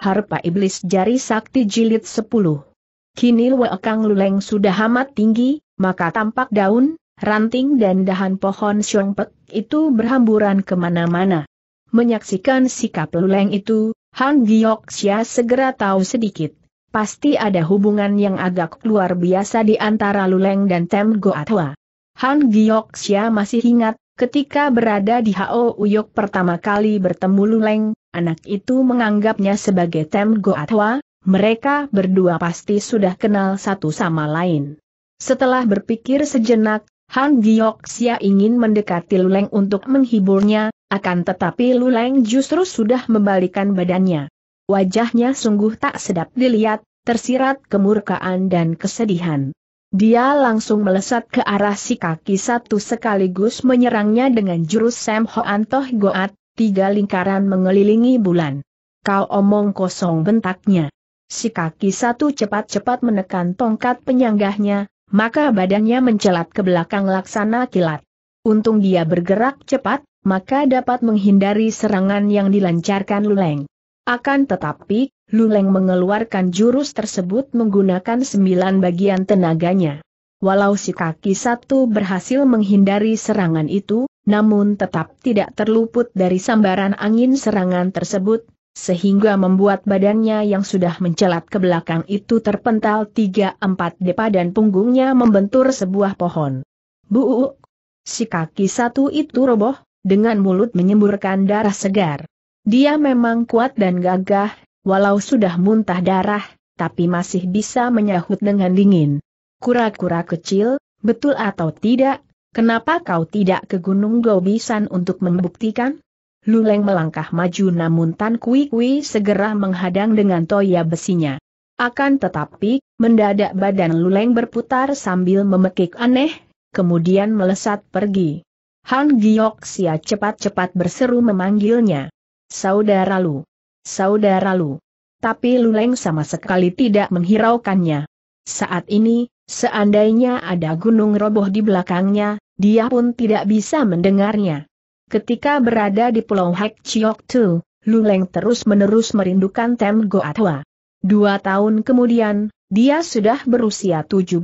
Harpa Iblis Jari Sakti Jilid 10. Kini Weekang Luleng sudah amat tinggi, maka tampak daun, ranting dan dahan pohon siongpek itu berhamburan kemana-mana. Menyaksikan sikap Luleng itu, Han Xia segera tahu sedikit. Pasti ada hubungan yang agak luar biasa di antara Luleng dan Tem Goatwa. Han Xia masih ingat, ketika berada di Hao Uyok pertama kali bertemu Luleng, anak itu menganggapnya sebagai Tem Goatwa, mereka berdua pasti sudah kenal satu sama lain. Setelah berpikir sejenak, Han sia ingin mendekati Luleng untuk menghiburnya, akan tetapi Luleng justru sudah membalikan badannya. Wajahnya sungguh tak sedap dilihat, tersirat kemurkaan dan kesedihan. Dia langsung melesat ke arah si kaki satu sekaligus menyerangnya dengan jurus Sam Hoan Toh Goat, tiga lingkaran mengelilingi bulan. Kau omong kosong bentaknya. Si kaki satu cepat-cepat menekan tongkat penyanggahnya, maka badannya mencelat ke belakang laksana kilat. Untung dia bergerak cepat, maka dapat menghindari serangan yang dilancarkan Luleng. Akan tetapi, Luleng mengeluarkan jurus tersebut menggunakan sembilan bagian tenaganya. Walau si kaki satu berhasil menghindari serangan itu, namun tetap tidak terluput dari sambaran angin serangan tersebut, sehingga membuat badannya yang sudah mencelat ke belakang itu terpental tiga empat depa dan punggungnya membentur sebuah pohon. Buuk! Si kaki satu itu roboh, dengan mulut menyemburkan darah segar. Dia memang kuat dan gagah, walau sudah muntah darah, tapi masih bisa menyahut dengan dingin. Kura-kura kecil, betul atau tidak, Kenapa kau tidak ke Gunung Gobisan untuk membuktikan? Luleng melangkah maju namun Tan Kui Kui segera menghadang dengan toya besinya. Akan tetapi, mendadak badan Luleng berputar sambil memekik aneh, kemudian melesat pergi. Han Giok Sia cepat-cepat berseru memanggilnya. Saudara Lu! Saudara Lu! Tapi Luleng sama sekali tidak menghiraukannya. Saat ini, seandainya ada gunung roboh di belakangnya, dia pun tidak bisa mendengarnya. Ketika berada di pulau Hek Chiok Tu, Luleng terus-menerus merindukan Tem Goatwa. Dua tahun kemudian, dia sudah berusia 17,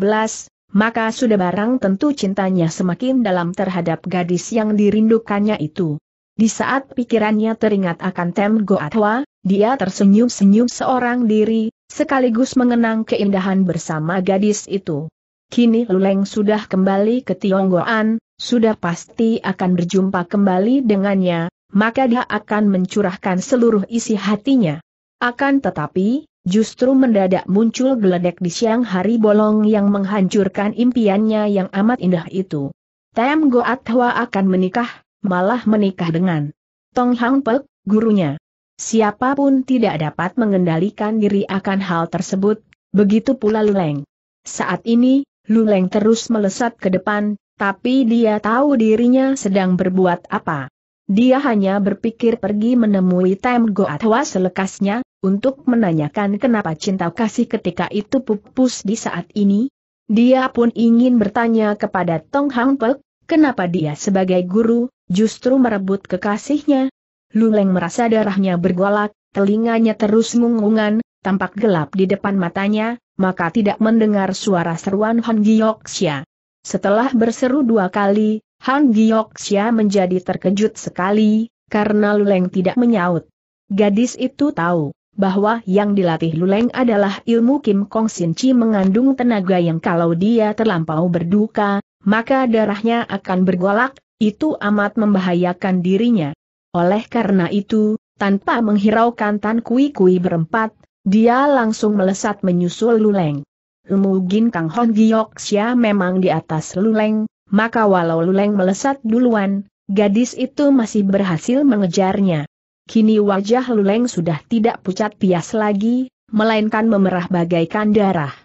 maka sudah barang tentu cintanya semakin dalam terhadap gadis yang dirindukannya itu. Di saat pikirannya teringat akan Tem Goatwa, dia tersenyum-senyum seorang diri, sekaligus mengenang keindahan bersama gadis itu. Kini Luleng sudah kembali ke Tionggoan, sudah pasti akan berjumpa kembali dengannya, maka dia akan mencurahkan seluruh isi hatinya. Akan tetapi, justru mendadak muncul geledek di siang hari bolong yang menghancurkan impiannya yang amat indah itu. Tem Goat Hwa akan menikah, malah menikah dengan Tong Hang Pek, gurunya. Siapapun tidak dapat mengendalikan diri akan hal tersebut, begitu pula Luleng. Saat ini, Luleng terus melesat ke depan, tapi dia tahu dirinya sedang berbuat apa. Dia hanya berpikir pergi menemui Tem Goatwa selekasnya, untuk menanyakan kenapa cinta kasih ketika itu pupus di saat ini. Dia pun ingin bertanya kepada Tong Hang Pek, kenapa dia sebagai guru, justru merebut kekasihnya, Luleng merasa darahnya bergolak, telinganya terus mengungan, tampak gelap di depan matanya, maka tidak mendengar suara seruan Han Giyoksia. Setelah berseru dua kali, Han Giyoksia menjadi terkejut sekali, karena Luleng tidak menyaut. Gadis itu tahu bahwa yang dilatih Luleng adalah ilmu Kim Kong Sin Chi mengandung tenaga yang kalau dia terlampau berduka, maka darahnya akan bergolak, itu amat membahayakan dirinya. Oleh karena itu, tanpa menghiraukan Tan Kui Kui berempat, dia langsung melesat menyusul Luleng. Mungkin Kang Hon Xia memang di atas Luleng, maka walau Luleng melesat duluan, gadis itu masih berhasil mengejarnya. Kini wajah Luleng sudah tidak pucat pias lagi, melainkan memerah bagaikan darah.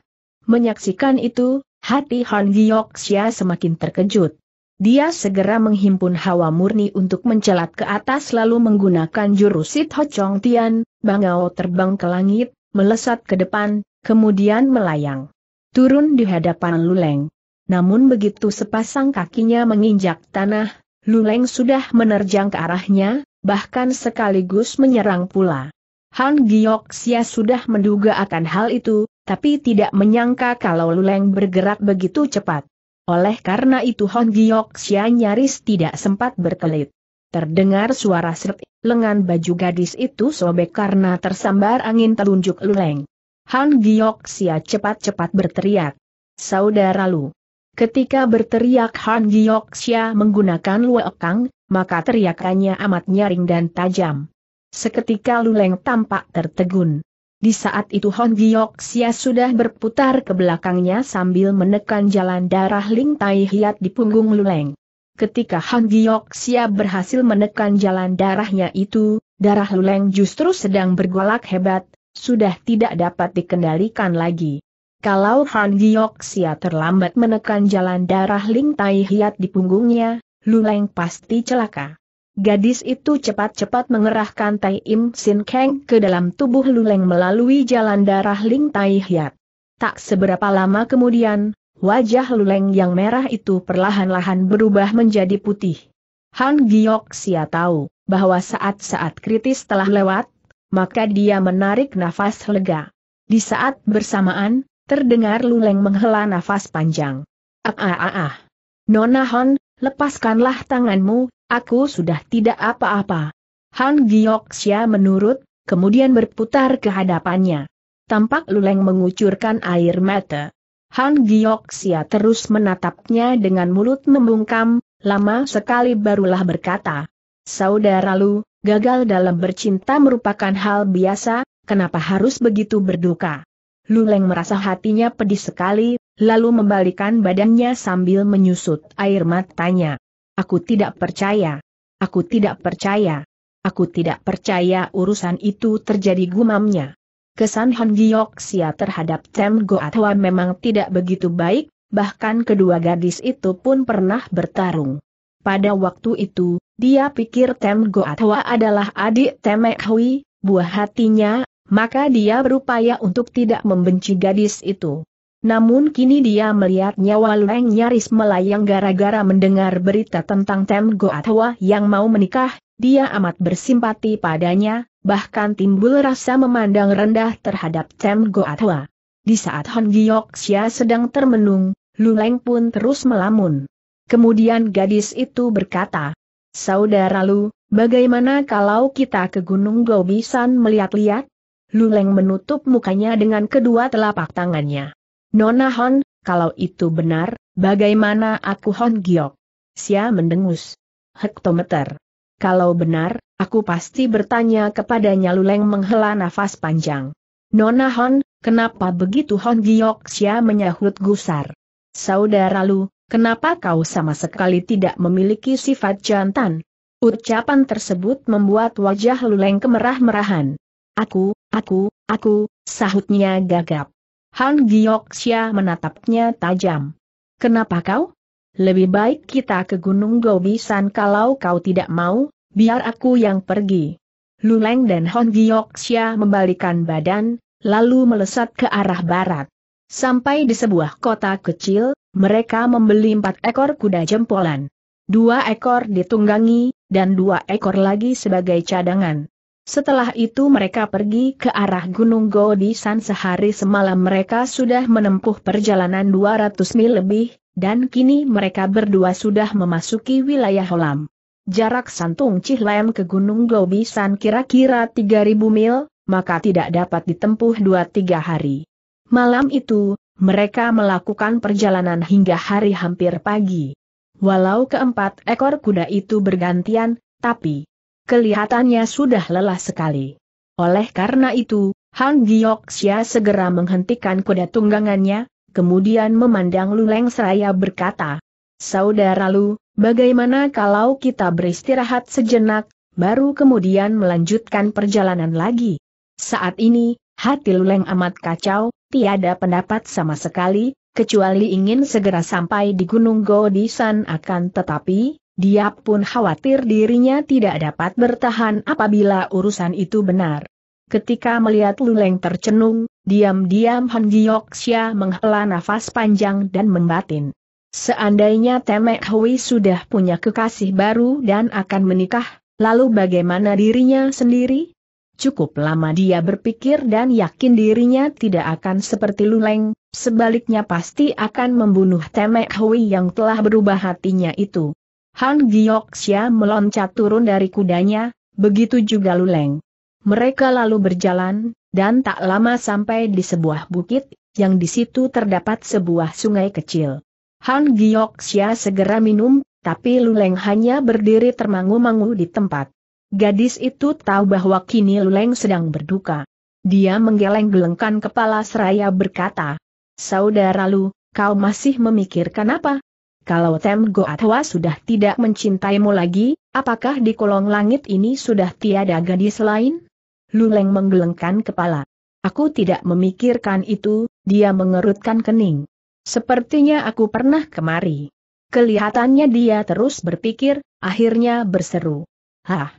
Menyaksikan itu, hati Hon Giok Xia semakin terkejut. Dia segera menghimpun hawa murni untuk mencelat ke atas lalu menggunakan jurus Ho Chong Tian, Bangau terbang ke langit, melesat ke depan, kemudian melayang. Turun di hadapan Luleng. Namun begitu sepasang kakinya menginjak tanah, Luleng sudah menerjang ke arahnya, bahkan sekaligus menyerang pula. Han Xia sudah menduga akan hal itu, tapi tidak menyangka kalau Luleng bergerak begitu cepat. Oleh karena itu Hon Xia nyaris tidak sempat berkelit. Terdengar suara seret, lengan baju gadis itu sobek karena tersambar angin telunjuk luleng. Han Xia cepat-cepat berteriak. Saudara lu. Ketika berteriak Han Xia menggunakan luekang, maka teriakannya amat nyaring dan tajam. Seketika luleng tampak tertegun. Di saat itu Hon Giyoksia sudah berputar ke belakangnya sambil menekan jalan darah Ling Tai Hiat di punggung Luleng. Ketika Han Giyoksia berhasil menekan jalan darahnya itu, darah Luleng justru sedang bergolak hebat, sudah tidak dapat dikendalikan lagi. Kalau Han Giyoksia terlambat menekan jalan darah Ling Tai Hiat di punggungnya, Luleng pasti celaka. Gadis itu cepat-cepat mengerahkan Tai Im Sin Kang ke dalam tubuh Luleng melalui jalan darah Ling Tai Hiat. Tak seberapa lama kemudian, wajah Luleng yang merah itu perlahan-lahan berubah menjadi putih. Han Giok Sia tahu bahwa saat-saat kritis telah lewat, maka dia menarik nafas lega. Di saat bersamaan, terdengar Luleng menghela nafas panjang. Ah ah ah ah. Nona Han, lepaskanlah tanganmu, Aku sudah tidak apa-apa. Han Gyoksya menurut, kemudian berputar ke hadapannya. Tampak Luleng mengucurkan air mata. Han Gyoksya terus menatapnya dengan mulut membungkam, lama sekali barulah berkata, Saudara Lu, gagal dalam bercinta merupakan hal biasa, kenapa harus begitu berduka? Luleng merasa hatinya pedih sekali, lalu membalikan badannya sambil menyusut air matanya. Aku tidak percaya. Aku tidak percaya. Aku tidak percaya urusan itu terjadi gumamnya. Kesan Han sia terhadap Tem Goatwa memang tidak begitu baik, bahkan kedua gadis itu pun pernah bertarung. Pada waktu itu, dia pikir Tem Goatwa adalah adik Tem Hui, buah hatinya, maka dia berupaya untuk tidak membenci gadis itu. Namun kini dia melihat nyawa Leng nyaris melayang gara-gara mendengar berita tentang Tem Goatwa yang mau menikah, dia amat bersimpati padanya, bahkan timbul rasa memandang rendah terhadap Tem Goatwa. Di saat Hon Giyoksia sedang termenung, Leng pun terus melamun. Kemudian gadis itu berkata, Saudara Lu, bagaimana kalau kita ke Gunung Gobisan melihat-lihat? Leng menutup mukanya dengan kedua telapak tangannya. Nona Hon, kalau itu benar, bagaimana aku Hon Giok? Sia mendengus. Hektometer. Kalau benar, aku pasti bertanya kepadanya Luleng menghela nafas panjang. Nona Hon, kenapa begitu Hon Giok Sia menyahut gusar? Saudara Lu, kenapa kau sama sekali tidak memiliki sifat jantan? Ucapan tersebut membuat wajah Luleng kemerah-merahan. Aku, aku, aku, sahutnya gagap. Han Xia menatapnya tajam. Kenapa kau? Lebih baik kita ke Gunung Gobisan kalau kau tidak mau, biar aku yang pergi. Luleng dan Hon Xia membalikan badan, lalu melesat ke arah barat. Sampai di sebuah kota kecil, mereka membeli empat ekor kuda jempolan. Dua ekor ditunggangi, dan dua ekor lagi sebagai cadangan. Setelah itu mereka pergi ke arah Gunung Godisan sehari semalam mereka sudah menempuh perjalanan 200 mil lebih, dan kini mereka berdua sudah memasuki wilayah Holam. Jarak Santung Cihlem ke Gunung Gobi San kira-kira 3000 mil, maka tidak dapat ditempuh 2-3 hari. Malam itu, mereka melakukan perjalanan hingga hari hampir pagi. Walau keempat ekor kuda itu bergantian, tapi kelihatannya sudah lelah sekali. Oleh karena itu, Han Xia segera menghentikan kuda tunggangannya, kemudian memandang Luleng Seraya berkata, Saudara Lu, bagaimana kalau kita beristirahat sejenak, baru kemudian melanjutkan perjalanan lagi? Saat ini, hati Luleng amat kacau, tiada pendapat sama sekali, kecuali ingin segera sampai di Gunung Godisan akan tetapi, dia pun khawatir dirinya tidak dapat bertahan apabila urusan itu benar. Ketika melihat Luleng tercenung, diam-diam Han Giyoksia menghela nafas panjang dan membatin. Seandainya Temek Hui sudah punya kekasih baru dan akan menikah, lalu bagaimana dirinya sendiri? Cukup lama dia berpikir dan yakin dirinya tidak akan seperti Luleng, sebaliknya pasti akan membunuh Temek Hui yang telah berubah hatinya itu. Han Giyoksia meloncat turun dari kudanya, begitu juga Luleng. Mereka lalu berjalan, dan tak lama sampai di sebuah bukit, yang di situ terdapat sebuah sungai kecil. Han Giyoksia segera minum, tapi Luleng hanya berdiri termangu-mangu di tempat. Gadis itu tahu bahwa kini Luleng sedang berduka. Dia menggeleng-gelengkan kepala seraya berkata, Saudara Lu, kau masih memikirkan apa? kalau Tem Goatwa sudah tidak mencintaimu lagi, apakah di kolong langit ini sudah tiada gadis lain? Luleng menggelengkan kepala. Aku tidak memikirkan itu, dia mengerutkan kening. Sepertinya aku pernah kemari. Kelihatannya dia terus berpikir, akhirnya berseru. Hah,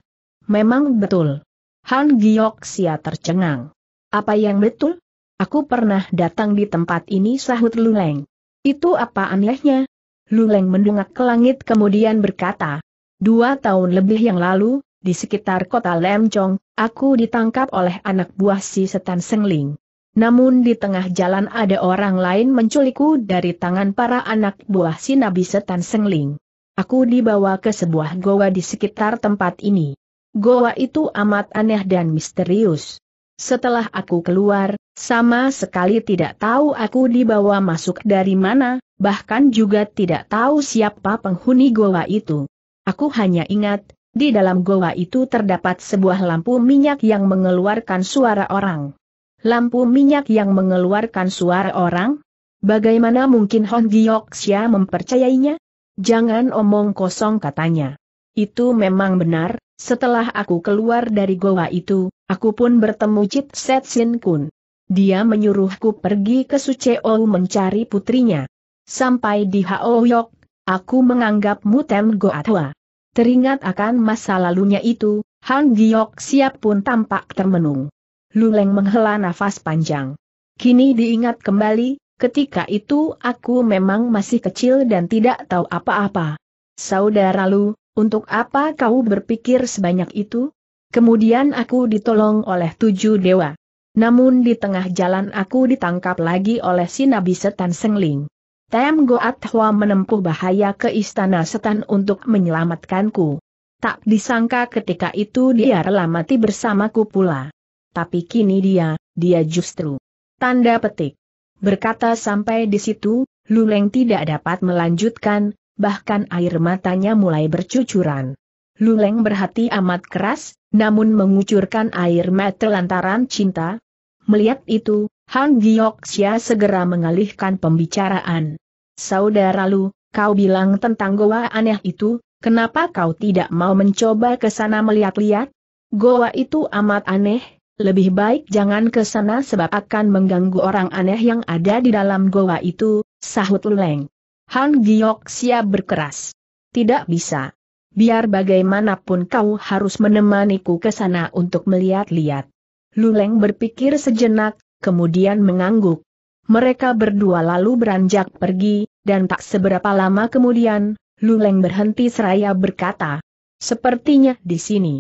memang betul. Han sia tercengang. Apa yang betul? Aku pernah datang di tempat ini sahut Luleng. Itu apa anehnya, Luleng mendungak ke langit kemudian berkata, Dua tahun lebih yang lalu, di sekitar kota Lemcong, aku ditangkap oleh anak buah si setan Sengling. Namun di tengah jalan ada orang lain menculikku dari tangan para anak buah si Nabi Setan Sengling. Aku dibawa ke sebuah goa di sekitar tempat ini. Goa itu amat aneh dan misterius. Setelah aku keluar, sama sekali tidak tahu aku dibawa masuk dari mana, bahkan juga tidak tahu siapa penghuni goa itu. Aku hanya ingat, di dalam goa itu terdapat sebuah lampu minyak yang mengeluarkan suara orang. Lampu minyak yang mengeluarkan suara orang? Bagaimana mungkin Hon sia mempercayainya? Jangan omong kosong katanya. Itu memang benar, setelah aku keluar dari goa itu, aku pun bertemu Cit Set Sin Kun. Dia menyuruhku pergi ke Suceou mencari putrinya. Sampai di Haoyok, aku menganggapmu Tem tua. Teringat akan masa lalunya itu, Han Giok siap pun tampak termenung. Luleng menghela nafas panjang. Kini diingat kembali, ketika itu aku memang masih kecil dan tidak tahu apa-apa. Saudara Lu, untuk apa kau berpikir sebanyak itu? Kemudian aku ditolong oleh tujuh dewa. Namun di tengah jalan aku ditangkap lagi oleh si Nabi Setan Sengling. Tem Goat Hwa menempuh bahaya ke istana setan untuk menyelamatkanku. Tak disangka ketika itu dia rela mati bersamaku pula. Tapi kini dia, dia justru. Tanda petik. Berkata sampai di situ, Luleng tidak dapat melanjutkan, bahkan air matanya mulai bercucuran. Luleng berhati amat keras, namun mengucurkan air mata lantaran cinta. Melihat itu, Han Giyoksia segera mengalihkan pembicaraan. Saudara Lu, kau bilang tentang goa aneh itu, kenapa kau tidak mau mencoba ke sana melihat-lihat? Goa itu amat aneh, lebih baik jangan ke sana sebab akan mengganggu orang aneh yang ada di dalam goa itu, sahut Luleng. Han Gioksia berkeras. Tidak bisa. Biar bagaimanapun kau harus menemaniku ke sana untuk melihat-lihat. Luleng berpikir sejenak, kemudian mengangguk. Mereka berdua lalu beranjak pergi, dan tak seberapa lama kemudian, Luleng berhenti seraya berkata, Sepertinya di sini.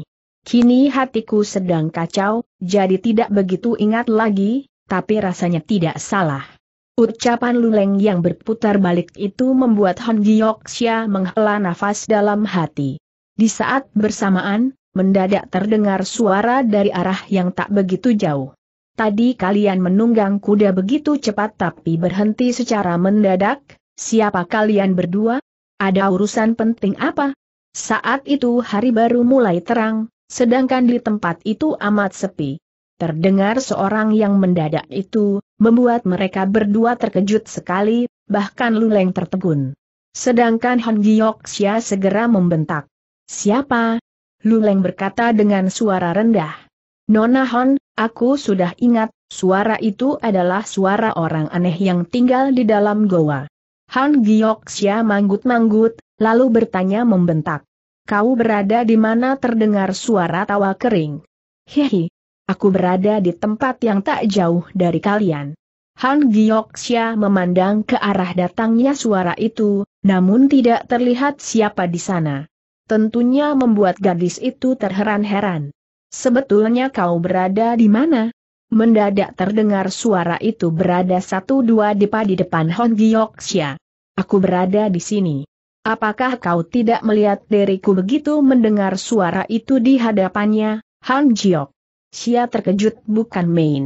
Kini hatiku sedang kacau, jadi tidak begitu ingat lagi, tapi rasanya tidak salah. Ucapan Luleng yang berputar balik itu membuat Han Giyoksia menghela nafas dalam hati. Di saat bersamaan, mendadak terdengar suara dari arah yang tak begitu jauh. Tadi kalian menunggang kuda begitu cepat tapi berhenti secara mendadak, siapa kalian berdua? Ada urusan penting apa? Saat itu hari baru mulai terang, sedangkan di tempat itu amat sepi. Terdengar seorang yang mendadak itu, membuat mereka berdua terkejut sekali, bahkan Luleng tertegun. Sedangkan Han Giok Xia segera membentak. Siapa? Luleng berkata dengan suara rendah. Nona Han, aku sudah ingat, suara itu adalah suara orang aneh yang tinggal di dalam goa. Han Giok Xia manggut-manggut, lalu bertanya membentak. Kau berada di mana terdengar suara tawa kering? Hehe, Aku berada di tempat yang tak jauh dari kalian. Han Gyoksya memandang ke arah datangnya suara itu, namun tidak terlihat siapa di sana. Tentunya membuat gadis itu terheran-heran. Sebetulnya kau berada di mana? Mendadak terdengar suara itu berada satu dua depa di depan Han Gyoksya. Aku berada di sini. Apakah kau tidak melihat diriku begitu mendengar suara itu di hadapannya, Han Giok? Sia terkejut bukan main.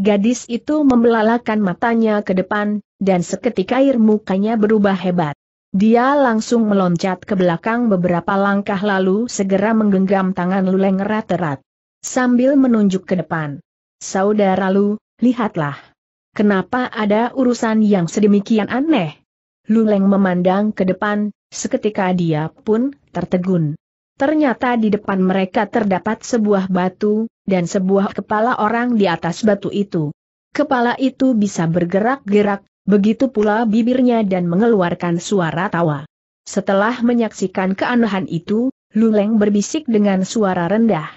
Gadis itu membelalakan matanya ke depan, dan seketika air mukanya berubah hebat. Dia langsung meloncat ke belakang beberapa langkah lalu segera menggenggam tangan Luleng erat-erat. Sambil menunjuk ke depan. Saudara Lu, lihatlah. Kenapa ada urusan yang sedemikian aneh? Luleng memandang ke depan, seketika dia pun tertegun. Ternyata di depan mereka terdapat sebuah batu, dan sebuah kepala orang di atas batu itu. Kepala itu bisa bergerak-gerak, begitu pula bibirnya dan mengeluarkan suara tawa. Setelah menyaksikan keanehan itu, Luleng berbisik dengan suara rendah.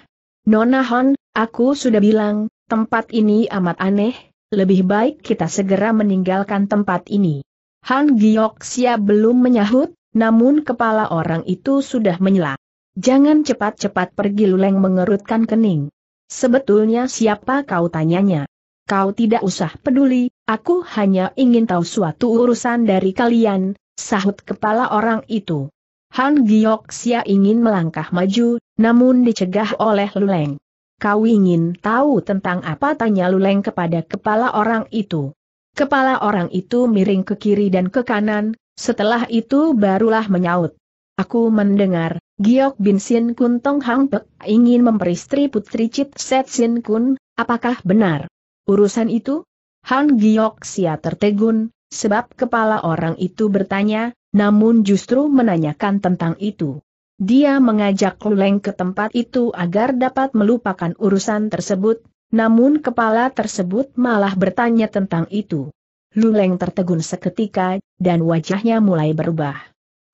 Nona Hon, aku sudah bilang, tempat ini amat aneh, lebih baik kita segera meninggalkan tempat ini. Han Giok Sia belum menyahut, namun kepala orang itu sudah menyela. Jangan cepat-cepat pergi Luleng mengerutkan kening. Sebetulnya siapa kau tanyanya? Kau tidak usah peduli, aku hanya ingin tahu suatu urusan dari kalian, sahut kepala orang itu. Han Giok Gioksia ingin melangkah maju, namun dicegah oleh Luleng. Kau ingin tahu tentang apa tanya Luleng kepada kepala orang itu. Kepala orang itu miring ke kiri dan ke kanan, setelah itu barulah menyaut. Aku mendengar, Giok Bin Sin Kun Tong Hang Pek ingin memperistri putri Chit Set Sin Kun, apakah benar? Urusan itu? Han Giok Sia tertegun, sebab kepala orang itu bertanya, namun justru menanyakan tentang itu. Dia mengajak Luleng ke tempat itu agar dapat melupakan urusan tersebut, namun kepala tersebut malah bertanya tentang itu. Luleng tertegun seketika, dan wajahnya mulai berubah.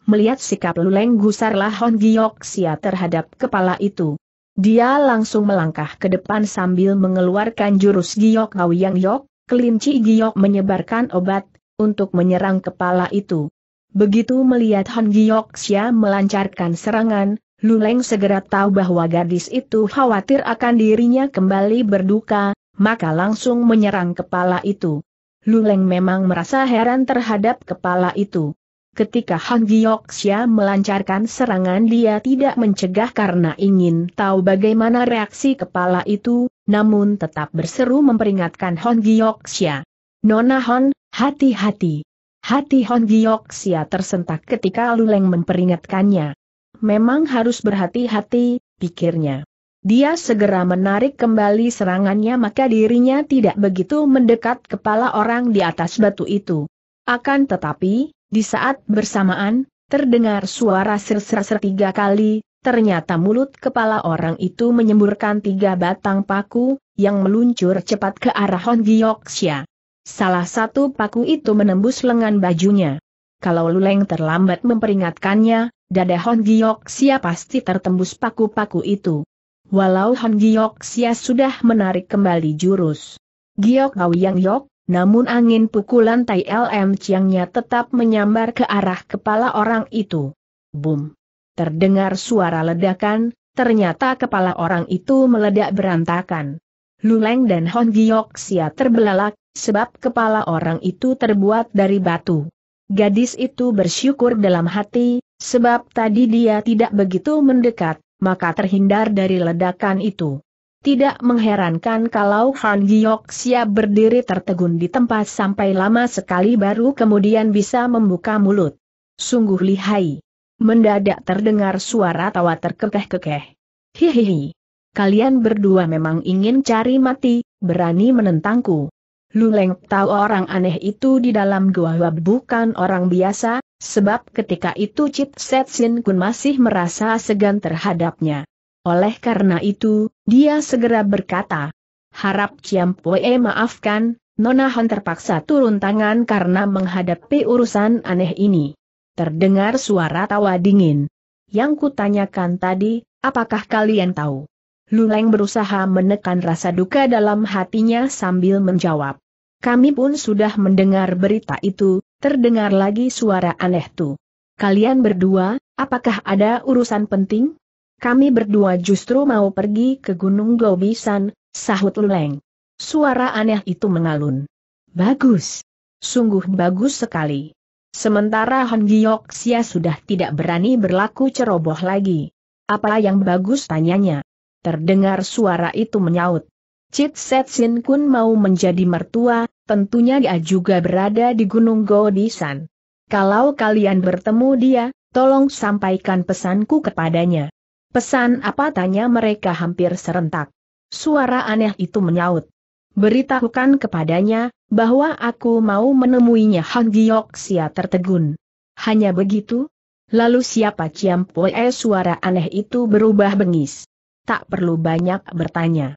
Melihat sikap Luleng gusarlah Hon Sia terhadap kepala itu. Dia langsung melangkah ke depan sambil mengeluarkan jurus Giok Yang Yok, kelinci Giok menyebarkan obat, untuk menyerang kepala itu. Begitu melihat Hon Giok Sia melancarkan serangan, Luleng segera tahu bahwa gadis itu khawatir akan dirinya kembali berduka, maka langsung menyerang kepala itu. Luleng memang merasa heran terhadap kepala itu. Ketika Han Xia melancarkan serangan dia tidak mencegah karena ingin tahu bagaimana reaksi kepala itu, namun tetap berseru memperingatkan Han Gyoksya. Nona Hon, hati-hati. Hati Hon Xia tersentak ketika Luleng memperingatkannya. Memang harus berhati-hati, pikirnya. Dia segera menarik kembali serangannya maka dirinya tidak begitu mendekat kepala orang di atas batu itu. Akan tetapi, di saat bersamaan, terdengar suara ser-ser ser tiga kali, ternyata mulut kepala orang itu menyemburkan tiga batang paku, yang meluncur cepat ke arah Hon Gyoksya. Salah satu paku itu menembus lengan bajunya. Kalau Luleng terlambat memperingatkannya, dada Hon Gyoksya pasti tertembus paku-paku itu. Walau Hon Giok sudah menarik kembali jurus. Giok Kau Yang Yok, namun angin pukulan Tai LM Chiangnya tetap menyambar ke arah kepala orang itu. Boom. Terdengar suara ledakan, ternyata kepala orang itu meledak berantakan. Luleng dan Hon Xia terbelalak, sebab kepala orang itu terbuat dari batu. Gadis itu bersyukur dalam hati, sebab tadi dia tidak begitu mendekat, maka terhindar dari ledakan itu. Tidak mengherankan kalau Han Giyok siap berdiri tertegun di tempat sampai lama sekali baru kemudian bisa membuka mulut. Sungguh lihai. Mendadak terdengar suara tawa terkekeh-kekeh. Hihihi. Kalian berdua memang ingin cari mati, berani menentangku. Luleng tahu orang aneh itu di dalam gua bukan orang biasa, sebab ketika itu Chit Setsin Kun masih merasa segan terhadapnya. Oleh karena itu, dia segera berkata, Harap Ciampue maafkan, Nona terpaksa turun tangan karena menghadapi urusan aneh ini. Terdengar suara tawa dingin. Yang kutanyakan tadi, apakah kalian tahu? Luleng berusaha menekan rasa duka dalam hatinya sambil menjawab. Kami pun sudah mendengar berita itu, terdengar lagi suara aneh tuh. Kalian berdua, apakah ada urusan penting? Kami berdua justru mau pergi ke Gunung Gobisan, sahut Luleng. Suara aneh itu mengalun. Bagus. Sungguh bagus sekali. Sementara Han Sia sudah tidak berani berlaku ceroboh lagi. Apa yang bagus tanyanya? Terdengar suara itu menyaut. Set Sin Kun mau menjadi mertua, tentunya dia juga berada di Gunung Godisan. Kalau kalian bertemu dia, tolong sampaikan pesanku kepadanya. Pesan apa tanya mereka hampir serentak. Suara aneh itu menyaut. Beritahukan kepadanya, bahwa aku mau menemuinya Hang Sia tertegun. Hanya begitu? Lalu siapa Ciam Poe suara aneh itu berubah bengis. Tak perlu banyak bertanya.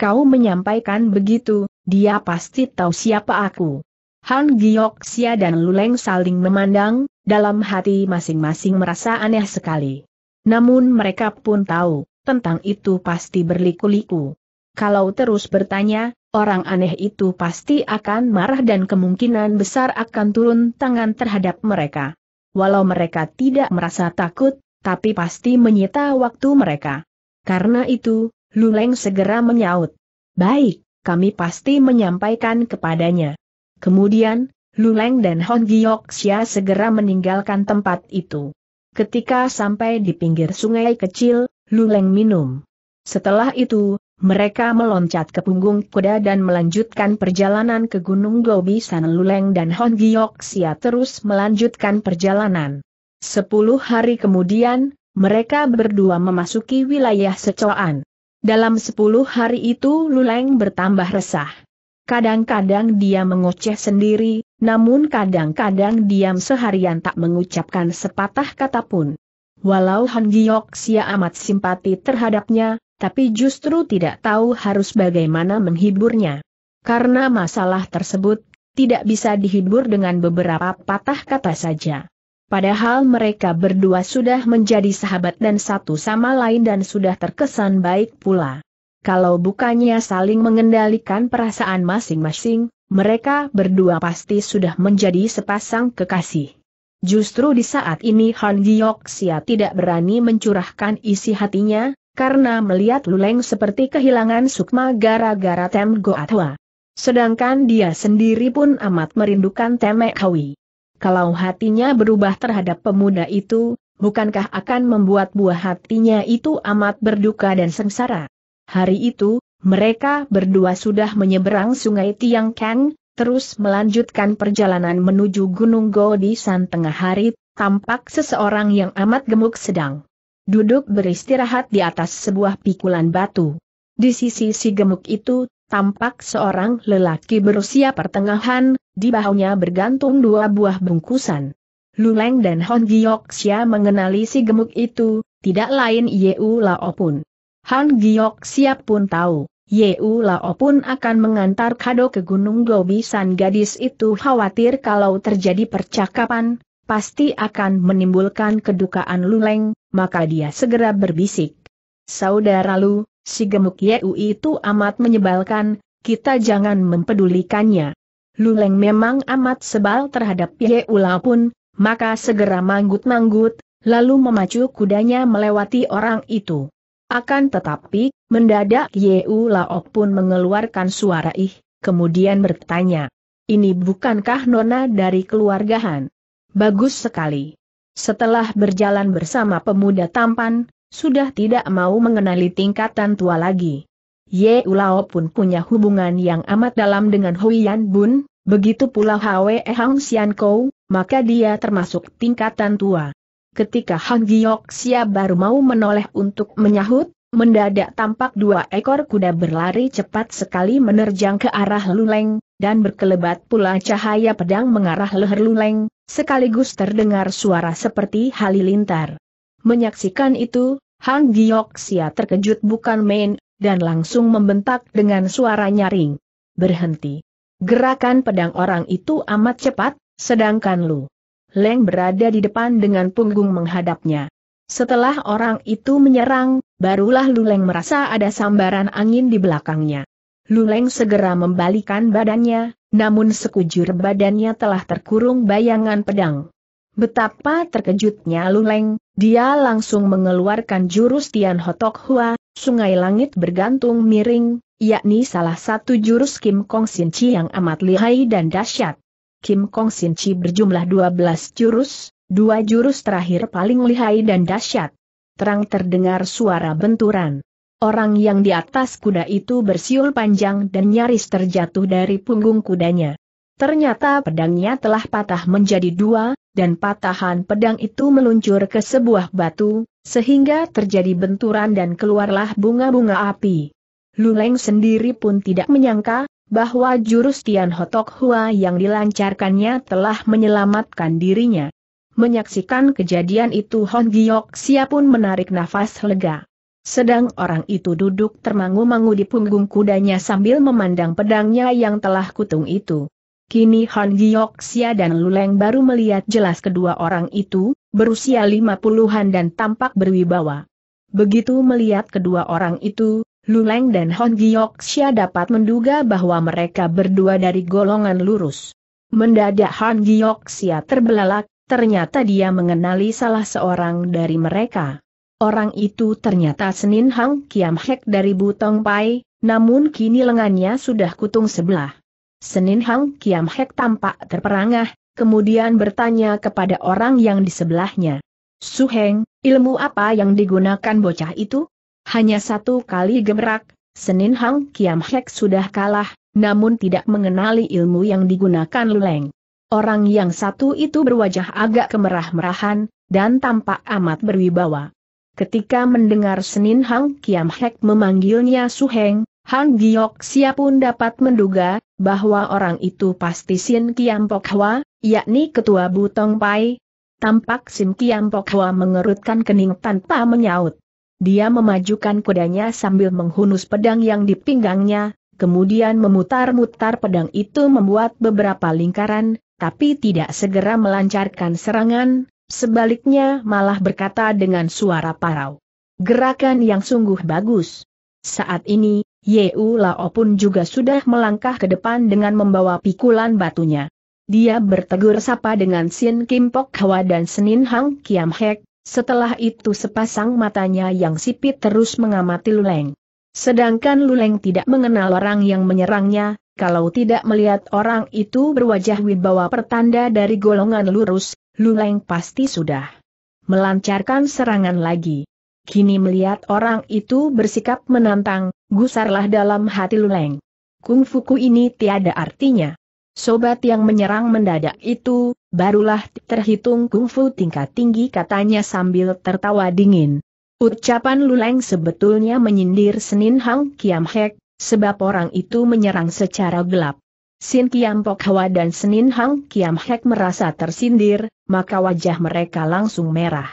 Kau menyampaikan begitu, dia pasti tahu siapa aku. Han Sia dan Luleng saling memandang, dalam hati masing-masing merasa aneh sekali. Namun mereka pun tahu, tentang itu pasti berliku-liku. Kalau terus bertanya, orang aneh itu pasti akan marah dan kemungkinan besar akan turun tangan terhadap mereka. Walau mereka tidak merasa takut, tapi pasti menyita waktu mereka. Karena itu, Luleng segera menyaut. Baik, kami pasti menyampaikan kepadanya. Kemudian, Luleng dan Hon Giyok segera meninggalkan tempat itu. Ketika sampai di pinggir sungai kecil, Luleng minum. Setelah itu, mereka meloncat ke punggung kuda dan melanjutkan perjalanan ke Gunung Gobi San Luleng dan Hon siap terus melanjutkan perjalanan. Sepuluh hari kemudian, mereka berdua memasuki wilayah Secoan. Dalam sepuluh hari itu Luleng bertambah resah. Kadang-kadang dia mengoceh sendiri, namun kadang-kadang diam seharian tak mengucapkan sepatah kata pun. Walau Han sia amat simpati terhadapnya, tapi justru tidak tahu harus bagaimana menghiburnya. Karena masalah tersebut, tidak bisa dihibur dengan beberapa patah kata saja. Padahal mereka berdua sudah menjadi sahabat dan satu sama lain dan sudah terkesan baik pula. Kalau bukannya saling mengendalikan perasaan masing-masing, mereka berdua pasti sudah menjadi sepasang kekasih. Justru di saat ini Han sia tidak berani mencurahkan isi hatinya, karena melihat Luleng seperti kehilangan sukma gara-gara Tem Goatwa. Sedangkan dia sendiri pun amat merindukan Temek Hawi. Kalau hatinya berubah terhadap pemuda itu, bukankah akan membuat buah hatinya itu amat berduka dan sengsara? Hari itu, mereka berdua sudah menyeberang sungai Tiang Kang, terus melanjutkan perjalanan menuju Gunung Go di Tengah Hari, tampak seseorang yang amat gemuk sedang duduk beristirahat di atas sebuah pikulan batu. Di sisi si gemuk itu, tampak seorang lelaki berusia pertengahan, di bahunya bergantung dua buah bungkusan. Luleng dan Hon Xia mengenali si gemuk itu, tidak lain Yeu Lao pun. Han Giok siap pun tahu. Yeu Lao pun akan mengantar kado ke Gunung San gadis itu khawatir kalau terjadi percakapan, pasti akan menimbulkan kedukaan Luleng, maka dia segera berbisik. Saudara Lu, si gemuk Yeu itu amat menyebalkan, kita jangan mempedulikannya. Luleng memang amat sebal terhadap Yeu Lao pun, maka segera manggut-manggut, lalu memacu kudanya melewati orang itu. Akan tetapi, mendadak Yeu Laok pun mengeluarkan suara ih, kemudian bertanya. Ini bukankah nona dari keluarga Han? Bagus sekali. Setelah berjalan bersama pemuda tampan, sudah tidak mau mengenali tingkatan tua lagi. Ye Ulao pun punya hubungan yang amat dalam dengan Hui Bun, begitu pula Hwe Hang Xian Kou, maka dia termasuk tingkatan tua ketika Han Giok Xia baru mau menoleh untuk menyahut, mendadak tampak dua ekor kuda berlari cepat sekali menerjang ke arah Luleng, dan berkelebat pula cahaya pedang mengarah leher Luleng, sekaligus terdengar suara seperti halilintar. Menyaksikan itu, Han Giok Xia terkejut bukan main, dan langsung membentak dengan suara nyaring. Berhenti. Gerakan pedang orang itu amat cepat, sedangkan lu Leng berada di depan dengan punggung menghadapnya. Setelah orang itu menyerang, barulah Luleng merasa ada sambaran angin di belakangnya. Luleng segera membalikan badannya, namun sekujur badannya telah terkurung bayangan pedang. Betapa terkejutnya Luleng, dia langsung mengeluarkan jurus Tian Hotok Hua, Sungai Langit Bergantung Miring, yakni salah satu jurus Kim Kong Sin Chi yang amat lihai dan dahsyat. Kim Kong Sin Chi berjumlah 12 jurus, dua jurus terakhir paling lihai dan dahsyat. Terang terdengar suara benturan. Orang yang di atas kuda itu bersiul panjang dan nyaris terjatuh dari punggung kudanya. Ternyata pedangnya telah patah menjadi dua, dan patahan pedang itu meluncur ke sebuah batu, sehingga terjadi benturan dan keluarlah bunga-bunga api. Luleng sendiri pun tidak menyangka, bahwa jurus Tian Hotok Hua yang dilancarkannya telah menyelamatkan dirinya. Menyaksikan kejadian itu Hon Giok Sia pun menarik nafas lega. Sedang orang itu duduk termangu-mangu di punggung kudanya sambil memandang pedangnya yang telah kutung itu. Kini Han Giok Sia dan Luleng baru melihat jelas kedua orang itu, berusia lima puluhan dan tampak berwibawa. Begitu melihat kedua orang itu, Luleng dan Hon Xia dapat menduga bahwa mereka berdua dari golongan lurus. Mendadak Hon Giok Xia terbelalak, ternyata dia mengenali salah seorang dari mereka. Orang itu ternyata Senin Hang Kiam Hek dari Butong Pai, namun kini lengannya sudah kutung sebelah. Senin Hang Kiam Hek tampak terperangah, kemudian bertanya kepada orang yang di sebelahnya. Suheng, ilmu apa yang digunakan bocah itu? Hanya satu kali gemerak, Senin Hang Kiam Hek sudah kalah, namun tidak mengenali ilmu yang digunakan Leng. Orang yang satu itu berwajah agak kemerah-merahan, dan tampak amat berwibawa. Ketika mendengar Senin Hang Kiam Hek memanggilnya Suheng, Hang Giok siapun pun dapat menduga, bahwa orang itu pasti Sin Kiam Pok Hwa, yakni ketua Butong Pai. Tampak Sin Kiam Pok Hwa mengerutkan kening tanpa menyaut. Dia memajukan kudanya sambil menghunus pedang yang dipinggangnya, kemudian memutar-mutar pedang itu membuat beberapa lingkaran, tapi tidak segera melancarkan serangan, sebaliknya malah berkata dengan suara parau. Gerakan yang sungguh bagus. Saat ini, Yeu Lao pun juga sudah melangkah ke depan dengan membawa pikulan batunya. Dia bertegur sapa dengan Sin Kim Pok Hwa dan Senin Hang Kiam Hek, setelah itu sepasang matanya yang sipit terus mengamati Luleng. Sedangkan Luleng tidak mengenal orang yang menyerangnya, kalau tidak melihat orang itu berwajah wibawa pertanda dari golongan lurus, Luleng pasti sudah melancarkan serangan lagi. Kini melihat orang itu bersikap menantang, gusarlah dalam hati Luleng. Kungfuku ini tiada artinya. Sobat yang menyerang mendadak itu, barulah terhitung kungfu tingkat tinggi katanya sambil tertawa dingin. Ucapan Luleng sebetulnya menyindir Senin Hang Kiam Hek, sebab orang itu menyerang secara gelap. Sin Kiam Pok Hwa dan Senin Hang Kiam Hek merasa tersindir, maka wajah mereka langsung merah.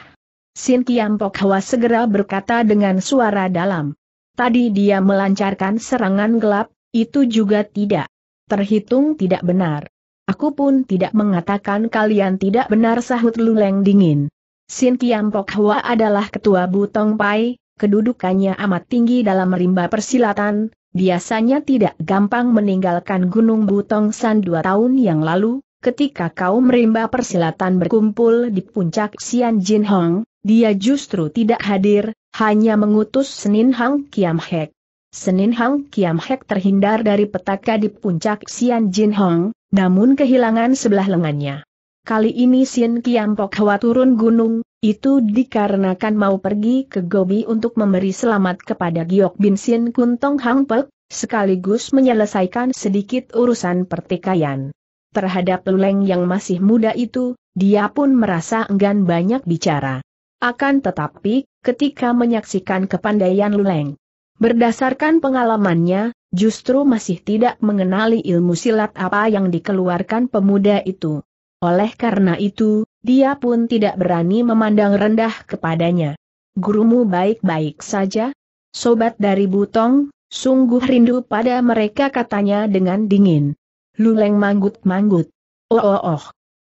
Sin Kiam Pok Hwa segera berkata dengan suara dalam. Tadi dia melancarkan serangan gelap, itu juga tidak. Terhitung tidak benar. Aku pun tidak mengatakan kalian tidak benar sahut Luleng dingin. Sin Kiam Pok Hwa adalah ketua Butong Pai, kedudukannya amat tinggi dalam rimba persilatan, biasanya tidak gampang meninggalkan Gunung Butong San dua tahun yang lalu, ketika kaum rimba persilatan berkumpul di puncak Xian Jin Hong, dia justru tidak hadir, hanya mengutus Senin Hang Kiam Hek. Senin Hang Kiam Hek terhindar dari petaka di puncak Xian Jin Hong, namun kehilangan sebelah lengannya. Kali ini Xian Kiam Pok Hwa turun gunung, itu dikarenakan mau pergi ke Gobi untuk memberi selamat kepada Giok Bin Kuntong Kun Hang Pek, sekaligus menyelesaikan sedikit urusan pertikaian. Terhadap Luleng yang masih muda itu, dia pun merasa enggan banyak bicara. Akan tetapi, ketika menyaksikan kepandaian Luleng, Berdasarkan pengalamannya, justru masih tidak mengenali ilmu silat apa yang dikeluarkan pemuda itu. Oleh karena itu, dia pun tidak berani memandang rendah kepadanya. Gurumu baik-baik saja? Sobat dari Butong, sungguh rindu pada mereka katanya dengan dingin. Luleng manggut-manggut. Oh oh oh.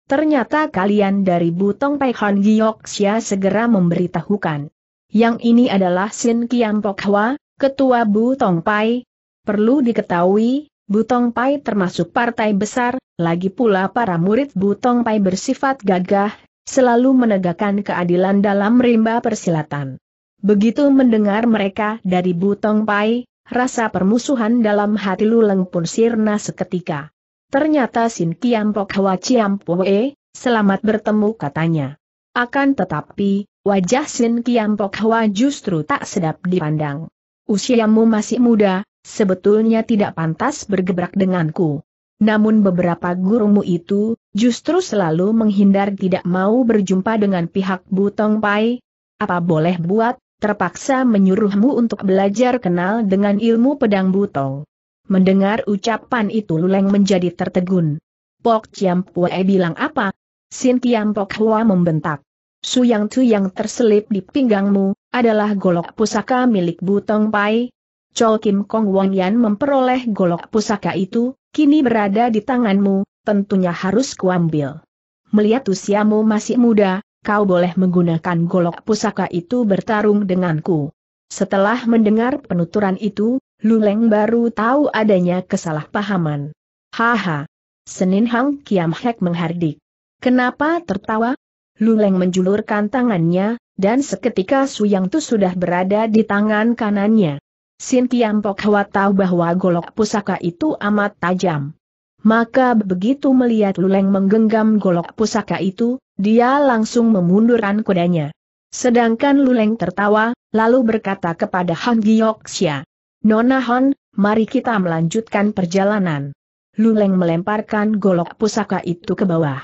Ternyata kalian dari Butong Paikhan Giyoksia segera memberitahukan. Yang ini adalah Sin Kiam Pokhwa, Ketua Bu Pai, Perlu diketahui, Bu Pai termasuk partai besar, lagi pula para murid Bu Pai bersifat gagah, selalu menegakkan keadilan dalam rimba persilatan. Begitu mendengar mereka dari Bu Pai, rasa permusuhan dalam hati Luleng pun sirna seketika. Ternyata Sin Kiampok Hwa Ciampoe, selamat bertemu katanya. Akan tetapi, wajah Sin Kiampok Hwa justru tak sedap dipandang. Usiamu masih muda, sebetulnya tidak pantas bergebrak denganku. Namun beberapa gurumu itu, justru selalu menghindar tidak mau berjumpa dengan pihak Butong Pai. Apa boleh buat, terpaksa menyuruhmu untuk belajar kenal dengan ilmu pedang Butong. Mendengar ucapan itu Luleng menjadi tertegun. Pok Chiam Pue bilang apa? Sin Tiam Pok Hua membentak. Su Yang Suyang yang terselip di pinggangmu, adalah golok pusaka milik Butong Pai. Chol Kim Kong Wong Yan memperoleh golok pusaka itu, kini berada di tanganmu, tentunya harus kuambil. Melihat usiamu masih muda, kau boleh menggunakan golok pusaka itu bertarung denganku. Setelah mendengar penuturan itu, Luleng baru tahu adanya kesalahpahaman. Haha. Senin Hang Kiam Hek menghardik. Kenapa tertawa? Luleng menjulurkan tangannya, dan seketika Suyang Tu sudah berada di tangan kanannya. Sin Tiam Pok Hwa tahu bahwa golok pusaka itu amat tajam. Maka begitu melihat Luleng menggenggam golok pusaka itu, dia langsung memundurkan kudanya. Sedangkan Luleng tertawa, lalu berkata kepada Han Xia, Nona Han, mari kita melanjutkan perjalanan. Luleng melemparkan golok pusaka itu ke bawah.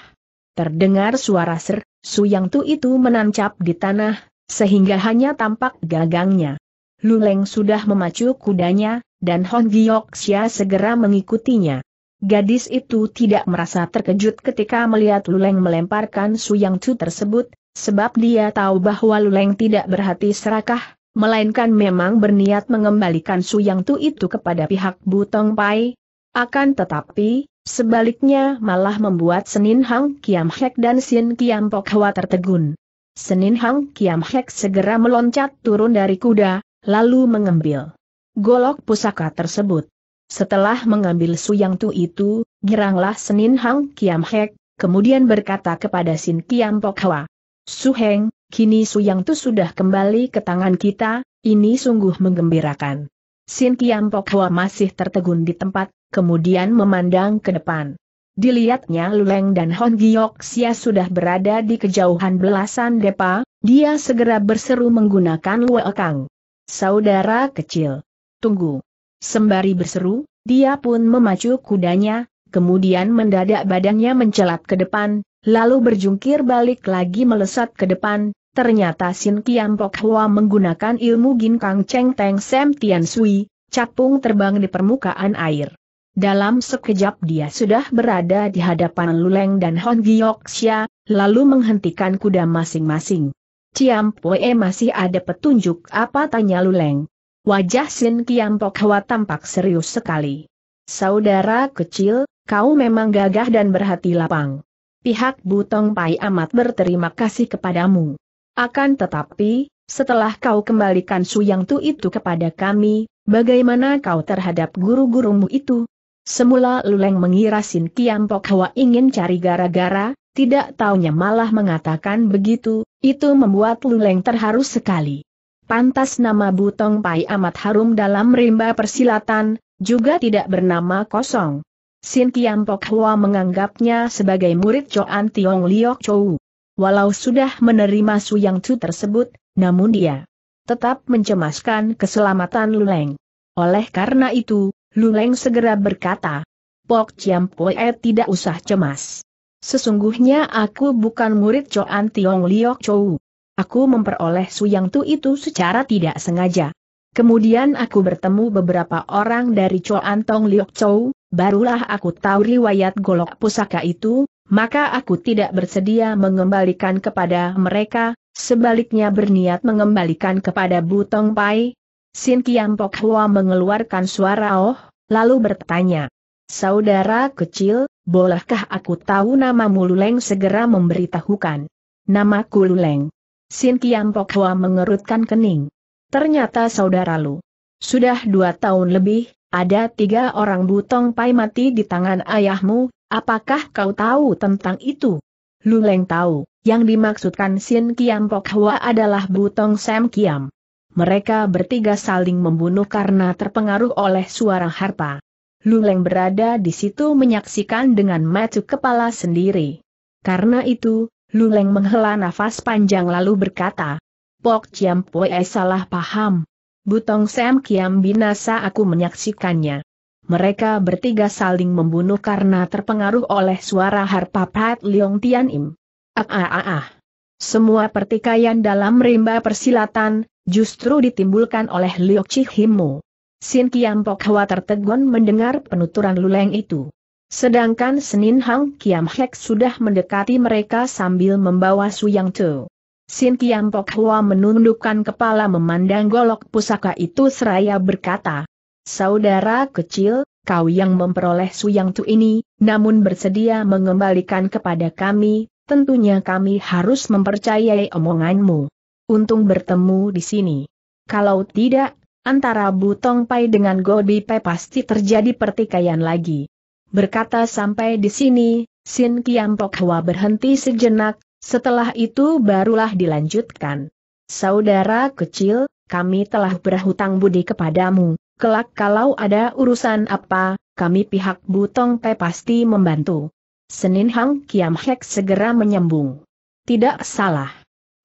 Terdengar suara ser, Su yang Tu itu menancap di tanah, sehingga hanya tampak gagangnya. Luleng sudah memacu kudanya, dan Hon Xia segera mengikutinya. Gadis itu tidak merasa terkejut ketika melihat Luleng melemparkan su yang Tu tersebut, sebab dia tahu bahwa Luleng tidak berhati serakah, melainkan memang berniat mengembalikan su yang Tu itu kepada pihak Butong Pai. Akan tetapi, Sebaliknya malah membuat Senin Hang Kiam Hek dan Sin Kiam Pok Hwa tertegun. Senin Hang Kiam Hek segera meloncat turun dari kuda, lalu mengambil golok pusaka tersebut. Setelah mengambil Su Yang tu itu, giranglah Senin Hang Kiam Hek, kemudian berkata kepada Sin Kiam Pok Hwa. Su Heng, kini Su Yang tu sudah kembali ke tangan kita, ini sungguh menggembirakan. Sin Kiam Pok Hwa masih tertegun di tempat, kemudian memandang ke depan. Dilihatnya Luleng dan Hon dia sudah berada di kejauhan belasan depa, dia segera berseru menggunakan Luekang. Saudara kecil. Tunggu. Sembari berseru, dia pun memacu kudanya, kemudian mendadak badannya mencelat ke depan, lalu berjungkir balik lagi melesat ke depan, ternyata Sin Kiam Pok Hwa menggunakan ilmu Ginkang Cheng Teng Sem Tian Sui, capung terbang di permukaan air. Dalam sekejap dia sudah berada di hadapan Luleng dan Hon Gyoksya, lalu menghentikan kuda masing-masing. Ciam Poe masih ada petunjuk apa tanya Luleng. Wajah Sin Kiam Pokhwa tampak serius sekali. Saudara kecil, kau memang gagah dan berhati lapang. Pihak Butong Pai amat berterima kasih kepadamu. Akan tetapi, setelah kau kembalikan Suyang Tu itu kepada kami, bagaimana kau terhadap guru-gurumu itu? Semula Luleng mengira Sin Kiam Pok Hwa ingin cari gara-gara, tidak taunya malah mengatakan begitu, itu membuat Luleng terharu sekali. Pantas nama Butong Pai amat harum dalam rimba persilatan, juga tidak bernama kosong. Sin Kiam Pok Hwa menganggapnya sebagai murid Choan Tiong Liok Chou. Walau sudah menerima Su Yang Chu tersebut, namun dia tetap mencemaskan keselamatan Luleng. Oleh karena itu, Luleng segera berkata, Pok Chiam Poe tidak usah cemas. Sesungguhnya aku bukan murid Choan Tiong Liok Chou. Aku memperoleh Suyang Tu itu secara tidak sengaja. Kemudian aku bertemu beberapa orang dari Choan Tong Liok Chou, barulah aku tahu riwayat golok pusaka itu, maka aku tidak bersedia mengembalikan kepada mereka, sebaliknya berniat mengembalikan kepada Butong Pai. Sin Kiam Pok Hua mengeluarkan suara oh, lalu bertanya. Saudara kecil, bolehkah aku tahu namamu Luleng segera memberitahukan. Namaku Luleng. Sin Kiam Pok Hwa mengerutkan kening. Ternyata saudara Lu. Sudah dua tahun lebih, ada tiga orang butong pai mati di tangan ayahmu, apakah kau tahu tentang itu? Luleng tahu, yang dimaksudkan Sin Kiam Pok adalah butong Sam Kiam. Mereka bertiga saling membunuh karena terpengaruh oleh suara harpa. Luleng berada di situ menyaksikan dengan mata kepala sendiri. Karena itu, Luleng menghela nafas panjang lalu berkata, Pok Chiam Poe salah paham. Butong Sam Kiam binasa aku menyaksikannya. Mereka bertiga saling membunuh karena terpengaruh oleh suara harpa Pat Leong Tian Im. Ah ah ah ah. Semua pertikaian dalam rimba persilatan, justru ditimbulkan oleh Liok Chihimu. Sin Kiam Pok Hwa tertegun mendengar penuturan Luleng itu. Sedangkan Senin Hang Kiam Hek sudah mendekati mereka sambil membawa Su Yang Tu. Sin Kiam Pok Hwa menundukkan kepala memandang golok pusaka itu seraya berkata, Saudara kecil, kau yang memperoleh Su Yang Tu ini, namun bersedia mengembalikan kepada kami, tentunya kami harus mempercayai omonganmu. Untung bertemu di sini. Kalau tidak, antara Butong Pai dengan Gobi Pai pasti terjadi pertikaian lagi. Berkata sampai di sini, Sin Kiam Pok Hwa berhenti sejenak, setelah itu barulah dilanjutkan. Saudara kecil, kami telah berhutang budi kepadamu, kelak kalau ada urusan apa, kami pihak Butong Pai pasti membantu. Senin Hang Kiam Hek segera menyambung. Tidak salah.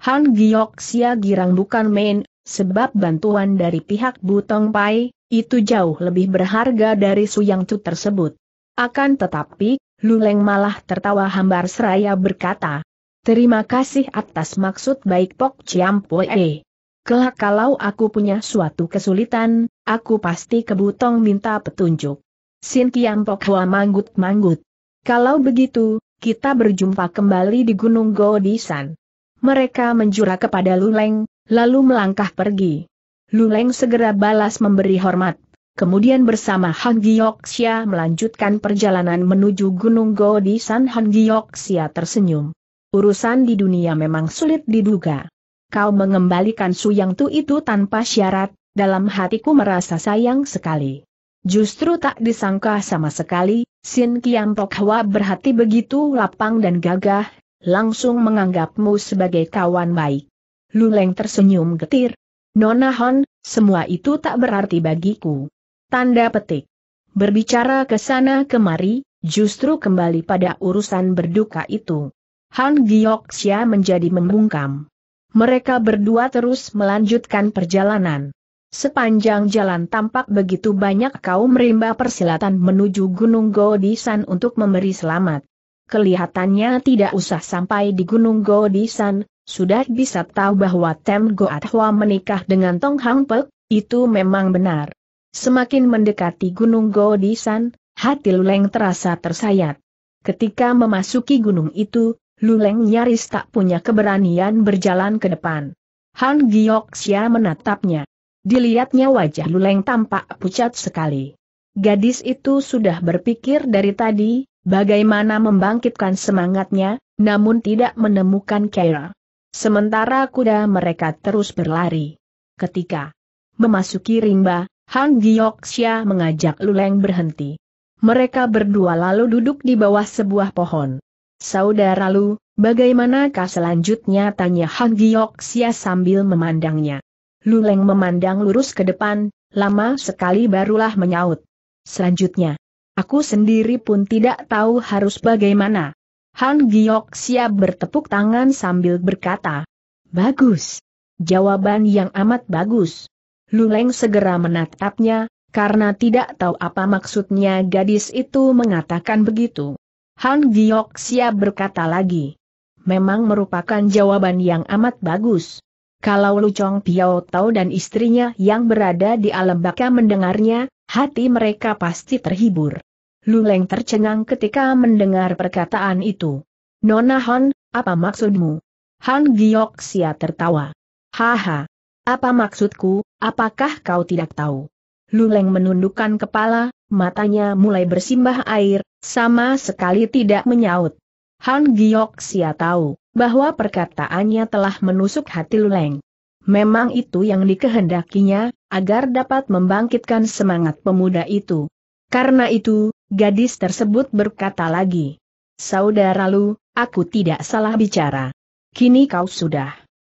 Han Giok Sia Girang bukan main, sebab bantuan dari pihak Butong Pai, itu jauh lebih berharga dari Suyang Tu tersebut. Akan tetapi, Luleng malah tertawa hambar seraya berkata, Terima kasih atas maksud baik Pok Chiam Poe. Kelak kalau aku punya suatu kesulitan, aku pasti ke Butong minta petunjuk. Sin Kiam Pok Hua manggut-manggut. Kalau begitu, kita berjumpa kembali di Gunung Godisan. Mereka menjura kepada Luleng, lalu melangkah pergi. Luleng segera balas memberi hormat. Kemudian bersama Han Giyoksia melanjutkan perjalanan menuju Gunung Godisan Han Giyoksia tersenyum. Urusan di dunia memang sulit diduga. Kau mengembalikan Suyang Tu itu tanpa syarat, dalam hatiku merasa sayang sekali. Justru tak disangka sama sekali, Sin Kiam Pok Hwa berhati begitu lapang dan gagah, langsung menganggapmu sebagai kawan baik. Luleng tersenyum getir. Nona Hon, semua itu tak berarti bagiku. Tanda petik. Berbicara ke sana kemari, justru kembali pada urusan berduka itu. Han Giok Xia menjadi membungkam. Mereka berdua terus melanjutkan perjalanan. Sepanjang jalan tampak begitu banyak kaum rimba persilatan menuju Gunung Godisan untuk memberi selamat. Kelihatannya tidak usah sampai di Gunung Godisan, sudah bisa tahu bahwa Tem Goat menikah dengan Tong Hang Pek, itu memang benar. Semakin mendekati Gunung Godisan, hati Luleng terasa tersayat. Ketika memasuki gunung itu, Luleng nyaris tak punya keberanian berjalan ke depan. Han Giok Xia menatapnya. Dilihatnya wajah Luleng tampak pucat sekali. Gadis itu sudah berpikir dari tadi, bagaimana membangkitkan semangatnya, namun tidak menemukan Kaira. Sementara kuda mereka terus berlari. Ketika memasuki rimba, Han Gyoksya mengajak Luleng berhenti. Mereka berdua lalu duduk di bawah sebuah pohon. Saudara Lu, bagaimanakah selanjutnya tanya Han Gyoksya sambil memandangnya. Luleng memandang lurus ke depan, lama sekali barulah menyaut. Selanjutnya, aku sendiri pun tidak tahu harus bagaimana. Han Giok siap bertepuk tangan sambil berkata, Bagus. Jawaban yang amat bagus. Luleng segera menatapnya, karena tidak tahu apa maksudnya gadis itu mengatakan begitu. Han Giok siap berkata lagi. Memang merupakan jawaban yang amat bagus. Kalau Lu Chong Piao Tao dan istrinya yang berada di alam baka mendengarnya, hati mereka pasti terhibur. Lu Leng tercengang ketika mendengar perkataan itu. Nona Han, apa maksudmu? Han Giok Sia tertawa. Haha. Apa maksudku, apakah kau tidak tahu? Lu Leng menundukkan kepala, matanya mulai bersimbah air, sama sekali tidak menyaut. Han Giok Sia tahu bahwa perkataannya telah menusuk hati Luleng. Memang itu yang dikehendakinya, agar dapat membangkitkan semangat pemuda itu. Karena itu, gadis tersebut berkata lagi, Saudara Lu, aku tidak salah bicara. Kini kau sudah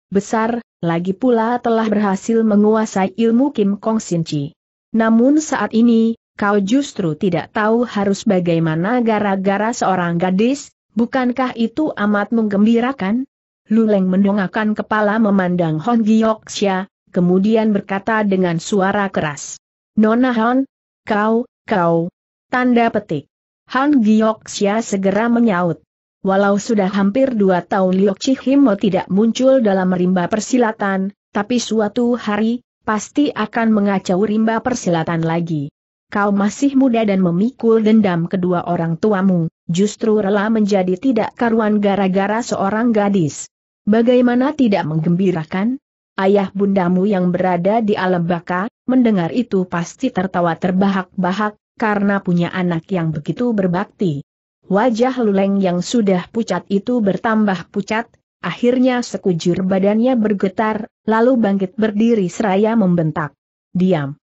besar, lagi pula telah berhasil menguasai ilmu Kim Kong Sin Chi. Namun saat ini, kau justru tidak tahu harus bagaimana gara-gara seorang gadis, Bukankah itu amat menggembirakan? Luleng mendongakkan kepala memandang Hon Xia, kemudian berkata dengan suara keras. Nona Hon, kau, kau. Tanda petik. Han Xia segera menyaut. Walau sudah hampir dua tahun Liok Chihimo tidak muncul dalam rimba persilatan, tapi suatu hari, pasti akan mengacau rimba persilatan lagi kau masih muda dan memikul dendam kedua orang tuamu, justru rela menjadi tidak karuan gara-gara seorang gadis. Bagaimana tidak menggembirakan? Ayah bundamu yang berada di alam baka, mendengar itu pasti tertawa terbahak-bahak, karena punya anak yang begitu berbakti. Wajah Luleng yang sudah pucat itu bertambah pucat, akhirnya sekujur badannya bergetar, lalu bangkit berdiri seraya membentak. Diam.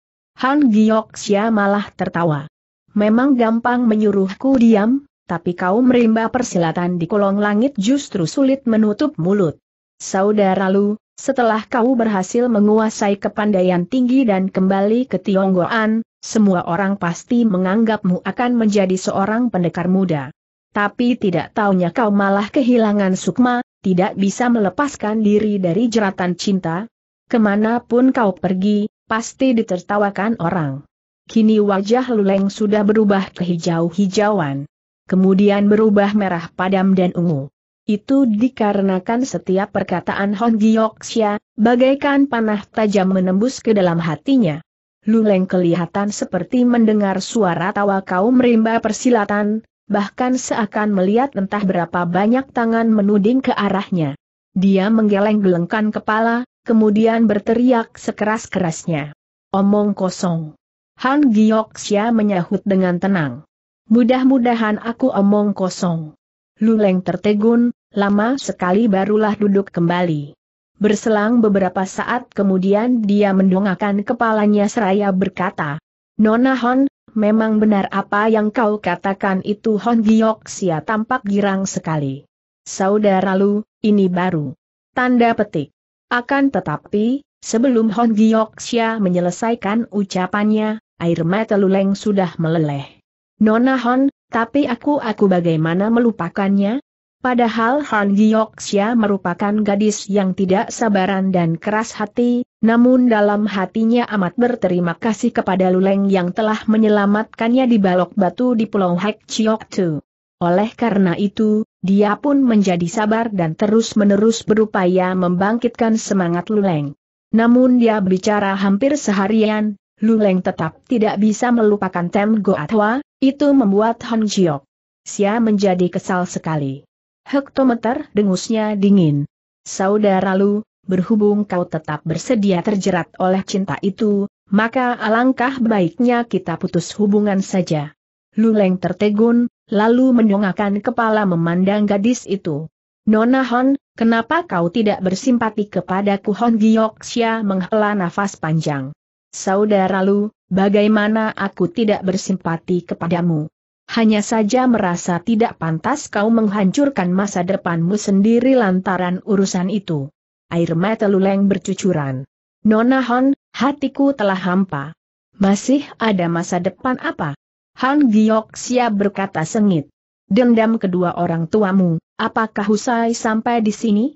Han Xia malah tertawa. Memang gampang menyuruhku diam, tapi kau merimba persilatan di kolong langit justru sulit menutup mulut. Saudara Lu, setelah kau berhasil menguasai kepandaian tinggi dan kembali ke Tionggoan, semua orang pasti menganggapmu akan menjadi seorang pendekar muda. Tapi tidak taunya kau malah kehilangan sukma, tidak bisa melepaskan diri dari jeratan cinta. Kemanapun kau pergi, pasti ditertawakan orang. Kini wajah Luleng sudah berubah ke hijau-hijauan. Kemudian berubah merah padam dan ungu. Itu dikarenakan setiap perkataan Hon Gyoksya, bagaikan panah tajam menembus ke dalam hatinya. Luleng kelihatan seperti mendengar suara tawa kaum rimba persilatan, bahkan seakan melihat entah berapa banyak tangan menuding ke arahnya. Dia menggeleng-gelengkan kepala, kemudian berteriak sekeras-kerasnya. Omong kosong. Han Giok Xia menyahut dengan tenang. Mudah-mudahan aku omong kosong. Luleng tertegun, lama sekali barulah duduk kembali. Berselang beberapa saat kemudian dia mendongakkan kepalanya seraya berkata, Nona Hon, memang benar apa yang kau katakan itu Hon Xia tampak girang sekali. Saudara Lu, ini baru. Tanda petik. Akan tetapi, sebelum Hon Xia menyelesaikan ucapannya, air mata Luleng sudah meleleh. Nona Hon, tapi aku-aku bagaimana melupakannya? Padahal Han Xia merupakan gadis yang tidak sabaran dan keras hati, namun dalam hatinya amat berterima kasih kepada Luleng yang telah menyelamatkannya di balok batu di Pulau Hek Chiok Tu. Oleh karena itu, dia pun menjadi sabar dan terus-menerus berupaya membangkitkan semangat Luleng. Namun dia bicara hampir seharian, Luleng tetap tidak bisa melupakan Tem Go Atwa, itu membuat Han Jiok. Sia menjadi kesal sekali. Hektometer dengusnya dingin. Saudara Lu, berhubung kau tetap bersedia terjerat oleh cinta itu, maka alangkah baiknya kita putus hubungan saja. Luleng tertegun, lalu menyongakkan kepala memandang gadis itu. Nona Hon, kenapa kau tidak bersimpati kepadaku Hon Giyoksia menghela nafas panjang. Saudara Lu, bagaimana aku tidak bersimpati kepadamu? Hanya saja merasa tidak pantas kau menghancurkan masa depanmu sendiri lantaran urusan itu. Air mata Luleng bercucuran. Nona Hon, hatiku telah hampa. Masih ada masa depan apa? Han Xia berkata sengit. Dendam kedua orang tuamu, apakah usai sampai di sini?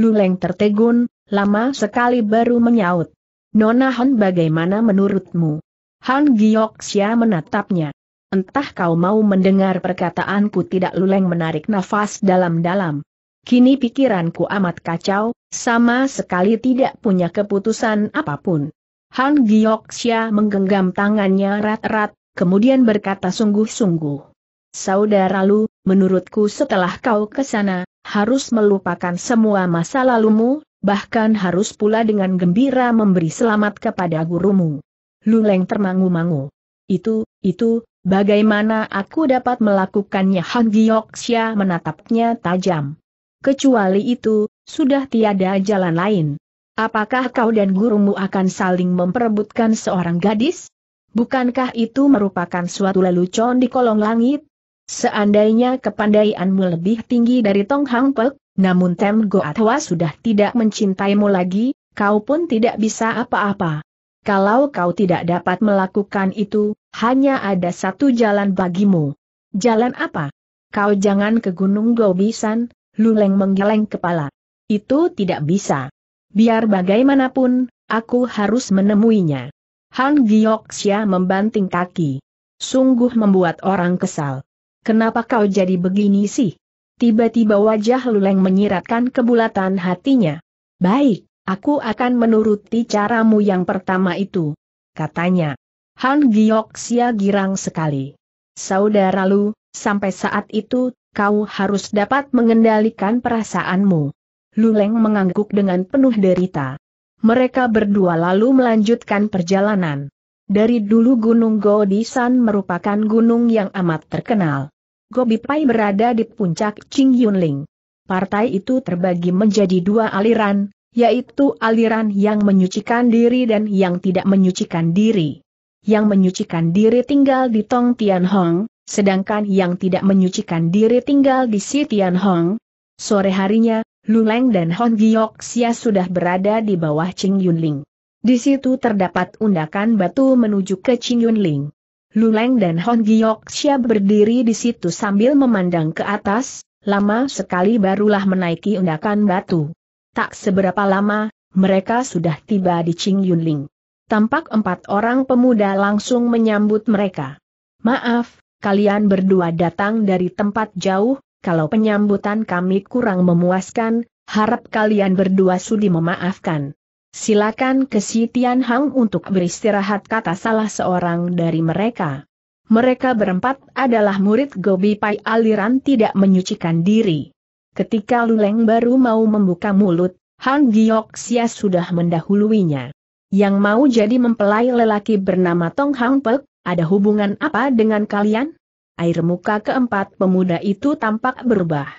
Luleng tertegun, lama sekali baru menyaut. Nona Han bagaimana menurutmu? Han Xia menatapnya. Entah kau mau mendengar perkataanku tidak Luleng menarik nafas dalam-dalam. Kini pikiranku amat kacau, sama sekali tidak punya keputusan apapun. Han Xia menggenggam tangannya rat-rat, kemudian berkata sungguh-sungguh. Saudara lu, menurutku setelah kau ke sana, harus melupakan semua masa lalumu, bahkan harus pula dengan gembira memberi selamat kepada gurumu. leng termangu-mangu. Itu, itu, bagaimana aku dapat melakukannya Han Xia menatapnya tajam. Kecuali itu, sudah tiada jalan lain. Apakah kau dan gurumu akan saling memperebutkan seorang gadis? Bukankah itu merupakan suatu lelucon di kolong langit? Seandainya kepandaianmu lebih tinggi dari Tong Hang Pek, namun Tem Go sudah tidak mencintaimu lagi, kau pun tidak bisa apa-apa. Kalau kau tidak dapat melakukan itu, hanya ada satu jalan bagimu. Jalan apa? Kau jangan ke Gunung Gobisan, Luleng menggeleng kepala. Itu tidak bisa. Biar bagaimanapun, aku harus menemuinya. Han Xia membanting kaki. Sungguh membuat orang kesal. Kenapa kau jadi begini sih? Tiba-tiba wajah Luleng menyiratkan kebulatan hatinya. Baik, aku akan menuruti caramu yang pertama itu. Katanya. Han Xia girang sekali. Saudara Lu, sampai saat itu, kau harus dapat mengendalikan perasaanmu. Luleng mengangguk dengan penuh derita mereka berdua lalu melanjutkan perjalanan. Dari dulu Gunung Godisan merupakan gunung yang amat terkenal. Gobi Pai berada di puncak Ching Yunling. Partai itu terbagi menjadi dua aliran, yaitu aliran yang menyucikan diri dan yang tidak menyucikan diri. Yang menyucikan diri tinggal di Tong Tian Hong, sedangkan yang tidak menyucikan diri tinggal di Si Tian Hong. Sore harinya, Luleng dan Hon Sia sudah berada di bawah Ching Yunling. Di situ terdapat undakan batu menuju ke Ching Yunling. Luleng dan Hon Sia berdiri di situ sambil memandang ke atas, lama sekali barulah menaiki undakan batu. Tak seberapa lama, mereka sudah tiba di Ching Yunling. Tampak empat orang pemuda langsung menyambut mereka. Maaf, kalian berdua datang dari tempat jauh, kalau penyambutan kami kurang memuaskan, harap kalian berdua sudi memaafkan. Silakan ke si Tian Hang untuk beristirahat kata salah seorang dari mereka. Mereka berempat adalah murid Gobi Pai aliran tidak menyucikan diri. Ketika Luleng baru mau membuka mulut, Han Sia sudah mendahuluinya. Yang mau jadi mempelai lelaki bernama Tong Hang Pek, ada hubungan apa dengan kalian? air muka keempat pemuda itu tampak berubah.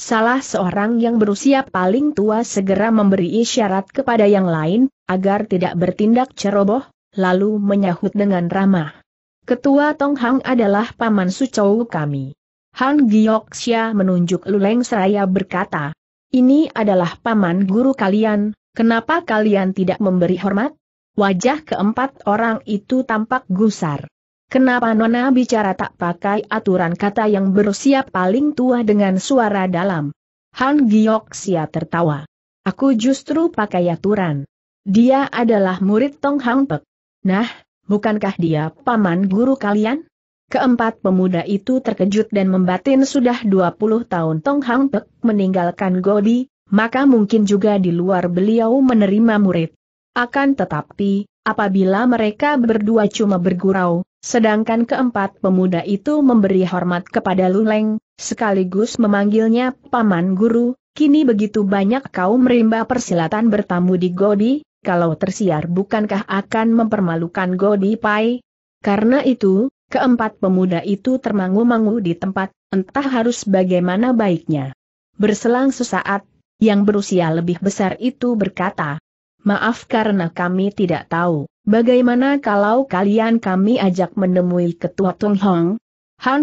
Salah seorang yang berusia paling tua segera memberi isyarat kepada yang lain, agar tidak bertindak ceroboh, lalu menyahut dengan ramah. Ketua Tong Hang adalah paman Sucou kami. Han Giyoksia menunjuk Luleng Seraya berkata, ini adalah paman guru kalian, kenapa kalian tidak memberi hormat? Wajah keempat orang itu tampak gusar. Kenapa Nona bicara tak pakai aturan kata yang berusia paling tua dengan suara dalam? Han sia tertawa. Aku justru pakai aturan. Dia adalah murid Tong Hang Pek. Nah, bukankah dia paman guru kalian? Keempat pemuda itu terkejut dan membatin sudah 20 tahun Tong Hang Pek meninggalkan Godi, maka mungkin juga di luar beliau menerima murid. Akan tetapi, apabila mereka berdua cuma bergurau, Sedangkan keempat pemuda itu memberi hormat kepada Luleng, sekaligus memanggilnya Paman Guru, kini begitu banyak kaum rimba persilatan bertamu di Godi, kalau tersiar bukankah akan mempermalukan Godi Pai? Karena itu, keempat pemuda itu termangu-mangu di tempat, entah harus bagaimana baiknya. Berselang sesaat, yang berusia lebih besar itu berkata, Maaf karena kami tidak tahu. Bagaimana kalau kalian kami ajak menemui Ketua Tung Hong? Han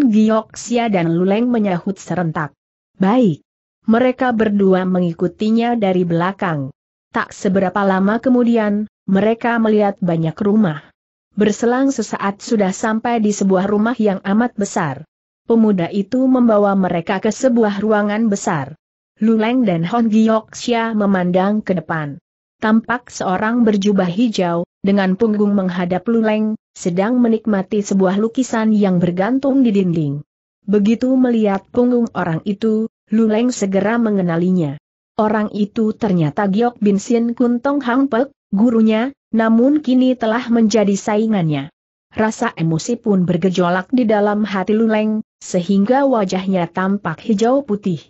Xia dan Luleng menyahut serentak. Baik. Mereka berdua mengikutinya dari belakang. Tak seberapa lama kemudian, mereka melihat banyak rumah. Berselang sesaat sudah sampai di sebuah rumah yang amat besar. Pemuda itu membawa mereka ke sebuah ruangan besar. Luleng dan Hon Xia memandang ke depan tampak seorang berjubah hijau, dengan punggung menghadap luleng, sedang menikmati sebuah lukisan yang bergantung di dinding. Begitu melihat punggung orang itu, Luleng segera mengenalinya. Orang itu ternyata Giok Bin Sin Kuntong Hang gurunya, namun kini telah menjadi saingannya. Rasa emosi pun bergejolak di dalam hati Luleng, sehingga wajahnya tampak hijau putih.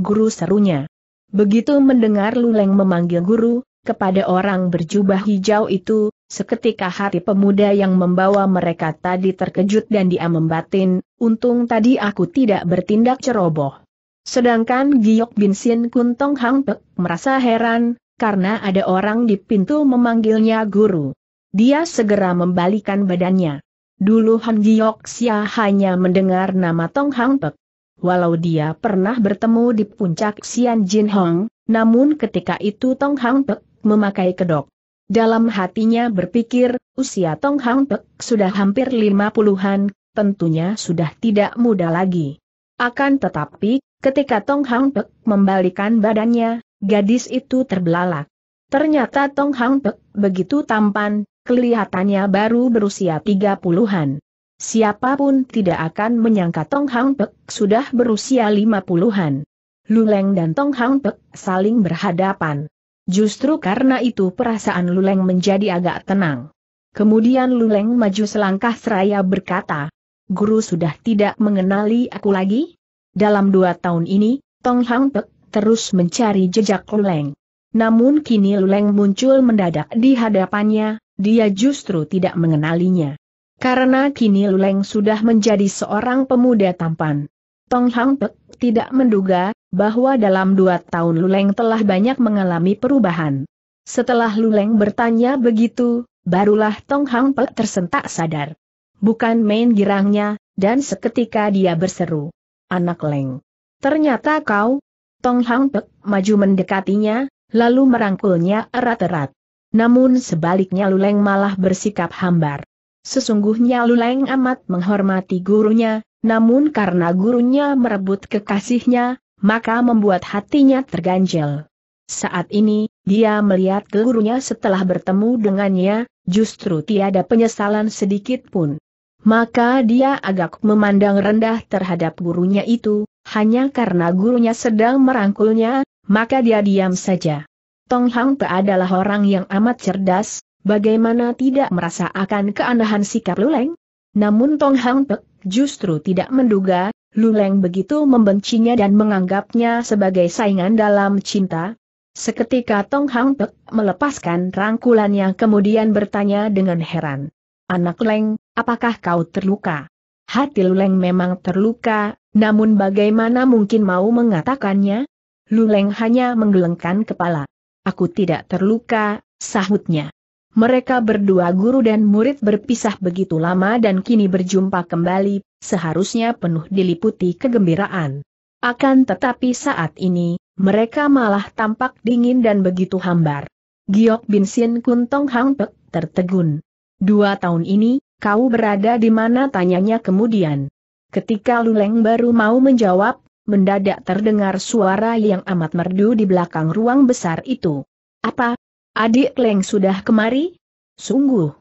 Guru serunya. Begitu mendengar Luleng memanggil guru, kepada orang berjubah hijau itu, seketika hati pemuda yang membawa mereka tadi terkejut dan dia membatin, untung tadi aku tidak bertindak ceroboh. Sedangkan Giok Bin Sin Kuntong Hang Pek merasa heran, karena ada orang di pintu memanggilnya guru. Dia segera membalikan badannya. Dulu Han Giok Sia hanya mendengar nama Tong Hang Pek. Walau dia pernah bertemu di puncak Xian Jin Hong, namun ketika itu Tong Hang Pek memakai kedok. Dalam hatinya berpikir, usia Tong Hang Pek sudah hampir lima puluhan, tentunya sudah tidak muda lagi. Akan tetapi, ketika Tong Hang Pek membalikan badannya, gadis itu terbelalak. Ternyata Tong Hang Pek begitu tampan, kelihatannya baru berusia tiga puluhan. Siapapun tidak akan menyangka Tong Hang Pek sudah berusia lima puluhan. Luleng dan Tong Hang Pek saling berhadapan. Justru karena itu perasaan Luleng menjadi agak tenang. Kemudian Luleng maju selangkah seraya berkata, Guru sudah tidak mengenali aku lagi? Dalam dua tahun ini, Tong Hang Pek terus mencari jejak Luleng. Namun kini Luleng muncul mendadak di hadapannya, dia justru tidak mengenalinya. Karena kini Luleng sudah menjadi seorang pemuda tampan. Tong Hang Pek tidak menduga bahwa dalam dua tahun Luleng telah banyak mengalami perubahan. Setelah Luleng bertanya begitu, barulah Tong Hang Pe tersentak sadar. Bukan main girangnya, dan seketika dia berseru. Anak Leng. Ternyata kau, Tong Hang Pe, maju mendekatinya, lalu merangkulnya erat-erat. Namun sebaliknya Luleng malah bersikap hambar. Sesungguhnya Luleng amat menghormati gurunya, namun karena gurunya merebut kekasihnya, maka membuat hatinya terganjal. Saat ini, dia melihat gurunya setelah bertemu dengannya, justru tiada penyesalan sedikit pun. Maka dia agak memandang rendah terhadap gurunya itu, hanya karena gurunya sedang merangkulnya, maka dia diam saja. Tong Hang Pe adalah orang yang amat cerdas, bagaimana tidak merasa akan keanehan sikap Luleng? Namun Tong Hang Pe justru tidak menduga, Luleng begitu membencinya dan menganggapnya sebagai saingan dalam cinta. Seketika Tong Hang Pek melepaskan rangkulannya kemudian bertanya dengan heran. Anak Leng, apakah kau terluka? Hati Luleng memang terluka, namun bagaimana mungkin mau mengatakannya? Luleng hanya menggelengkan kepala. Aku tidak terluka, sahutnya. Mereka berdua guru dan murid berpisah begitu lama dan kini berjumpa kembali, seharusnya penuh diliputi kegembiraan. Akan tetapi saat ini, mereka malah tampak dingin dan begitu hambar. Giok Bin Sin Kun Tong Hang Pek tertegun. Dua tahun ini, kau berada di mana tanyanya kemudian. Ketika Luleng baru mau menjawab, mendadak terdengar suara yang amat merdu di belakang ruang besar itu. Apa? Adik Leng sudah kemari? Sungguh.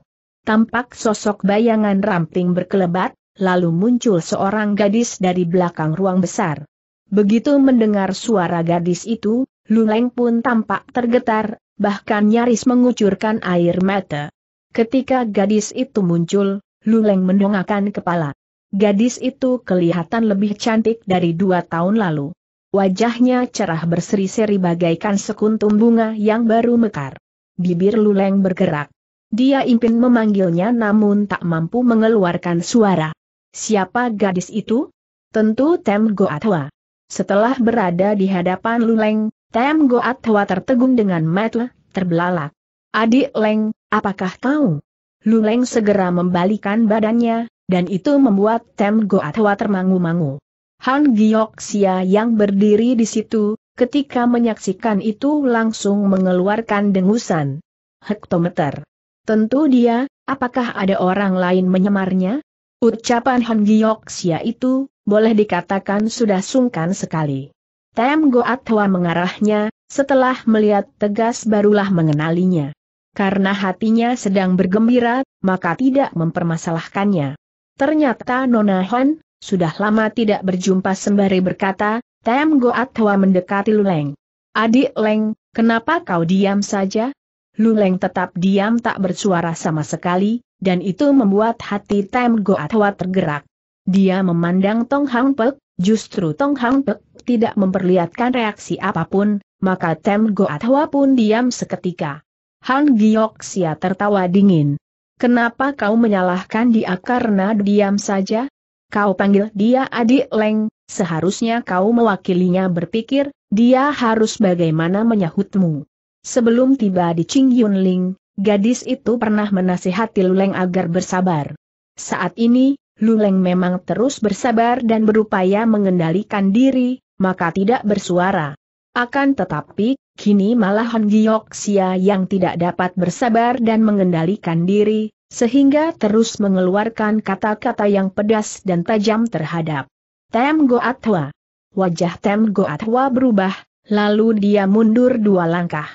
Tampak sosok bayangan ramping berkelebat, lalu muncul seorang gadis dari belakang ruang besar. Begitu mendengar suara gadis itu, Luleng pun tampak tergetar, bahkan nyaris mengucurkan air mata. Ketika gadis itu muncul, Luleng mendongakkan kepala. Gadis itu kelihatan lebih cantik dari dua tahun lalu. Wajahnya cerah berseri-seri bagaikan sekuntum bunga yang baru mekar. Bibir Luleng bergerak. Dia impin memanggilnya namun tak mampu mengeluarkan suara. Siapa gadis itu? Tentu Tem Goatwa. Setelah berada di hadapan Luleng, Tem Goatwa tertegun dengan mata, terbelalak. Adik Leng, apakah kau? Luleng segera membalikan badannya, dan itu membuat Tem Goatwa termangu-mangu. Han Gioksia yang berdiri di situ, ketika menyaksikan itu langsung mengeluarkan dengusan. Hektometer. Tentu dia, apakah ada orang lain menyemarnya? Ucapan Han Giyoksia itu, boleh dikatakan sudah sungkan sekali. Tem Goat Hwa mengarahnya, setelah melihat tegas barulah mengenalinya. Karena hatinya sedang bergembira, maka tidak mempermasalahkannya. Ternyata Nona Han, sudah lama tidak berjumpa sembari berkata, Tem Goat Hwa mendekati Leng. Adik Leng, kenapa kau diam saja? Luleng tetap diam tak bersuara sama sekali, dan itu membuat hati Tem Goatwa tergerak. Dia memandang Tong Hang Pek, justru Tong Hang Pek tidak memperlihatkan reaksi apapun, maka Tem Goatwa pun diam seketika. Han Sia tertawa dingin. Kenapa kau menyalahkan dia karena diam saja? Kau panggil dia adik Leng, seharusnya kau mewakilinya berpikir, dia harus bagaimana menyahutmu. Sebelum tiba di Ching Yun Ling, gadis itu pernah menasihati Luleng agar bersabar. Saat ini, Luleng memang terus bersabar dan berupaya mengendalikan diri, maka tidak bersuara. Akan tetapi, kini malah Giok Sia yang tidak dapat bersabar dan mengendalikan diri, sehingga terus mengeluarkan kata-kata yang pedas dan tajam terhadap Tem Goatwa. Wajah Tem Goatwa berubah, lalu dia mundur dua langkah.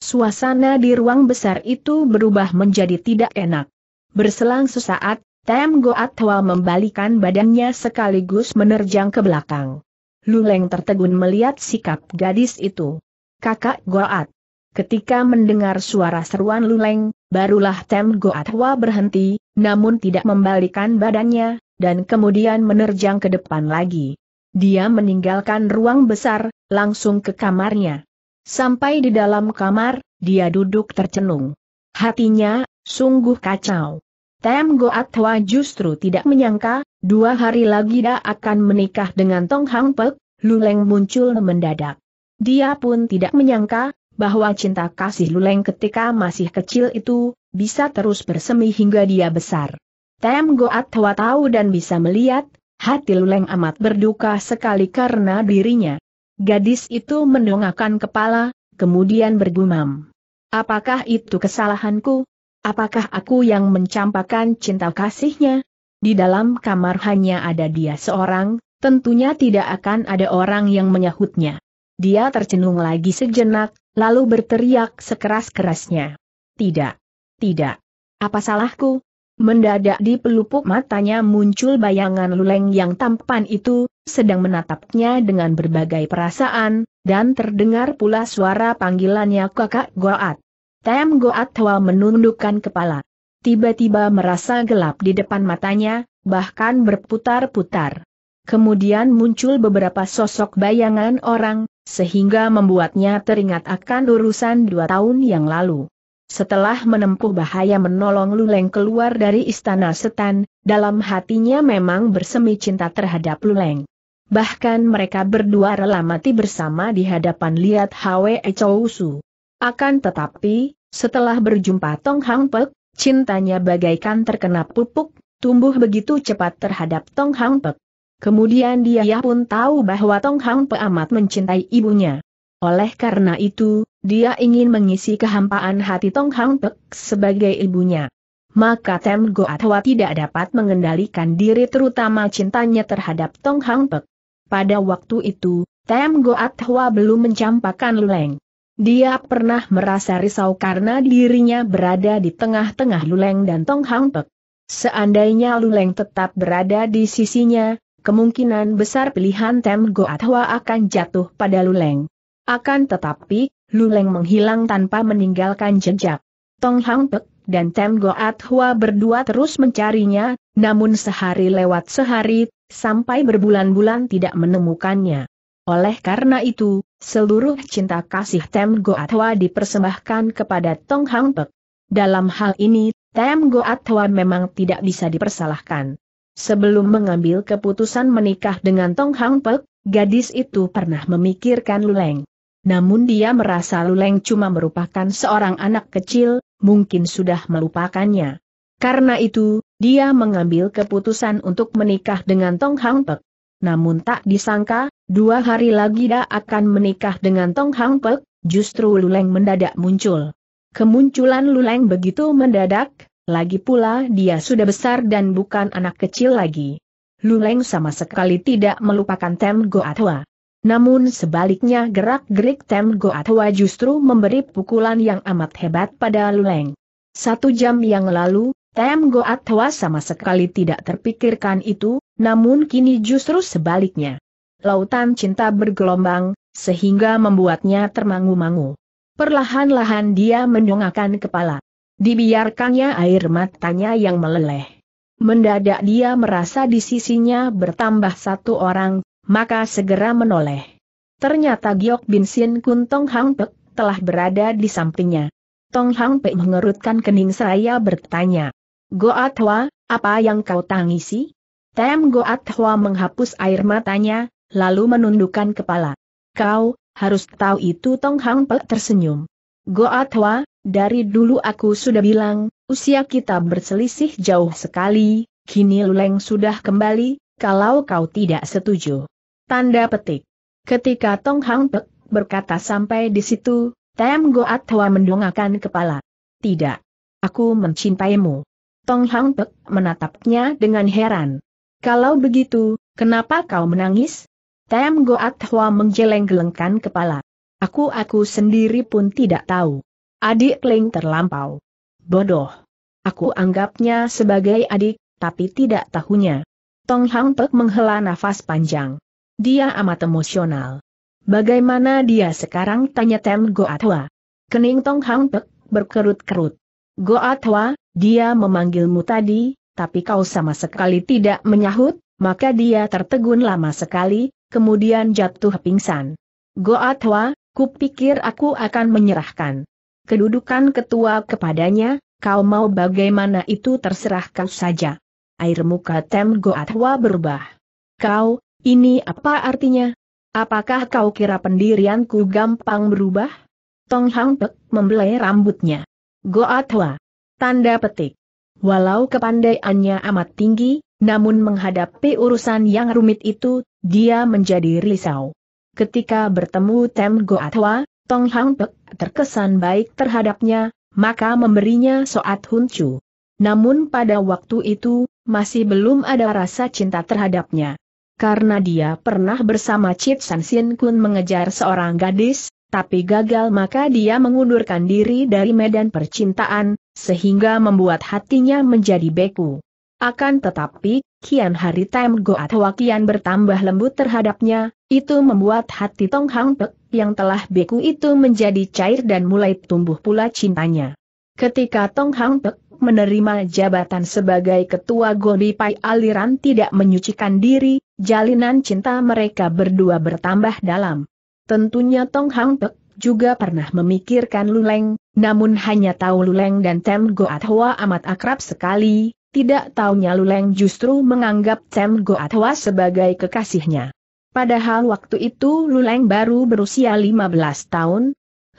Suasana di ruang besar itu berubah menjadi tidak enak. Berselang sesaat, Tem Goat Hwa membalikan badannya sekaligus menerjang ke belakang. Luleng tertegun melihat sikap gadis itu. Kakak Goat. Ketika mendengar suara seruan Luleng, barulah Tem Goat Hwa berhenti, namun tidak membalikan badannya, dan kemudian menerjang ke depan lagi. Dia meninggalkan ruang besar, langsung ke kamarnya. Sampai di dalam kamar, dia duduk tercenung. Hatinya, sungguh kacau. Tem Goatwa justru tidak menyangka, dua hari lagi dia akan menikah dengan Tong Hang Pek, Luleng muncul mendadak. Dia pun tidak menyangka, bahwa cinta kasih Luleng ketika masih kecil itu, bisa terus bersemi hingga dia besar. Tem Goatwa tahu dan bisa melihat, hati Luleng amat berduka sekali karena dirinya. Gadis itu mendongakkan kepala, kemudian bergumam. Apakah itu kesalahanku? Apakah aku yang mencampakkan cinta kasihnya? Di dalam kamar hanya ada dia seorang, tentunya tidak akan ada orang yang menyahutnya. Dia tercenung lagi sejenak, lalu berteriak sekeras-kerasnya. Tidak. Tidak. Apa salahku? Mendadak di pelupuk matanya muncul bayangan luleng yang tampan itu, sedang menatapnya dengan berbagai perasaan, dan terdengar pula suara panggilannya kakak Goat. Tem Goat Hwa menundukkan kepala. Tiba-tiba merasa gelap di depan matanya, bahkan berputar-putar. Kemudian muncul beberapa sosok bayangan orang, sehingga membuatnya teringat akan urusan dua tahun yang lalu. Setelah menempuh bahaya menolong Luleng keluar dari istana setan, dalam hatinya memang bersemi cinta terhadap Luleng. Bahkan mereka berdua rela mati bersama di hadapan Liat Hwe Chousu. Akan tetapi, setelah berjumpa Tong Hang Pek, cintanya bagaikan terkena pupuk, tumbuh begitu cepat terhadap Tong Hang Pek. Kemudian dia pun tahu bahwa Tong Hang Pe amat mencintai ibunya. Oleh karena itu, dia ingin mengisi kehampaan hati Tong Hang Pek sebagai ibunya. Maka Tem Go Goatwa tidak dapat mengendalikan diri terutama cintanya terhadap Tong Hang Pek. Pada waktu itu, Tem Go Goatwa belum mencampakkan Luleng. Dia pernah merasa risau karena dirinya berada di tengah-tengah Luleng dan Tong Hang Pek. Seandainya Luleng tetap berada di sisinya, kemungkinan besar pilihan Tem Go Goatwa akan jatuh pada Luleng. Akan tetapi, Luleng menghilang tanpa meninggalkan jejak. Tong Hang Pek dan Tem Go At Hua berdua terus mencarinya, namun sehari lewat sehari, sampai berbulan-bulan tidak menemukannya. Oleh karena itu, seluruh cinta kasih Tem Go At Hua dipersembahkan kepada Tong Hang Pek. Dalam hal ini, Tem Go At Hua memang tidak bisa dipersalahkan. Sebelum mengambil keputusan menikah dengan Tong Hang Pek, gadis itu pernah memikirkan Luleng namun dia merasa Luleng cuma merupakan seorang anak kecil, mungkin sudah melupakannya. Karena itu, dia mengambil keputusan untuk menikah dengan Tong Hang Pek. Namun tak disangka, dua hari lagi dia akan menikah dengan Tong Hang Pek, justru Luleng mendadak muncul. Kemunculan Luleng begitu mendadak, lagi pula dia sudah besar dan bukan anak kecil lagi. Luleng sama sekali tidak melupakan Tem Atua. Namun sebaliknya gerak-gerik Tem Goatwa justru memberi pukulan yang amat hebat pada Luleng. Satu jam yang lalu, Tem Goatwa sama sekali tidak terpikirkan itu, namun kini justru sebaliknya. Lautan cinta bergelombang, sehingga membuatnya termangu-mangu. Perlahan-lahan dia mendongakkan kepala. Dibiarkannya air matanya yang meleleh. Mendadak dia merasa di sisinya bertambah satu orang, maka segera menoleh. Ternyata Giok Bin Sin Kun Tong Hang Pek telah berada di sampingnya. Tong Hang Pek mengerutkan kening seraya bertanya. Goat Hwa, apa yang kau tangisi? Tem Goat Hwa menghapus air matanya, lalu menundukkan kepala. Kau, harus tahu itu Tong Hang Pek tersenyum. Goat Hwa, dari dulu aku sudah bilang, usia kita berselisih jauh sekali, kini Luleng sudah kembali, kalau kau tidak setuju. Tanda petik. Ketika Tong Hang Pek berkata sampai di situ, Tem Goat Hwa mendongakkan kepala. Tidak. Aku mencintaimu. Tong Hang Pek menatapnya dengan heran. Kalau begitu, kenapa kau menangis? Tem Goat Hwa menjeleng gelengkan kepala. Aku-aku sendiri pun tidak tahu. Adik Ling terlampau. Bodoh. Aku anggapnya sebagai adik, tapi tidak tahunya. Tong Hang Pek menghela nafas panjang. Dia amat emosional. Bagaimana dia sekarang tanya Tem Goatwa? Kening Tong Hang Pek, berkerut-kerut. Goatwa, dia memanggilmu tadi, tapi kau sama sekali tidak menyahut, maka dia tertegun lama sekali, kemudian jatuh pingsan. Goatwa, kupikir aku akan menyerahkan kedudukan ketua kepadanya, kau mau bagaimana itu terserah kau saja. Air muka Tem Goatwa berubah. Kau, ini apa artinya? Apakah kau kira pendirianku gampang berubah? Tong Hang Pek membelai rambutnya. Goatwa. Tanda petik. Walau kepandaiannya amat tinggi, namun menghadapi urusan yang rumit itu, dia menjadi risau. Ketika bertemu Tem Goatwa, Tong Hang Pek terkesan baik terhadapnya, maka memberinya soat huncu. Namun pada waktu itu, masih belum ada rasa cinta terhadapnya karena dia pernah bersama Chit San Sin Kun mengejar seorang gadis, tapi gagal maka dia mengundurkan diri dari medan percintaan, sehingga membuat hatinya menjadi beku. Akan tetapi, kian hari Time goat atau kian bertambah lembut terhadapnya, itu membuat hati Tong Hang Pek yang telah beku itu menjadi cair dan mulai tumbuh pula cintanya. Ketika Tong Hang Pek menerima jabatan sebagai ketua Gobipai aliran tidak menyucikan diri, jalinan cinta mereka berdua bertambah dalam. Tentunya Tong Hang Pek juga pernah memikirkan Luleng, namun hanya tahu Luleng dan Tem Goat Hwa amat akrab sekali, tidak taunya Luleng justru menganggap Tem Goat Hwa sebagai kekasihnya. Padahal waktu itu Luleng baru berusia 15 tahun.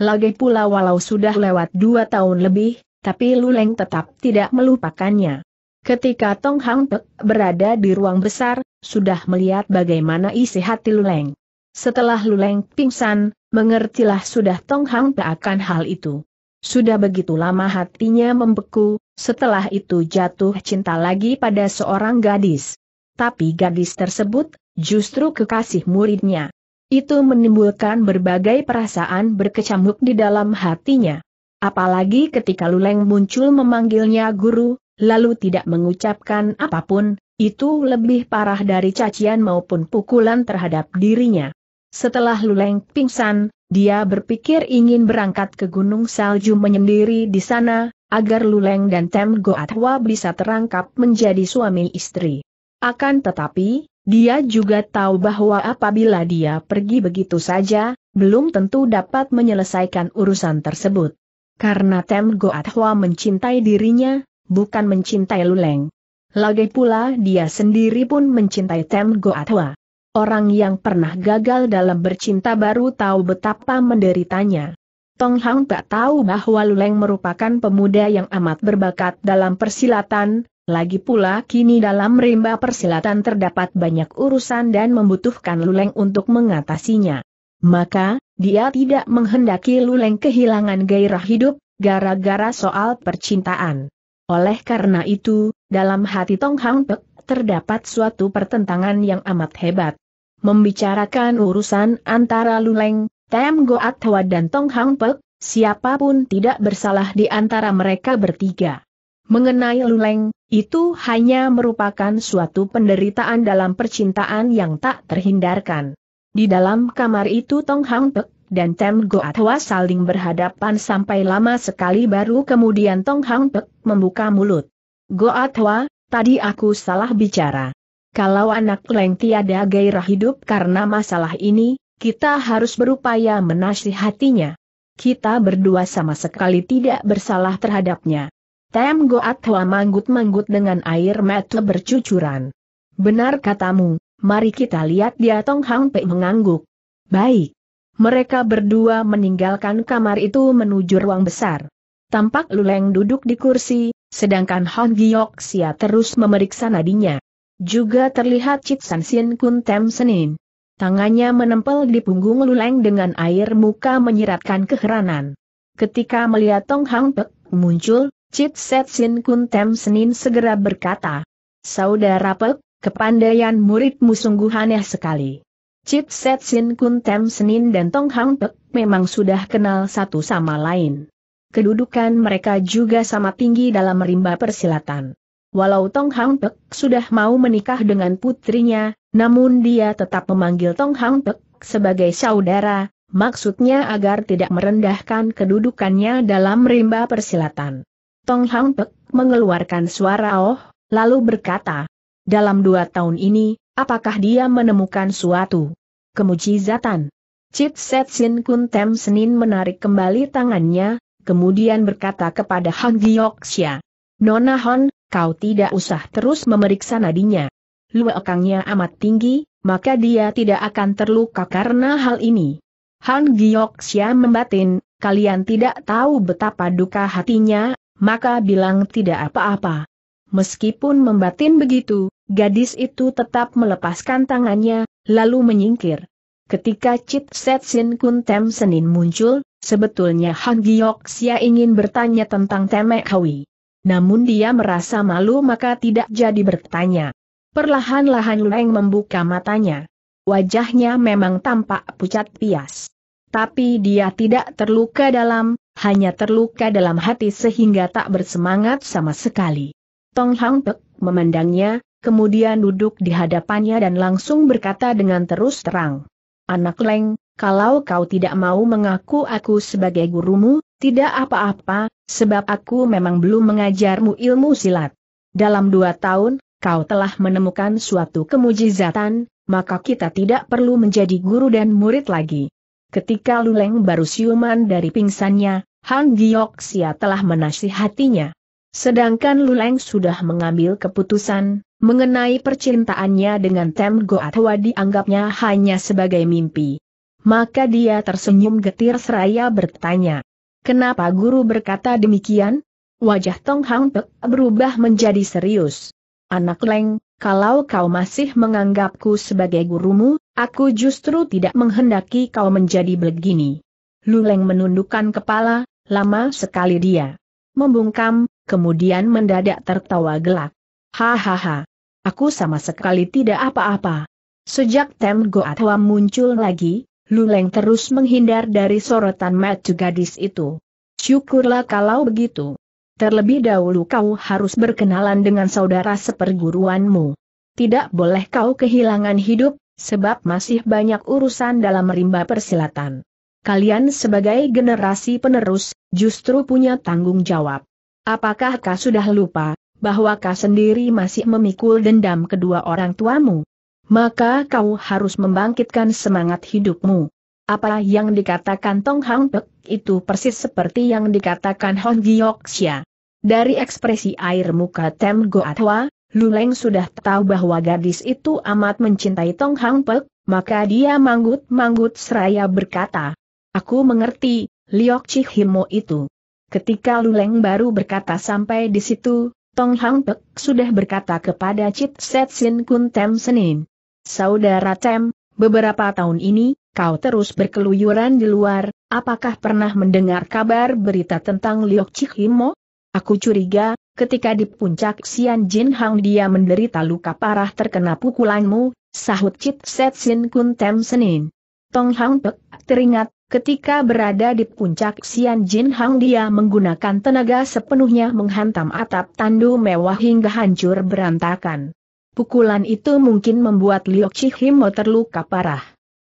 Lagi pula walau sudah lewat dua tahun lebih, tapi Luleng tetap tidak melupakannya. Ketika Tong Hang Pek berada di ruang besar, sudah melihat bagaimana isi hati Luleng. Setelah Luleng pingsan, mengertilah sudah Tong Hang Pek akan hal itu. Sudah begitu lama hatinya membeku, setelah itu jatuh cinta lagi pada seorang gadis. Tapi gadis tersebut, justru kekasih muridnya. Itu menimbulkan berbagai perasaan berkecamuk di dalam hatinya. Apalagi ketika Luleng muncul memanggilnya guru, lalu tidak mengucapkan apapun, itu lebih parah dari cacian maupun pukulan terhadap dirinya. Setelah Luleng pingsan, dia berpikir ingin berangkat ke Gunung Salju menyendiri di sana, agar Luleng dan Tem Goatwa bisa terangkap menjadi suami istri. Akan tetapi, dia juga tahu bahwa apabila dia pergi begitu saja, belum tentu dapat menyelesaikan urusan tersebut. Karena Tem Hua mencintai dirinya, bukan mencintai Luleng. Lagi pula dia sendiri pun mencintai Tem Hua. Orang yang pernah gagal dalam bercinta baru tahu betapa menderitanya. Tong Hang tak tahu bahwa Luleng merupakan pemuda yang amat berbakat dalam persilatan, lagi pula kini dalam rimba persilatan terdapat banyak urusan dan membutuhkan Luleng untuk mengatasinya. Maka, dia tidak menghendaki Luleng kehilangan gairah hidup, gara-gara soal percintaan. Oleh karena itu, dalam hati Tong Hang Pek terdapat suatu pertentangan yang amat hebat. Membicarakan urusan antara Luleng, Tem Goat Hwa dan Tong Hang Pek, siapapun tidak bersalah di antara mereka bertiga. Mengenai Luleng, itu hanya merupakan suatu penderitaan dalam percintaan yang tak terhindarkan. Di dalam kamar itu Tong Hang Pek dan Tem Goatwa saling berhadapan sampai lama sekali baru kemudian Tong Hang Pek membuka mulut. Goatwa, tadi aku salah bicara. Kalau anak Leng tiada gairah hidup karena masalah ini, kita harus berupaya menasihatinya. Kita berdua sama sekali tidak bersalah terhadapnya. Tem Goatwa manggut-manggut dengan air mata bercucuran. Benar katamu, Mari kita lihat dia Tong Hang Pei mengangguk. Baik. Mereka berdua meninggalkan kamar itu menuju ruang besar. Tampak Luleng duduk di kursi, sedangkan Han Giok Sia terus memeriksa nadinya. Juga terlihat Cik San Sin Kun Tem Senin. Tangannya menempel di punggung Luleng dengan air muka menyiratkan keheranan. Ketika melihat Tong Hang Pek muncul, Cik Set Sin Kun Tem Senin segera berkata, Saudara Pek, Kepandaian muridmu sungguh aneh sekali. Chipset Set Sin Kun Tem Senin dan Tong Hang Pek memang sudah kenal satu sama lain. Kedudukan mereka juga sama tinggi dalam rimba persilatan. Walau Tong Hang Pek sudah mau menikah dengan putrinya, namun dia tetap memanggil Tong Hang Pek sebagai saudara, maksudnya agar tidak merendahkan kedudukannya dalam rimba persilatan. Tong Hang Pek mengeluarkan suara oh, lalu berkata, dalam dua tahun ini, apakah dia menemukan suatu kemujizatan? Chit Set Sin Kun Tem Senin menarik kembali tangannya, kemudian berkata kepada Han Xia. Nona Hon, kau tidak usah terus memeriksa nadinya. Luekangnya amat tinggi, maka dia tidak akan terluka karena hal ini. Han Xia membatin, kalian tidak tahu betapa duka hatinya, maka bilang tidak apa-apa. Meskipun membatin begitu, gadis itu tetap melepaskan tangannya, lalu menyingkir. Ketika Chit Set Sin Kun Tem Senin muncul, sebetulnya Han Gioksia ingin bertanya tentang Temek Hawi. Namun dia merasa malu maka tidak jadi bertanya. Perlahan-lahan Leng membuka matanya. Wajahnya memang tampak pucat pias. Tapi dia tidak terluka dalam, hanya terluka dalam hati sehingga tak bersemangat sama sekali. Tong Hang Pek memandangnya, kemudian duduk di hadapannya dan langsung berkata dengan terus terang. Anak Leng, kalau kau tidak mau mengaku aku sebagai gurumu, tidak apa-apa, sebab aku memang belum mengajarmu ilmu silat. Dalam dua tahun, kau telah menemukan suatu kemujizatan, maka kita tidak perlu menjadi guru dan murid lagi. Ketika Luleng baru siuman dari pingsannya, Han Giok Sia telah menasihatinya. Sedangkan Luleng sudah mengambil keputusan, mengenai percintaannya dengan Tem Goatwa dianggapnya hanya sebagai mimpi. Maka dia tersenyum getir seraya bertanya, Kenapa guru berkata demikian? Wajah Tong Hang Pek berubah menjadi serius. Anak Leng, kalau kau masih menganggapku sebagai gurumu, aku justru tidak menghendaki kau menjadi begini. Luleng menundukkan kepala, lama sekali dia membungkam, kemudian mendadak tertawa gelak. Hahaha. Aku sama sekali tidak apa-apa. Sejak Tem Goatwa muncul lagi, Luleng terus menghindar dari sorotan mata gadis itu. Syukurlah kalau begitu. Terlebih dahulu kau harus berkenalan dengan saudara seperguruanmu. Tidak boleh kau kehilangan hidup, sebab masih banyak urusan dalam rimba persilatan. Kalian sebagai generasi penerus, justru punya tanggung jawab. Apakah kau sudah lupa, bahwa kau sendiri masih memikul dendam kedua orang tuamu? Maka kau harus membangkitkan semangat hidupmu. Apa yang dikatakan Tong Hang Pek itu persis seperti yang dikatakan Hong Xia. Dari ekspresi air muka Tem Goatwa, Luleng sudah tahu bahwa gadis itu amat mencintai Tong Hang Pek, maka dia manggut-manggut seraya berkata, Aku mengerti, Liok Himo itu. Ketika Luleng baru berkata sampai di situ, Tong Hang Pek sudah berkata kepada Cit Set Sin Kun Tem Senin. Saudara Tem, beberapa tahun ini, kau terus berkeluyuran di luar, apakah pernah mendengar kabar berita tentang Liok Himo? Aku curiga, ketika di puncak Xian Jin Hang dia menderita luka parah terkena pukulanmu, sahut Cit Set Sin Kun Tem Senin. Tong Hang Pek teringat, Ketika berada di puncak Xian Jin Hang dia menggunakan tenaga sepenuhnya menghantam atap tandu mewah hingga hancur berantakan. Pukulan itu mungkin membuat Liu Chihimo terluka parah.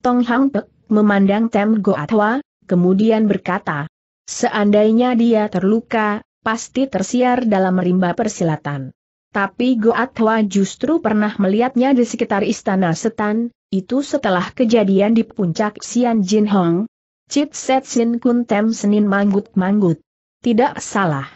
Tong Hang Pek memandang Tem Go Goatwa, kemudian berkata, Seandainya dia terluka, pasti tersiar dalam rimba persilatan. Tapi Go Goatwa justru pernah melihatnya di sekitar istana setan, itu setelah kejadian di puncak Xian Jin Hong, Set Sin Kun Tem Senin manggut-manggut. Tidak salah.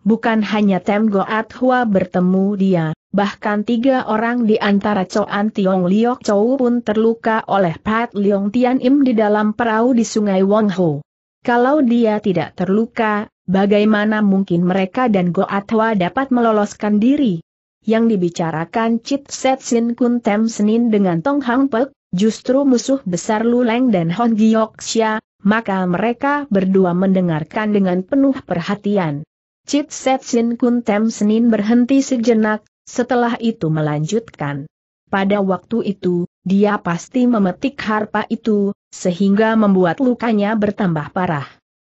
Bukan hanya Tem Goat Hua bertemu dia, bahkan tiga orang di antara Choan Tiong Liok Chou pun terluka oleh Pat Liong Tian Im di dalam perahu di sungai Wong Ho. Kalau dia tidak terluka, bagaimana mungkin mereka dan Goat Hua dapat meloloskan diri? Yang dibicarakan Set Sin Kun Tem Senin dengan Tong Hang Pek, justru musuh besar Lu Luleng dan Hon Giok Xia, maka mereka berdua mendengarkan dengan penuh perhatian. Chit Set Sin Kun Tem Senin berhenti sejenak, setelah itu melanjutkan. Pada waktu itu, dia pasti memetik harpa itu, sehingga membuat lukanya bertambah parah.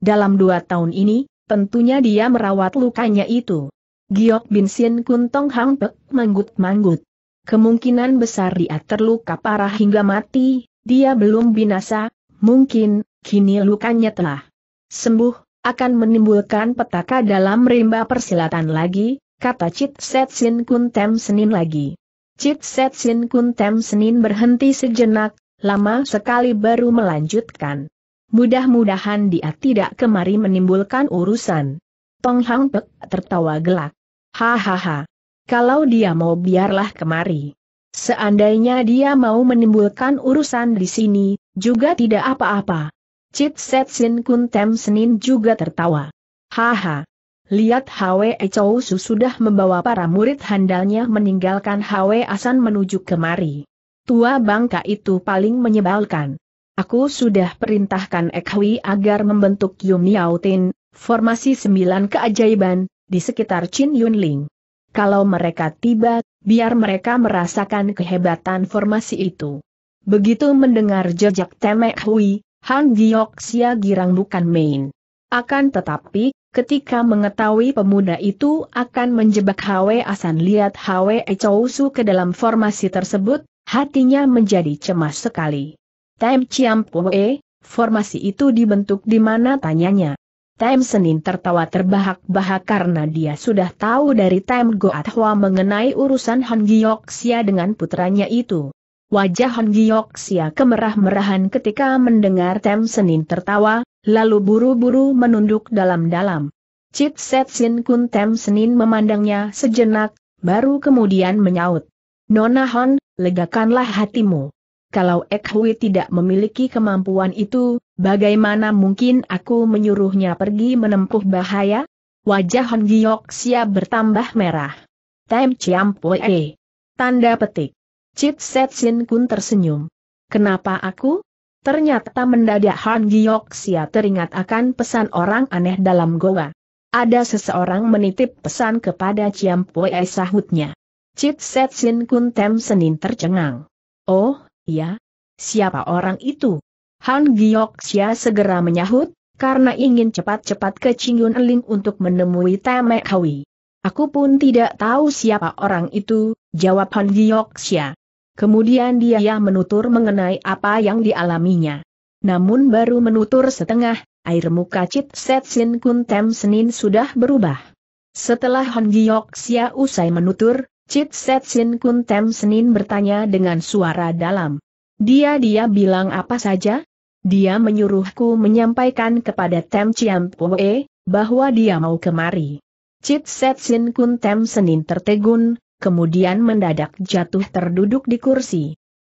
Dalam dua tahun ini, tentunya dia merawat lukanya itu. Giok Bin Sin Kun Tong Hang Pek manggut-manggut. Kemungkinan besar dia terluka parah hingga mati, dia belum binasa, mungkin, kini lukanya telah sembuh, akan menimbulkan petaka dalam rimba persilatan lagi, kata Chit Set Sin Kun Tem Senin lagi. Chit Set Sin Kun Tem Senin berhenti sejenak, lama sekali baru melanjutkan. Mudah-mudahan dia tidak kemari menimbulkan urusan. Tong Hang Pek tertawa gelak. Hahaha. Kalau dia mau biarlah kemari. Seandainya dia mau menimbulkan urusan di sini, juga tidak apa-apa. Cit Set Sin Kun Tem Senin juga tertawa. Haha. Lihat Hwe Chou Su sudah membawa para murid handalnya meninggalkan Hwe Asan menuju kemari. Tua bangka itu paling menyebalkan. Aku sudah perintahkan Ek agar membentuk Yum Tin, formasi sembilan keajaiban, di sekitar Chin Yun Ling. Kalau mereka tiba, biar mereka merasakan kehebatan formasi itu. Begitu mendengar jejak Temek Hui, Han xia girang bukan main. Akan tetapi, ketika mengetahui pemuda itu akan menjebak Hwe Asan lihat Hwe Chousu ke dalam formasi tersebut, hatinya menjadi cemas sekali. Tem Chiam Pue, formasi itu dibentuk di mana tanyanya. Tem Senin tertawa terbahak-bahak karena dia sudah tahu dari Tem Goat Hwa mengenai urusan Han xia dengan putranya itu. Wajah Giok Sia kemerah-merahan ketika mendengar Tem Senin tertawa, lalu buru-buru menunduk dalam-dalam. Cip Set Sin Kun Tem Senin memandangnya sejenak, baru kemudian menyaut. Nona Han, legakanlah hatimu. Kalau Ek Hui tidak memiliki kemampuan itu, bagaimana mungkin aku menyuruhnya pergi menempuh bahaya? Wajah Giok Sia bertambah merah. Tem Chiam Pue. Tanda petik. Set Setsin Kun tersenyum. Kenapa aku? Ternyata mendadak Han Sia teringat akan pesan orang aneh dalam goa. Ada seseorang menitip pesan kepada Ciam Pue sahutnya. Set Setsin Kun Tem Senin tercengang. Oh, iya? Siapa orang itu? Han Sia segera menyahut, karena ingin cepat-cepat ke Chingyun Ling untuk menemui Temek Hawi. Aku pun tidak tahu siapa orang itu, jawab Han Sia. Kemudian dia menutur mengenai apa yang dialaminya. Namun baru menutur setengah, air muka Cip Sin Kun Tem Senin sudah berubah. Setelah Han Sia usai menutur, Cip Sin Kun Tem Senin bertanya dengan suara dalam. Dia-dia bilang apa saja? Dia menyuruhku menyampaikan kepada Tem Chiam Poe, bahwa dia mau kemari. Cip Sin Kun Tem Senin tertegun, kemudian mendadak jatuh terduduk di kursi.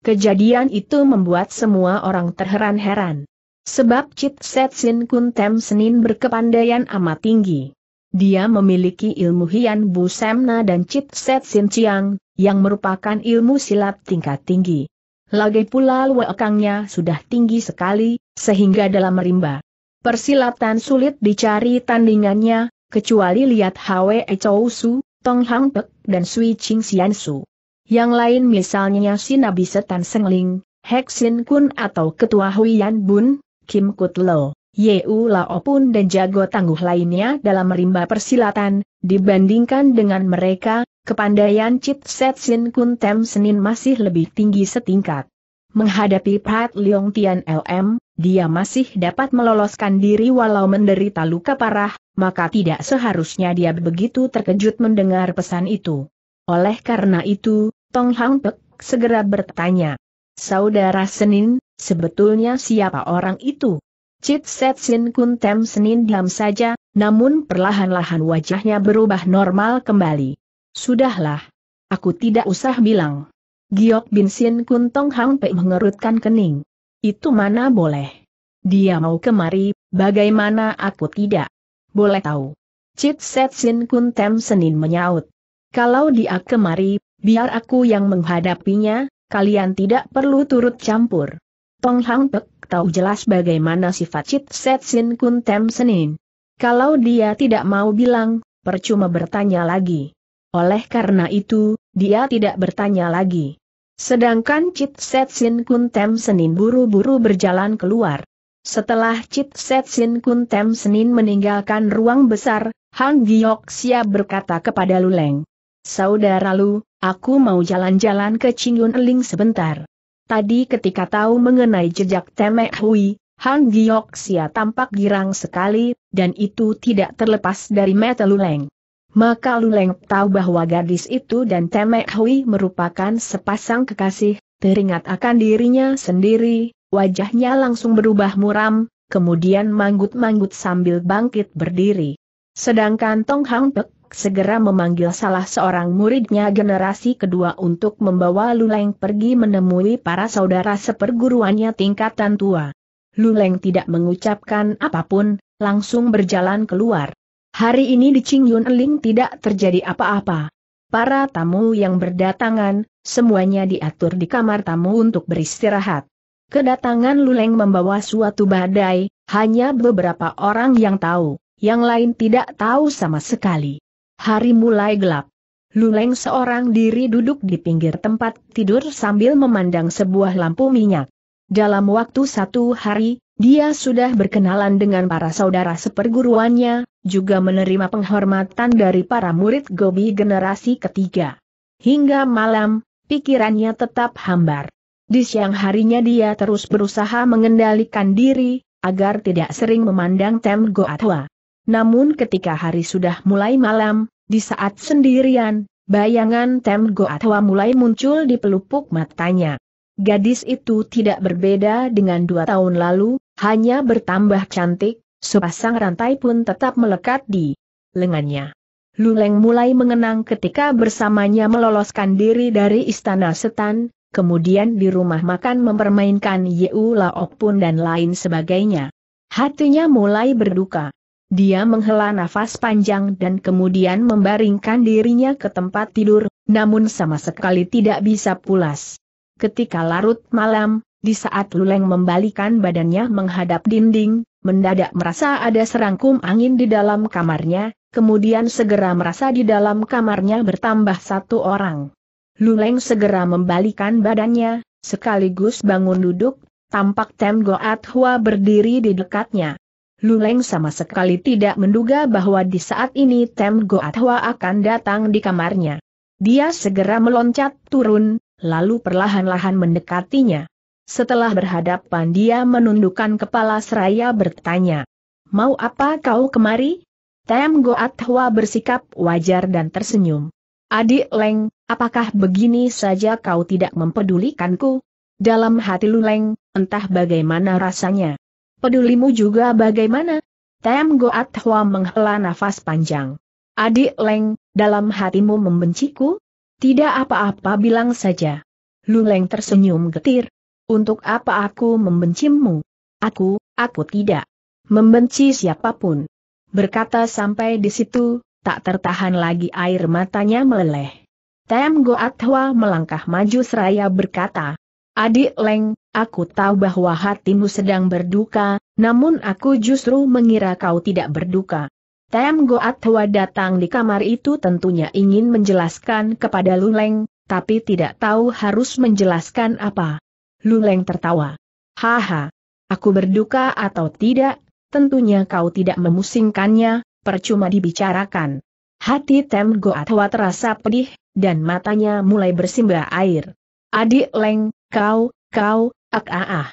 Kejadian itu membuat semua orang terheran-heran. Sebab Chit Set Sin Kun Tem Senin berkepandaian amat tinggi. Dia memiliki ilmu Hian Bu Semna dan Chit Set Sin Chiang, yang merupakan ilmu silat tingkat tinggi. Lagi pula luekangnya sudah tinggi sekali, sehingga dalam rimba persilatan sulit dicari tandingannya, kecuali lihat Hwe Chou Su, Tong Hang Pek, dan Sui Ching Xian Su. Yang lain misalnya si nabi Setan Sengling, Hek Sin Kun atau Ketua Hui Yan Bun, Kim Kut Lo, Yeu Lao pun dan jago tangguh lainnya dalam merimba persilatan, dibandingkan dengan mereka, kepandaian Chit Set Sin Kun Tem Senin masih lebih tinggi setingkat. Menghadapi Pat Leong Tian LM, dia masih dapat meloloskan diri walau menderita luka parah, maka tidak seharusnya dia begitu terkejut mendengar pesan itu. Oleh karena itu, Tong Hang Pek segera bertanya, Saudara Senin, sebetulnya siapa orang itu? Cit Set Sin Kun Tem Senin diam saja, namun perlahan-lahan wajahnya berubah normal kembali. Sudahlah. Aku tidak usah bilang. Giok Bin Sin Kun Tong Hang Pek mengerutkan kening. Itu mana boleh. Dia mau kemari, bagaimana aku tidak? Boleh tahu. Set Setsin Kun Tem Senin menyaut. Kalau dia kemari, biar aku yang menghadapinya, kalian tidak perlu turut campur. Tong Hang Pek tahu jelas bagaimana sifat Set Setsin Kun Tem Senin. Kalau dia tidak mau bilang, percuma bertanya lagi. Oleh karena itu, dia tidak bertanya lagi. Sedangkan Set Setsin Kun Tem Senin buru-buru berjalan keluar. Setelah Chit Set Sin Kun Tem Senin meninggalkan ruang besar, Han Giok Sia berkata kepada Luleng. Saudara Lu, aku mau jalan-jalan ke Chingun Ling sebentar. Tadi ketika tahu mengenai jejak Temek Hui, Han Giok Sia tampak girang sekali, dan itu tidak terlepas dari mata Luleng. Maka Luleng tahu bahwa gadis itu dan Temek Hui merupakan sepasang kekasih, teringat akan dirinya sendiri, Wajahnya langsung berubah muram, kemudian manggut-manggut sambil bangkit berdiri. Sedangkan Tong Hang Pek segera memanggil salah seorang muridnya generasi kedua untuk membawa Luleng pergi menemui para saudara seperguruannya tingkatan tua. Luleng tidak mengucapkan apapun, langsung berjalan keluar. Hari ini di Ching Yun Ling tidak terjadi apa-apa. Para tamu yang berdatangan, semuanya diatur di kamar tamu untuk beristirahat. Kedatangan Luleng membawa suatu badai, hanya beberapa orang yang tahu, yang lain tidak tahu sama sekali. Hari mulai gelap. Luleng seorang diri duduk di pinggir tempat tidur sambil memandang sebuah lampu minyak. Dalam waktu satu hari, dia sudah berkenalan dengan para saudara seperguruannya, juga menerima penghormatan dari para murid Gobi generasi ketiga. Hingga malam, pikirannya tetap hambar. Di siang harinya dia terus berusaha mengendalikan diri, agar tidak sering memandang Tem Goatwa. Namun ketika hari sudah mulai malam, di saat sendirian, bayangan Tem Goatwa mulai muncul di pelupuk matanya. Gadis itu tidak berbeda dengan dua tahun lalu, hanya bertambah cantik, sepasang rantai pun tetap melekat di lengannya. Luleng mulai mengenang ketika bersamanya meloloskan diri dari istana setan, kemudian di rumah makan mempermainkan Yeu Laok pun dan lain sebagainya. Hatinya mulai berduka. Dia menghela nafas panjang dan kemudian membaringkan dirinya ke tempat tidur, namun sama sekali tidak bisa pulas. Ketika larut malam, di saat Luleng membalikan badannya menghadap dinding, mendadak merasa ada serangkum angin di dalam kamarnya, kemudian segera merasa di dalam kamarnya bertambah satu orang. Luleng segera membalikan badannya, sekaligus bangun duduk, tampak Tem Goat Hua berdiri di dekatnya. Luleng sama sekali tidak menduga bahwa di saat ini Tem Goat Hua akan datang di kamarnya. Dia segera meloncat turun, lalu perlahan-lahan mendekatinya. Setelah berhadapan dia menundukkan kepala seraya bertanya, Mau apa kau kemari? Tem Goat Hua bersikap wajar dan tersenyum. Adik Leng, apakah begini saja kau tidak mempedulikanku? Dalam hati Luleng, entah bagaimana rasanya. Pedulimu juga bagaimana? Tem Goat Hwa menghela nafas panjang. Adik Leng, dalam hatimu membenciku? Tidak apa-apa bilang saja. Luleng tersenyum getir. Untuk apa aku membencimu? Aku, aku tidak membenci siapapun. Berkata sampai di situ, tak tertahan lagi air matanya meleleh. Tem Goat Hwa melangkah maju seraya berkata, Adik Leng, aku tahu bahwa hatimu sedang berduka, namun aku justru mengira kau tidak berduka. Tem Goat Hwa datang di kamar itu tentunya ingin menjelaskan kepada Luleng, tapi tidak tahu harus menjelaskan apa. Luleng tertawa. Haha, aku berduka atau tidak, tentunya kau tidak memusingkannya, percuma dibicarakan. Hati Tem Goatwa terasa pedih, dan matanya mulai bersimbah air. Adik Leng, kau, kau, ak ah ah.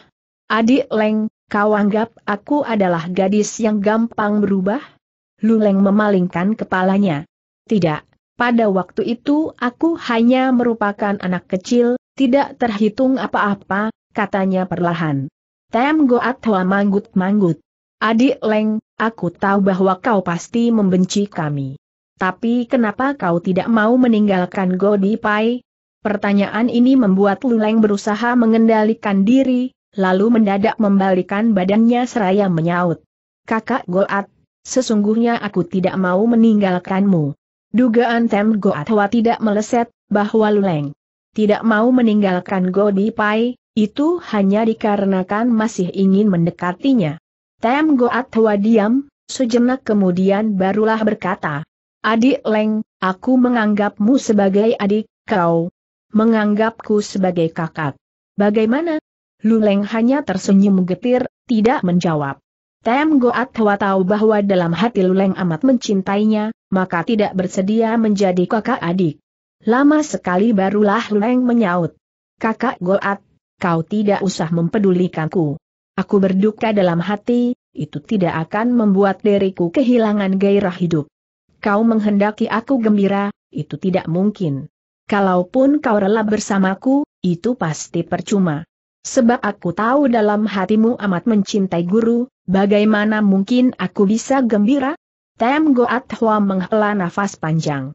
Adik Leng, kau anggap aku adalah gadis yang gampang berubah? Lu Leng memalingkan kepalanya. Tidak, pada waktu itu aku hanya merupakan anak kecil, tidak terhitung apa-apa, katanya perlahan. Tem Goatwa manggut-manggut. Adik Leng, aku tahu bahwa kau pasti membenci kami. Tapi kenapa kau tidak mau meninggalkan Godi Pai? Pertanyaan ini membuat Luleng berusaha mengendalikan diri, lalu mendadak membalikan badannya seraya menyaut. Kakak Goat, sesungguhnya aku tidak mau meninggalkanmu. Dugaan Tem Goatwa tidak meleset, bahwa Luleng tidak mau meninggalkan Godi Pai, itu hanya dikarenakan masih ingin mendekatinya. Tem Goat Hwa diam, sejenak kemudian barulah berkata, Adik Leng, aku menganggapmu sebagai adik, kau menganggapku sebagai kakak. Bagaimana? Luleng hanya tersenyum getir, tidak menjawab. Tem Goat Hwa tahu bahwa dalam hati Luleng amat mencintainya, maka tidak bersedia menjadi kakak adik. Lama sekali barulah Leng menyaut. Kakak Goat, kau tidak usah mempedulikanku. Aku berduka dalam hati, itu tidak akan membuat diriku kehilangan gairah hidup. Kau menghendaki aku gembira, itu tidak mungkin. Kalaupun kau rela bersamaku, itu pasti percuma. Sebab aku tahu dalam hatimu amat mencintai guru, bagaimana mungkin aku bisa gembira? Tem Goat Hwa menghela nafas panjang.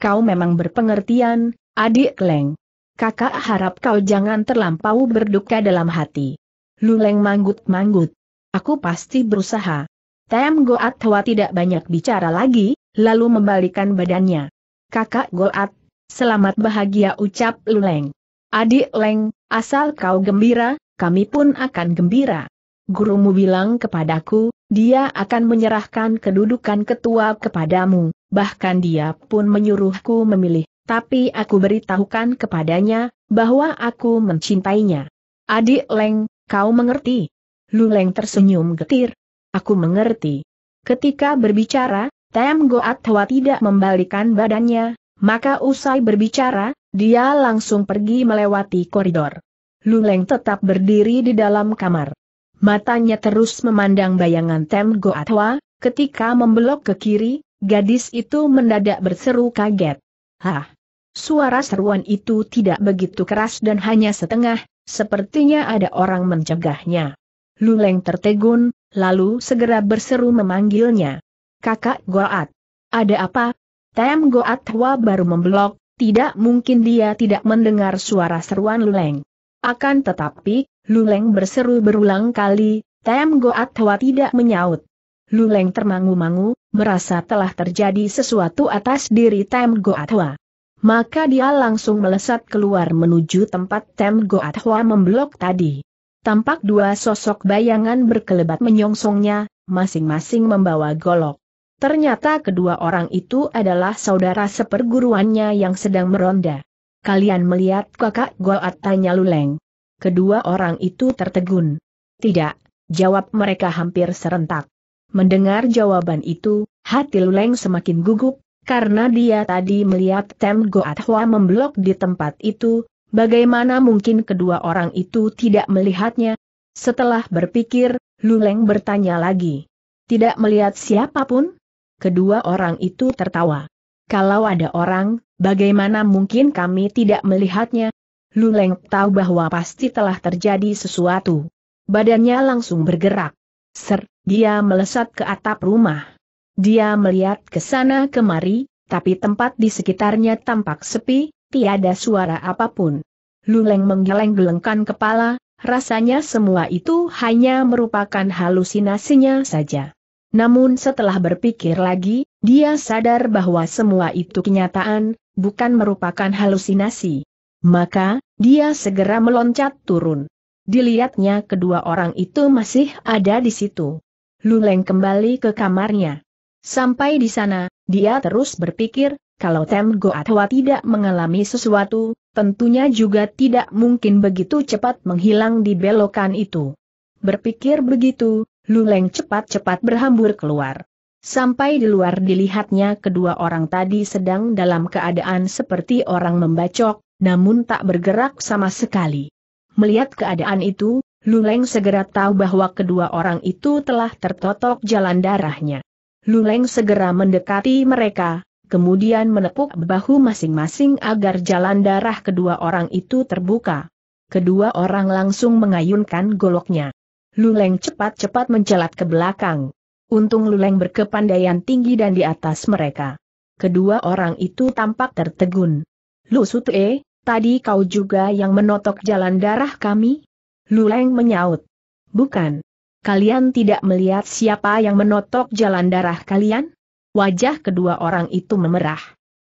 Kau memang berpengertian, adik Leng. Kakak harap kau jangan terlampau berduka dalam hati. Luleng manggut-manggut. Aku pasti berusaha. Tem Goat Hwa tidak banyak bicara lagi, lalu membalikan badannya. Kakak Goat, selamat bahagia ucap Luleng. Adik Leng, asal kau gembira, kami pun akan gembira. Gurumu bilang kepadaku, dia akan menyerahkan kedudukan ketua kepadamu, bahkan dia pun menyuruhku memilih, tapi aku beritahukan kepadanya, bahwa aku mencintainya. Adik Leng, Kau mengerti? Luleng tersenyum getir. Aku mengerti. Ketika berbicara, Tem Goat Hwa tidak membalikan badannya, maka usai berbicara, dia langsung pergi melewati koridor. Luleng tetap berdiri di dalam kamar. Matanya terus memandang bayangan Tem Goat Hwa, ketika membelok ke kiri, gadis itu mendadak berseru kaget. Hah! Suara seruan itu tidak begitu keras dan hanya setengah Sepertinya ada orang mencegahnya. Luleng tertegun, lalu segera berseru memanggilnya. Kakak Goat. Ada apa? Tem Goat Hwa baru memblok, tidak mungkin dia tidak mendengar suara seruan Luleng. Akan tetapi, Luleng berseru berulang kali, Tem Goat Hwa tidak menyaut. Luleng termangu-mangu, merasa telah terjadi sesuatu atas diri Tem Hwa. Maka dia langsung melesat keluar menuju tempat Tem Goat Hua memblok tadi. Tampak dua sosok bayangan berkelebat menyongsongnya, masing-masing membawa golok. Ternyata kedua orang itu adalah saudara seperguruannya yang sedang meronda. Kalian melihat kakak Goat tanya Luleng. Kedua orang itu tertegun. Tidak, jawab mereka hampir serentak. Mendengar jawaban itu, hati Luleng semakin gugup, karena dia tadi melihat Tem Hua memblok di tempat itu, bagaimana mungkin kedua orang itu tidak melihatnya? Setelah berpikir, Luleng bertanya lagi. Tidak melihat siapapun? Kedua orang itu tertawa. Kalau ada orang, bagaimana mungkin kami tidak melihatnya? Luleng tahu bahwa pasti telah terjadi sesuatu. Badannya langsung bergerak. Ser, dia melesat ke atap rumah. Dia melihat ke sana kemari, tapi tempat di sekitarnya tampak sepi, tiada suara apapun. Luleng menggeleng-gelengkan kepala, rasanya semua itu hanya merupakan halusinasinya saja. Namun setelah berpikir lagi, dia sadar bahwa semua itu kenyataan, bukan merupakan halusinasi. Maka, dia segera meloncat turun. Dilihatnya kedua orang itu masih ada di situ. Luleng kembali ke kamarnya. Sampai di sana, dia terus berpikir, kalau Tem Goatwa tidak mengalami sesuatu, tentunya juga tidak mungkin begitu cepat menghilang di belokan itu. Berpikir begitu, Luleng cepat-cepat berhambur keluar. Sampai di luar dilihatnya kedua orang tadi sedang dalam keadaan seperti orang membacok, namun tak bergerak sama sekali. Melihat keadaan itu, Luleng segera tahu bahwa kedua orang itu telah tertotok jalan darahnya. Luleng segera mendekati mereka, kemudian menepuk bahu masing-masing agar jalan darah kedua orang itu terbuka. Kedua orang langsung mengayunkan goloknya. Luleng cepat-cepat mencelat ke belakang. Untung Luleng berkepandaian tinggi dan di atas mereka. Kedua orang itu tampak tertegun. Lu Sutue, tadi kau juga yang menotok jalan darah kami? Luleng menyaut. Bukan kalian tidak melihat siapa yang menotok jalan darah kalian? Wajah kedua orang itu memerah.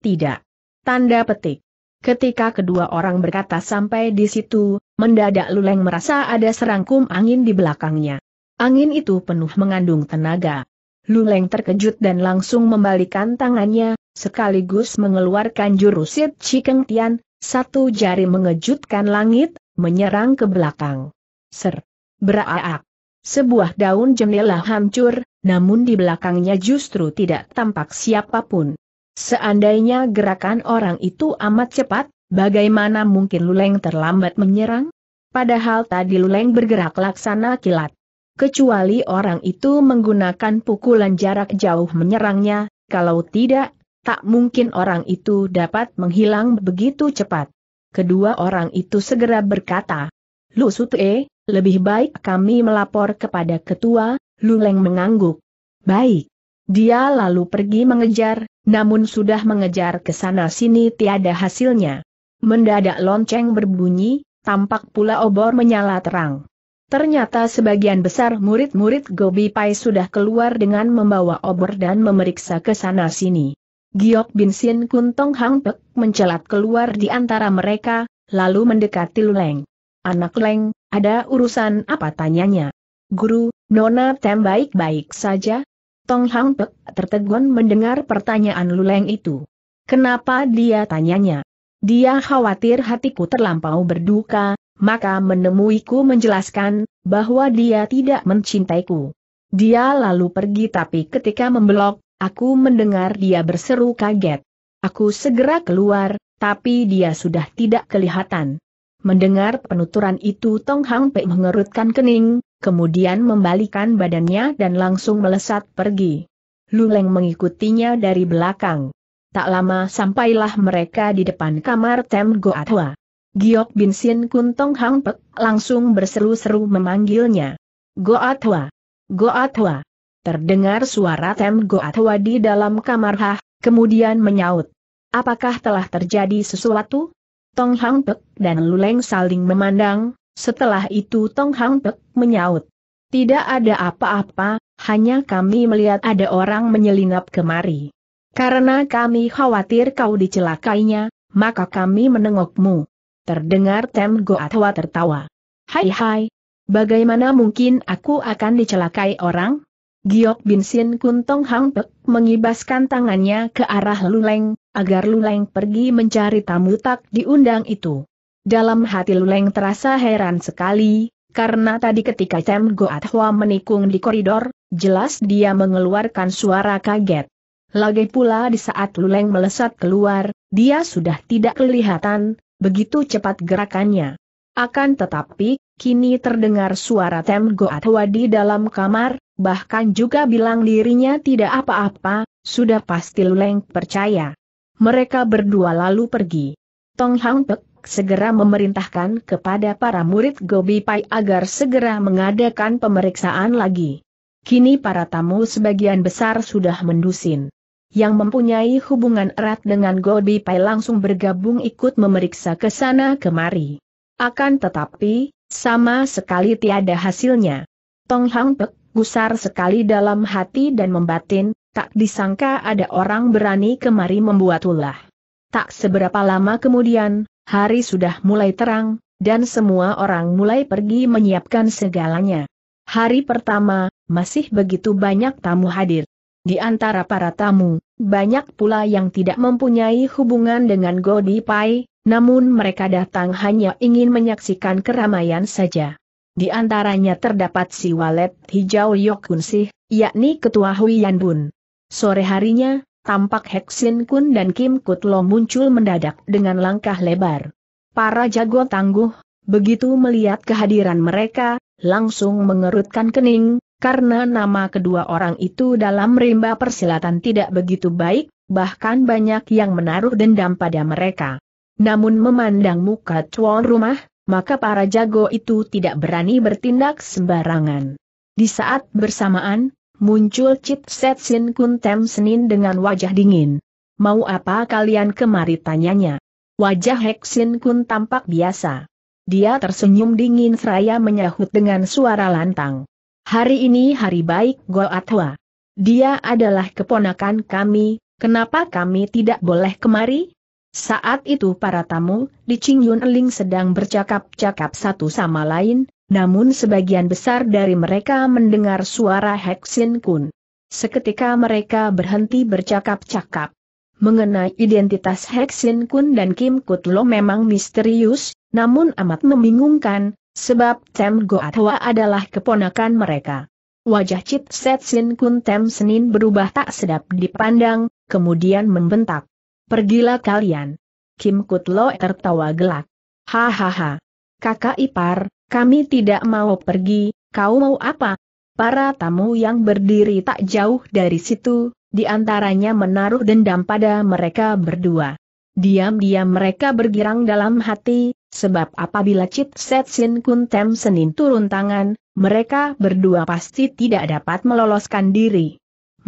Tidak. Tanda petik. Ketika kedua orang berkata sampai di situ, mendadak Luleng merasa ada serangkum angin di belakangnya. Angin itu penuh mengandung tenaga. Luleng terkejut dan langsung membalikan tangannya, sekaligus mengeluarkan jurusit Cikeng Tian, satu jari mengejutkan langit, menyerang ke belakang. Ser. Beraak. Sebuah daun jendela hancur, namun di belakangnya justru tidak tampak siapapun. Seandainya gerakan orang itu amat cepat, bagaimana mungkin Luleng terlambat menyerang? Padahal tadi Luleng bergerak laksana kilat. Kecuali orang itu menggunakan pukulan jarak jauh menyerangnya, kalau tidak, tak mungkin orang itu dapat menghilang begitu cepat. Kedua orang itu segera berkata, Lu Sute, eh, lebih baik kami melapor kepada ketua, Luleng mengangguk. Baik. Dia lalu pergi mengejar, namun sudah mengejar ke sana sini tiada hasilnya. Mendadak lonceng berbunyi, tampak pula obor menyala terang. Ternyata sebagian besar murid-murid Gobi Pai sudah keluar dengan membawa obor dan memeriksa ke sana sini. Giok Bin Sin Kuntong Hang Pek mencelat keluar di antara mereka, lalu mendekati Luleng anak leng, ada urusan apa tanyanya? Guru, Nona Tem baik-baik saja? Tong Hang Pek tertegun mendengar pertanyaan Luleng itu. Kenapa dia tanyanya? Dia khawatir hatiku terlampau berduka, maka menemuiku menjelaskan, bahwa dia tidak mencintaiku. Dia lalu pergi tapi ketika membelok, aku mendengar dia berseru kaget. Aku segera keluar, tapi dia sudah tidak kelihatan. Mendengar penuturan itu Tong Hang Pei mengerutkan kening, kemudian membalikan badannya dan langsung melesat pergi. Lu Leng mengikutinya dari belakang. Tak lama sampailah mereka di depan kamar Tem Goatwa. Giok Bin Sin Kun Tong Hang Pek langsung berseru-seru memanggilnya. Goatwa! Goatwa! Terdengar suara Tem Goatwa di dalam kamar Hah, kemudian menyaut. Apakah telah terjadi sesuatu? Tong Hang Pek dan Luleng saling memandang, setelah itu Tong Hang Pek menyaut. Tidak ada apa-apa, hanya kami melihat ada orang menyelinap kemari. Karena kami khawatir kau dicelakainya, maka kami menengokmu. Terdengar Tem Goatwa tertawa. Hai hai, bagaimana mungkin aku akan dicelakai orang? Giok Bin Sin Kun Tong Hang Pek mengibaskan tangannya ke arah Luleng, agar Luleng pergi mencari tamu tak diundang itu. Dalam hati Luleng terasa heran sekali, karena tadi ketika Cem Goat Hua menikung di koridor, jelas dia mengeluarkan suara kaget. Lagi pula di saat Luleng melesat keluar, dia sudah tidak kelihatan, begitu cepat gerakannya. Akan tetapi, kini terdengar suara Tem Goatwa di dalam kamar, bahkan juga bilang dirinya tidak apa-apa, sudah pasti Leng percaya. Mereka berdua lalu pergi. Tong Hang Pek segera memerintahkan kepada para murid Gobi Pai agar segera mengadakan pemeriksaan lagi. Kini para tamu sebagian besar sudah mendusin yang mempunyai hubungan erat dengan Gobi Pai langsung bergabung ikut memeriksa ke sana kemari. Akan tetapi, sama sekali tiada hasilnya. Tong Hang Pek gusar sekali dalam hati dan membatin, tak disangka ada orang berani kemari membuat ulah. Tak seberapa lama kemudian, hari sudah mulai terang, dan semua orang mulai pergi menyiapkan segalanya. Hari pertama, masih begitu banyak tamu hadir. Di antara para tamu, banyak pula yang tidak mempunyai hubungan dengan Godi Pai, namun mereka datang hanya ingin menyaksikan keramaian saja. Di antaranya terdapat si walet hijau Yokunsih, yakni ketua Huiyan Bun. Sore harinya, tampak Heksin Kun dan Kim Kutlo muncul mendadak dengan langkah lebar. Para jago tangguh, begitu melihat kehadiran mereka, langsung mengerutkan kening, karena nama kedua orang itu dalam rimba persilatan tidak begitu baik, bahkan banyak yang menaruh dendam pada mereka. Namun memandang muka tuan rumah, maka para jago itu tidak berani bertindak sembarangan. Di saat bersamaan, muncul set sin kun tem Senin dengan wajah dingin. Mau apa kalian kemari tanyanya? Wajah Sin Kun tampak biasa. Dia tersenyum dingin seraya menyahut dengan suara lantang. Hari ini hari baik Go Atwa. Dia adalah keponakan kami, kenapa kami tidak boleh kemari? Saat itu para tamu di Ching Yun Ling sedang bercakap-cakap satu sama lain, namun sebagian besar dari mereka mendengar suara Sin Kun. Seketika mereka berhenti bercakap-cakap. Mengenai identitas Sin Kun dan Kim Lo memang misterius, namun amat membingungkan, sebab Tem Hwa adalah keponakan mereka. Wajah Chit Set Sin Kun Tem Senin berubah tak sedap dipandang, kemudian membentak. Pergilah kalian. Kim Kutlo tertawa gelak. Hahaha. Kakak ipar, kami tidak mau pergi, kau mau apa? Para tamu yang berdiri tak jauh dari situ, di antaranya menaruh dendam pada mereka berdua. Diam-diam mereka bergirang dalam hati, sebab apabila Cip Setsin Kuntem Senin turun tangan, mereka berdua pasti tidak dapat meloloskan diri.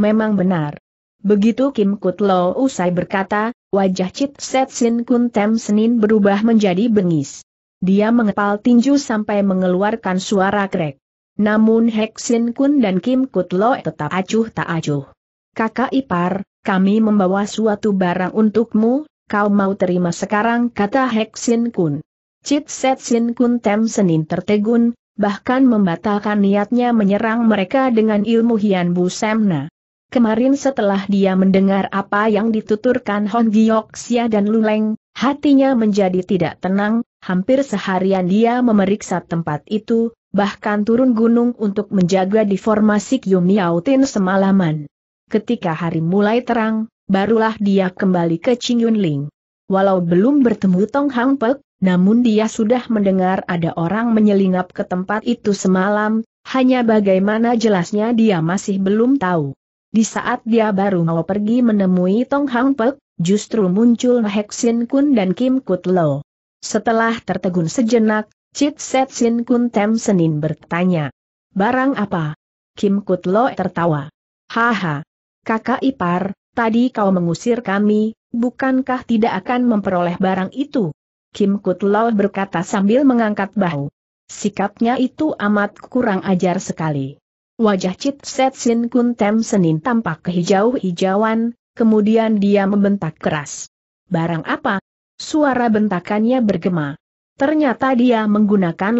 Memang benar, Begitu Kim Kutlo usai berkata, wajah Chit Set Sin Kun Tem Senin berubah menjadi bengis. Dia mengepal tinju sampai mengeluarkan suara krek. Namun Hek Sin Kun dan Kim Kutlo tetap acuh tak acuh. Kakak ipar, kami membawa suatu barang untukmu, kau mau terima sekarang kata Hek Sin Kun. Chit Set Sin Kun Tem Senin tertegun, bahkan membatalkan niatnya menyerang mereka dengan ilmu Hian Bu Semna. Kemarin setelah dia mendengar apa yang dituturkan Hon Gioksia dan Luleng, hatinya menjadi tidak tenang, hampir seharian dia memeriksa tempat itu, bahkan turun gunung untuk menjaga deformasi Kyumiautin semalaman. Ketika hari mulai terang, barulah dia kembali ke Ching Yunling. Walau belum bertemu Tong Hang Pek, namun dia sudah mendengar ada orang menyelinap ke tempat itu semalam, hanya bagaimana jelasnya dia masih belum tahu. Di saat dia baru mau pergi menemui Tong Hang Pek, justru muncul Hek Sin Kun dan Kim Kut Lo. Setelah tertegun sejenak, Chit Set Sin Kun Tem Senin bertanya. Barang apa? Kim Kut Lo tertawa. Haha. Kakak ipar, tadi kau mengusir kami, bukankah tidak akan memperoleh barang itu? Kim Kut Lo berkata sambil mengangkat bahu. Sikapnya itu amat kurang ajar sekali. Wajah Chit Set Sin Kun Tem Senin tampak kehijau-hijauan, kemudian dia membentak keras. Barang apa? Suara bentakannya bergema. Ternyata dia menggunakan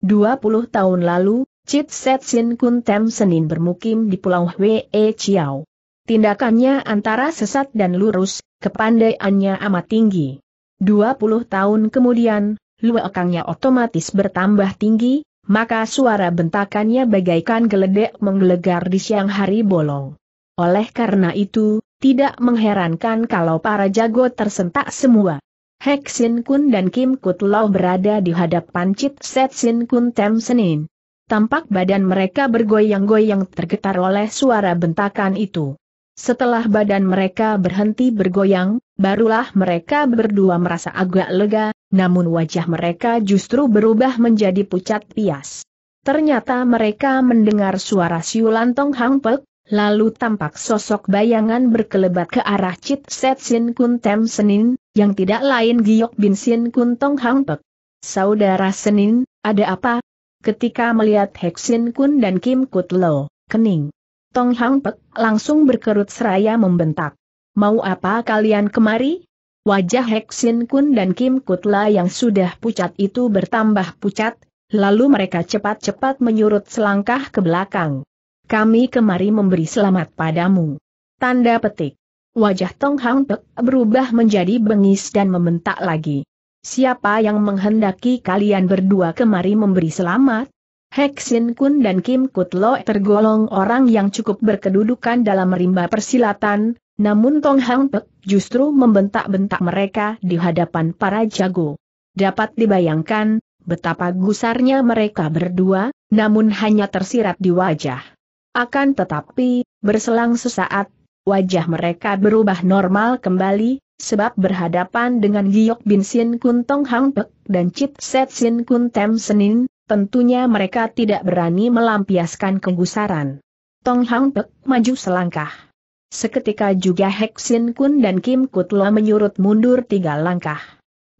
Dua 20 tahun lalu, Chit Set Sin Kun Tem Senin bermukim di Pulau Hwee Chiao. Tindakannya antara sesat dan lurus, kepandaiannya amat tinggi. 20 tahun kemudian, luekangnya otomatis bertambah tinggi, maka suara bentakannya bagaikan geledek menggelegar di siang hari bolong. Oleh karena itu, tidak mengherankan kalau para jago tersentak semua. Hek Kun dan Kim Kut Lau berada di hadapan Cit Set Sin Kun Tem Senin. Tampak badan mereka bergoyang-goyang tergetar oleh suara bentakan itu. Setelah badan mereka berhenti bergoyang, barulah mereka berdua merasa agak lega, namun wajah mereka justru berubah menjadi pucat pias. Ternyata mereka mendengar suara siulan Tong Hang Pek, lalu tampak sosok bayangan berkelebat ke arah Cit Set Sin Kun Tem Senin, yang tidak lain Giok Bin Sin Kun Tong Hang Pek. Saudara Senin, ada apa? Ketika melihat Sin Kun dan Kim Kut Lo, kening. Tong Hang Pek langsung berkerut seraya membentak. Mau apa kalian kemari? Wajah Heksin Kun dan Kim Kutla yang sudah pucat itu bertambah pucat, lalu mereka cepat-cepat menyurut selangkah ke belakang. Kami kemari memberi selamat padamu. Tanda petik. Wajah Tong Hang Pek berubah menjadi bengis dan membentak lagi. Siapa yang menghendaki kalian berdua kemari memberi selamat? Heksin Kun dan Kim Kutlo tergolong orang yang cukup berkedudukan dalam rimba persilatan, namun Tong Hang Pek justru membentak-bentak mereka di hadapan para jago. Dapat dibayangkan, betapa gusarnya mereka berdua, namun hanya tersirat di wajah. Akan tetapi, berselang sesaat, wajah mereka berubah normal kembali, sebab berhadapan dengan Giyok Bin Sin Kun Tong Hang Pek dan Chit Set Sin Kun Tem Senin, tentunya mereka tidak berani melampiaskan kegusaran. Tong Hang Pek maju selangkah. Seketika juga Sin Kun dan Kim Kutla menyurut mundur tiga langkah.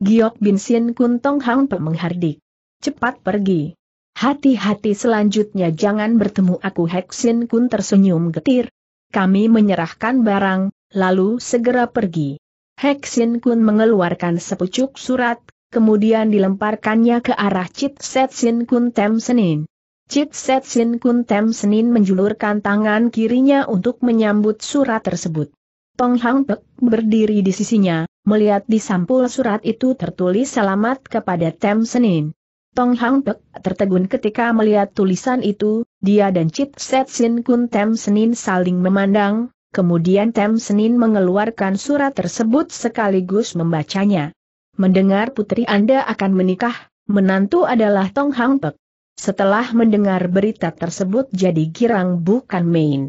Giok Bin Sin Kun Tong Hang Pe menghardik. Cepat pergi. Hati-hati selanjutnya jangan bertemu aku Sin Kun tersenyum getir. Kami menyerahkan barang, lalu segera pergi. Sin Kun mengeluarkan sepucuk surat, kemudian dilemparkannya ke arah Chit Set Sin Kun Tem Senin. Chit Set Sin Kun Tem Senin menjulurkan tangan kirinya untuk menyambut surat tersebut. Tong Hang Pek berdiri di sisinya, melihat di sampul surat itu tertulis selamat kepada Tem Senin. Tong Hang Pek tertegun ketika melihat tulisan itu, dia dan Chit Set Sin Kun Tem Senin saling memandang, kemudian Tem Senin mengeluarkan surat tersebut sekaligus membacanya. Mendengar putri Anda akan menikah, menantu adalah Tong Hang Pek, setelah mendengar berita tersebut jadi girang bukan main.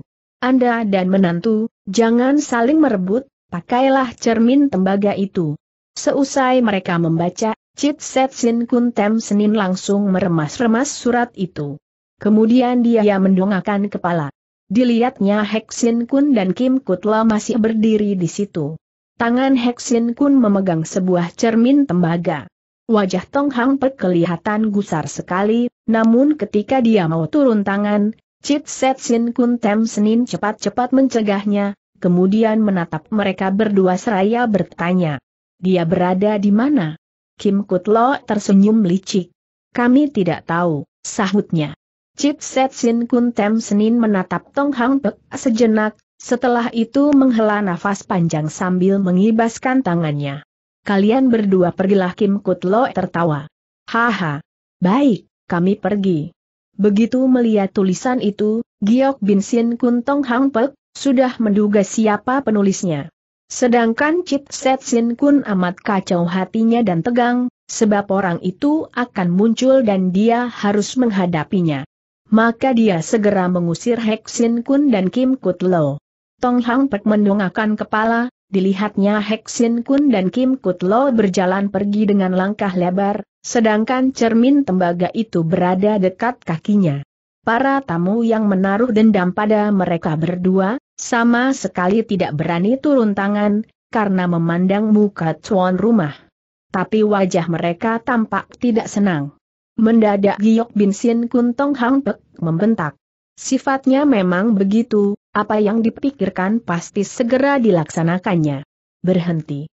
Anda dan menantu, jangan saling merebut, pakailah cermin tembaga itu. Seusai mereka membaca, Set Sin Kun Tem Senin langsung meremas-remas surat itu. Kemudian dia mendongakkan kepala. Dilihatnya Sin Kun dan Kim Kutla masih berdiri di situ. Tangan Sin Kun memegang sebuah cermin tembaga. Wajah Tong Hang Pek kelihatan gusar sekali, namun ketika dia mau turun tangan, Chit Set Sin Kun Tem Senin cepat-cepat mencegahnya, kemudian menatap mereka berdua seraya bertanya. Dia berada di mana? Kim Kut Lo tersenyum licik. Kami tidak tahu, sahutnya. Chit Set Sin Kun Tem Senin menatap Tong Hang Pek sejenak, setelah itu menghela nafas panjang sambil mengibaskan tangannya kalian berdua pergilah Kim Kutlo tertawa. Haha. Baik, kami pergi. Begitu melihat tulisan itu, Giok Bin Sin Kuntong Hang Pek, sudah menduga siapa penulisnya. Sedangkan Chip Set Sin Kun amat kacau hatinya dan tegang, sebab orang itu akan muncul dan dia harus menghadapinya. Maka dia segera mengusir Hek Sin Kun dan Kim Kut Tong Hang Pek mendongakkan kepala, dilihatnya Sin Kun dan Kim Kut Lo berjalan pergi dengan langkah lebar, sedangkan cermin tembaga itu berada dekat kakinya. Para tamu yang menaruh dendam pada mereka berdua, sama sekali tidak berani turun tangan, karena memandang muka tuan rumah. Tapi wajah mereka tampak tidak senang. Mendadak Giok Bin Sin Kun Tong Hang Pek membentak. Sifatnya memang begitu, apa yang dipikirkan pasti segera dilaksanakannya. Berhenti.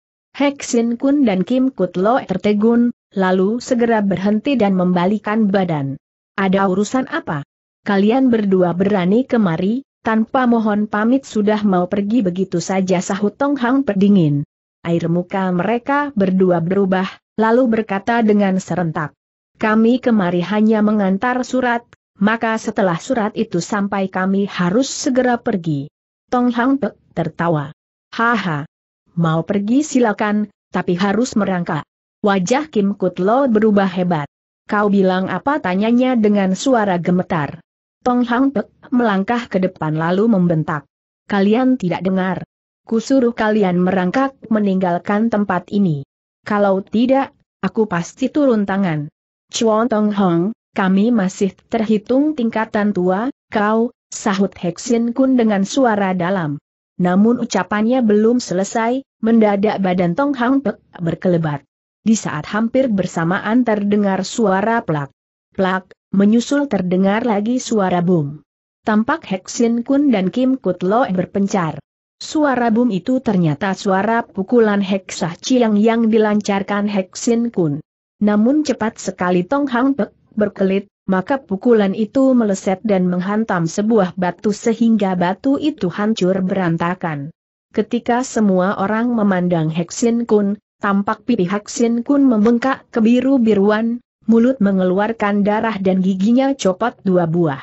Sin Kun dan Kim Kut Lo tertegun, lalu segera berhenti dan membalikan badan. Ada urusan apa? Kalian berdua berani kemari, tanpa mohon pamit sudah mau pergi begitu saja sahut Tong Hang pedingin. Air muka mereka berdua berubah, lalu berkata dengan serentak. Kami kemari hanya mengantar surat, maka setelah surat itu sampai kami harus segera pergi. Tong Hang Pek tertawa. Haha. Mau pergi silakan, tapi harus merangkak. Wajah Kim Kut Lo berubah hebat. Kau bilang apa tanyanya dengan suara gemetar. Tong Hang Pek melangkah ke depan lalu membentak. Kalian tidak dengar. Kusuruh kalian merangkak meninggalkan tempat ini. Kalau tidak, aku pasti turun tangan. Chuan Tong Hong, kami masih terhitung tingkatan tua, kau, sahut Heksin Kun dengan suara dalam. Namun ucapannya belum selesai, mendadak badan Tong Hang Pek berkelebat. Di saat hampir bersamaan terdengar suara plak. Plak, menyusul terdengar lagi suara bum. Tampak Heksin Kun dan Kim Kut Lo berpencar. Suara bum itu ternyata suara pukulan Heksah Chiang yang dilancarkan Heksin Kun. Namun cepat sekali Tong Hang Pek berkelit, maka pukulan itu meleset dan menghantam sebuah batu sehingga batu itu hancur berantakan. Ketika semua orang memandang Heksin Kun, tampak pipi Heksin Kun membengkak kebiru-biruan, mulut mengeluarkan darah dan giginya copot dua buah.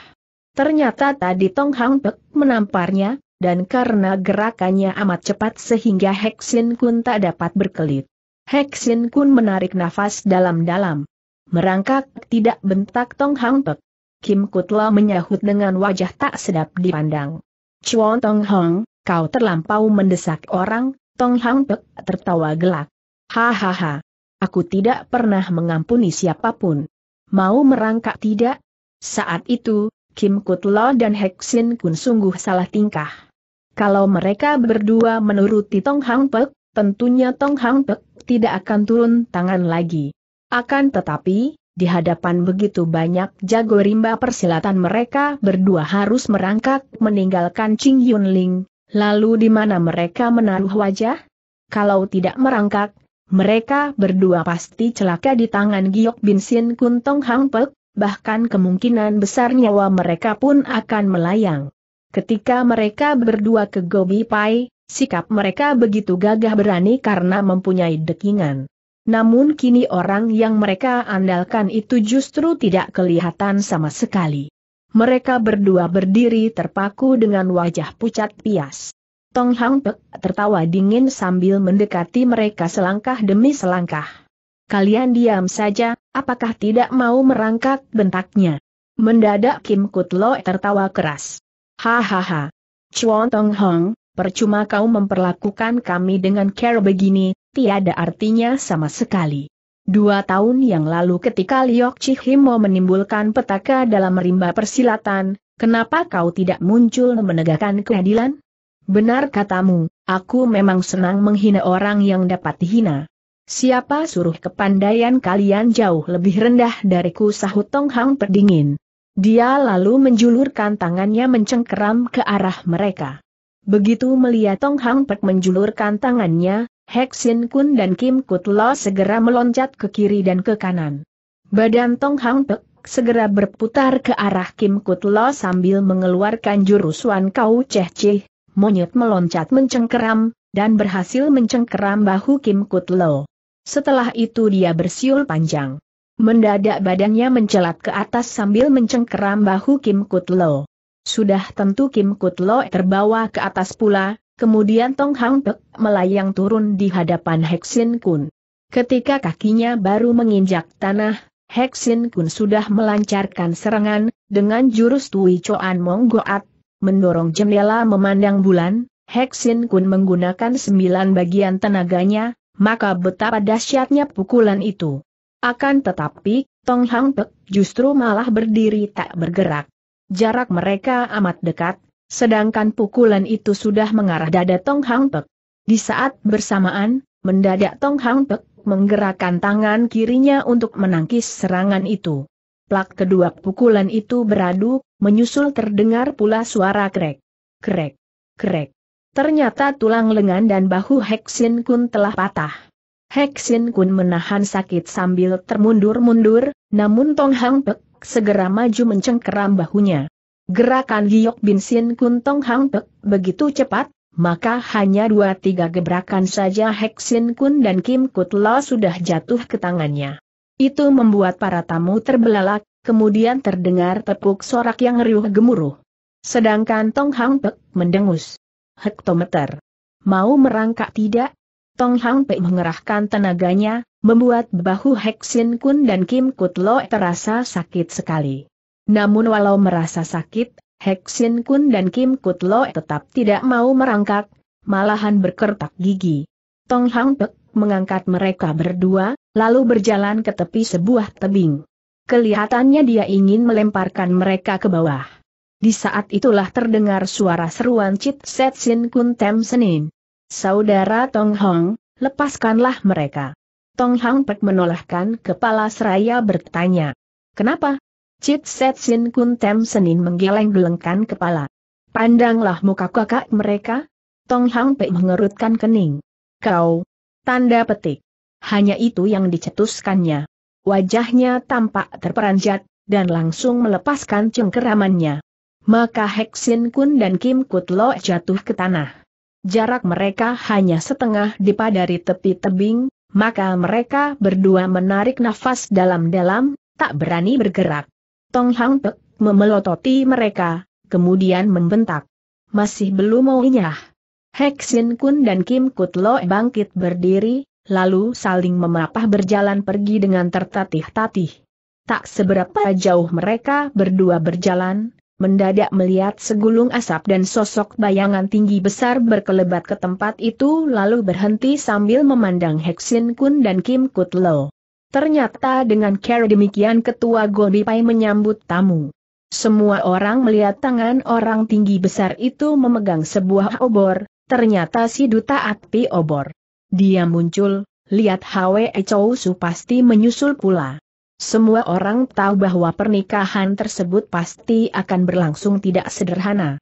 Ternyata tadi Tong Hang Pek menamparnya, dan karena gerakannya amat cepat sehingga Heksin Kun tak dapat berkelit. Heksin Kun menarik nafas dalam-dalam. Merangkak tidak bentak Tong Hang Pek. Kim Kutla menyahut dengan wajah tak sedap dipandang. Cuan Tong Hang, kau terlampau mendesak orang, Tong Hang Pek tertawa gelak. Hahaha. Aku tidak pernah mengampuni siapapun. Mau merangkak tidak? Saat itu, Kim Kutla dan Heksin Kun sungguh salah tingkah. Kalau mereka berdua menuruti Tong Hang Pek, tentunya Tong Hang Pek tidak akan turun tangan lagi. Akan tetapi, di hadapan begitu banyak jago rimba persilatan mereka berdua harus merangkak meninggalkan Ching Yun Ling, lalu di mana mereka menaruh wajah? Kalau tidak merangkak, mereka berdua pasti celaka di tangan Giok Bin Sin Kun Hang Pek, bahkan kemungkinan besar nyawa mereka pun akan melayang. Ketika mereka berdua ke Gobi Pai, sikap mereka begitu gagah berani karena mempunyai dekingan. Namun kini orang yang mereka andalkan itu justru tidak kelihatan sama sekali. Mereka berdua berdiri terpaku dengan wajah pucat pias. Tong Hang Pek tertawa dingin sambil mendekati mereka selangkah demi selangkah. Kalian diam saja, apakah tidak mau merangkak bentaknya? Mendadak Kim Kut Lo tertawa keras. Hahaha. Chuan Tong Hong, percuma kau memperlakukan kami dengan care begini, tiada artinya sama sekali. Dua tahun yang lalu ketika Liok Chihimo menimbulkan petaka dalam rimba persilatan, kenapa kau tidak muncul menegakkan keadilan? Benar katamu, aku memang senang menghina orang yang dapat dihina. Siapa suruh kepandaian kalian jauh lebih rendah dariku sahut Tong Hang pedingin. Dia lalu menjulurkan tangannya mencengkeram ke arah mereka. Begitu melihat Tong Hang Pek menjulurkan tangannya, Sin Kun dan Kim Kutlo segera meloncat ke kiri dan ke kanan. Badan Tong Hang Pek segera berputar ke arah Kim Kutlo sambil mengeluarkan jurus Wan Kau Ceh Cih, monyet meloncat mencengkeram, dan berhasil mencengkeram bahu Kim Kutlo. Setelah itu dia bersiul panjang. Mendadak badannya mencelat ke atas sambil mencengkeram bahu Kim Kutlo. Sudah tentu Kim Kutlo terbawa ke atas pula, Kemudian Tong Hang Pek melayang turun di hadapan Hexin Kun. Ketika kakinya baru menginjak tanah, Hexin Kun sudah melancarkan serangan, dengan jurus Tui Choan Monggoat, mendorong jendela memandang bulan, Hexin Kun menggunakan sembilan bagian tenaganya, maka betapa dahsyatnya pukulan itu. Akan tetapi, Tong Hang Pek justru malah berdiri tak bergerak. Jarak mereka amat dekat, Sedangkan pukulan itu sudah mengarah dada Tong Hang Pek. Di saat bersamaan, mendadak Tong Hang Pek menggerakkan tangan kirinya untuk menangkis serangan itu. Plak kedua pukulan itu beradu, menyusul terdengar pula suara krek, krek, krek. Ternyata tulang lengan dan bahu Heksin Kun telah patah. Heksin Kun menahan sakit sambil termundur-mundur, namun Tong Hang Pek segera maju mencengkeram bahunya. Gerakan Giok Bin Sin Kun Tong Hang Pek begitu cepat, maka hanya dua tiga gebrakan saja Hek Sin Kun dan Kim Kut Lo sudah jatuh ke tangannya. Itu membuat para tamu terbelalak, kemudian terdengar tepuk sorak yang riuh gemuruh. Sedangkan Tong Hang Pek mendengus. Hektometer. Mau merangkak tidak? Tong Hang Pek mengerahkan tenaganya, membuat bahu Hek Sin Kun dan Kim Kut Lo terasa sakit sekali. Namun walau merasa sakit, Hek Kun dan Kim Kut Lo tetap tidak mau merangkak, malahan berkertak gigi. Tong Hang Pek mengangkat mereka berdua, lalu berjalan ke tepi sebuah tebing. Kelihatannya dia ingin melemparkan mereka ke bawah. Di saat itulah terdengar suara seruan Cit Set Sin Kun Tem Senin. Saudara Tong Hong, lepaskanlah mereka. Tong Hang Pek menolakkan kepala seraya bertanya. Kenapa? Cit Set Sin Kun Tem Senin menggeleng-gelengkan kepala. Pandanglah muka kakak mereka. Tong Hang Pei mengerutkan kening. Kau. Tanda petik. Hanya itu yang dicetuskannya. Wajahnya tampak terperanjat, dan langsung melepaskan cengkeramannya. Maka Hek Sin Kun dan Kim Kut Lo jatuh ke tanah. Jarak mereka hanya setengah dipadari tepi tebing, maka mereka berdua menarik nafas dalam-dalam, tak berani bergerak. Tong Hang Pek, memelototi mereka, kemudian membentak. Masih belum mau inyah. Hek Sin Kun dan Kim Kut Lo bangkit berdiri, lalu saling memapah berjalan pergi dengan tertatih-tatih. Tak seberapa jauh mereka berdua berjalan, mendadak melihat segulung asap dan sosok bayangan tinggi besar berkelebat ke tempat itu lalu berhenti sambil memandang Hek Sin Kun dan Kim Kut Lo. Ternyata dengan cara demikian ketua Gobi Pai menyambut tamu. Semua orang melihat tangan orang tinggi besar itu memegang sebuah obor, ternyata si duta api obor. Dia muncul, lihat Hwe Chou Su pasti menyusul pula. Semua orang tahu bahwa pernikahan tersebut pasti akan berlangsung tidak sederhana.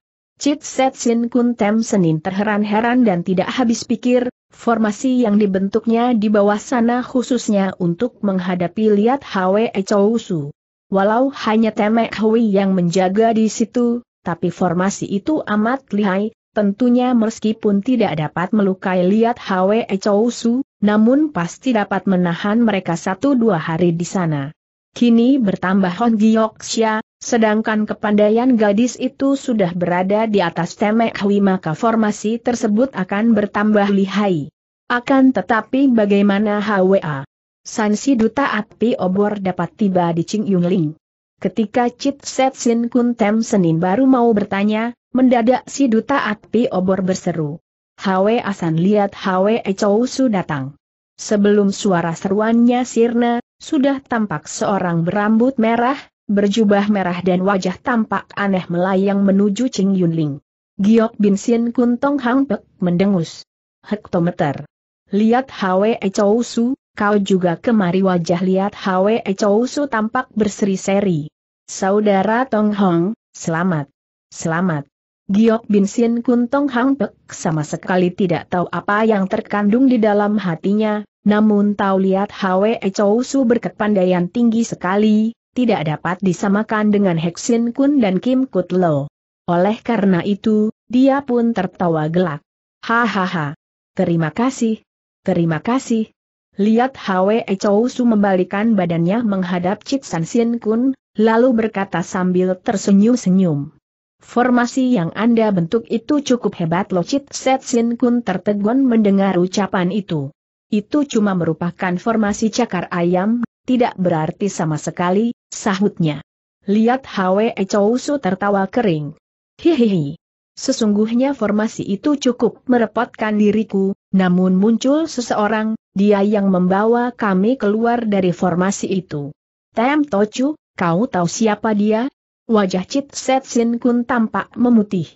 Chit Set Sin Kun Tem Senin terheran-heran dan tidak habis pikir, formasi yang dibentuknya di bawah sana khususnya untuk menghadapi liat Hwe Chou Walau hanya Temek Hui yang menjaga di situ, tapi formasi itu amat lihai, tentunya meskipun tidak dapat melukai liat Hwe Chou namun pasti dapat menahan mereka satu dua hari di sana. Kini bertambah Hon Giok Xia, Sedangkan kepandaian gadis itu sudah berada di atas Temek Hui maka formasi tersebut akan bertambah lihai. Akan tetapi bagaimana HWA? Sansi Duta Api Obor dapat tiba di Ching Ling. Ketika Chit Set Sin Kun Tem Senin baru mau bertanya, mendadak si Duta Api Obor berseru. HWA Asan lihat HWA Chow Su datang. Sebelum suara seruannya sirna, sudah tampak seorang berambut merah, berjubah merah dan wajah tampak aneh melayang menuju Ching Yunling. Giok Bin Sin Kun Hang Pek mendengus. Hektometer. Lihat Hwe Chou Su, kau juga kemari wajah lihat Hwe Chou Su tampak berseri-seri. Saudara Tong Hong, selamat. Selamat. Giok Bin Sin Kun Hang Pek sama sekali tidak tahu apa yang terkandung di dalam hatinya, namun tahu lihat Hwe Chou Su berkepandaian tinggi sekali, tidak dapat disamakan dengan Heksin Kun dan Kim Kutlo. Oleh karena itu, dia pun tertawa gelak. Hahaha. Terima kasih. Terima kasih. Lihat Hwe Chou Su membalikan badannya menghadap Cik San Sin Kun, lalu berkata sambil tersenyum-senyum. Formasi yang Anda bentuk itu cukup hebat loh Cik Set Sin Kun tertegun mendengar ucapan itu. Itu cuma merupakan formasi cakar ayam, tidak berarti sama sekali, sahutnya. Lihat Hwe Chousu tertawa kering. Hihihi. Sesungguhnya formasi itu cukup merepotkan diriku, namun muncul seseorang, dia yang membawa kami keluar dari formasi itu. Tem Tochu, kau tahu siapa dia? Wajah Chit Set Sin Kun tampak memutih.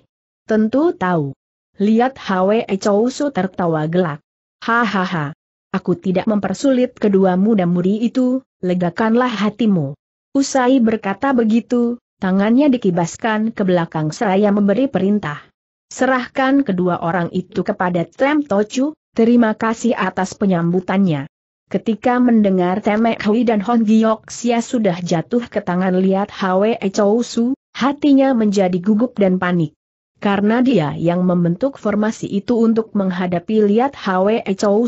Tentu tahu. Lihat Hwe Chousu tertawa gelak. Hahaha. Aku tidak mempersulit kedua muda muri itu, legakanlah hatimu. Usai berkata begitu, tangannya dikibaskan ke belakang seraya memberi perintah. Serahkan kedua orang itu kepada Tem Tochu, terima kasih atas penyambutannya. Ketika mendengar Temek Hui dan Hon Giok Sia sudah jatuh ke tangan lihat Hwe e Chou hatinya menjadi gugup dan panik. Karena dia yang membentuk formasi itu untuk menghadapi lihat Hwe e Chou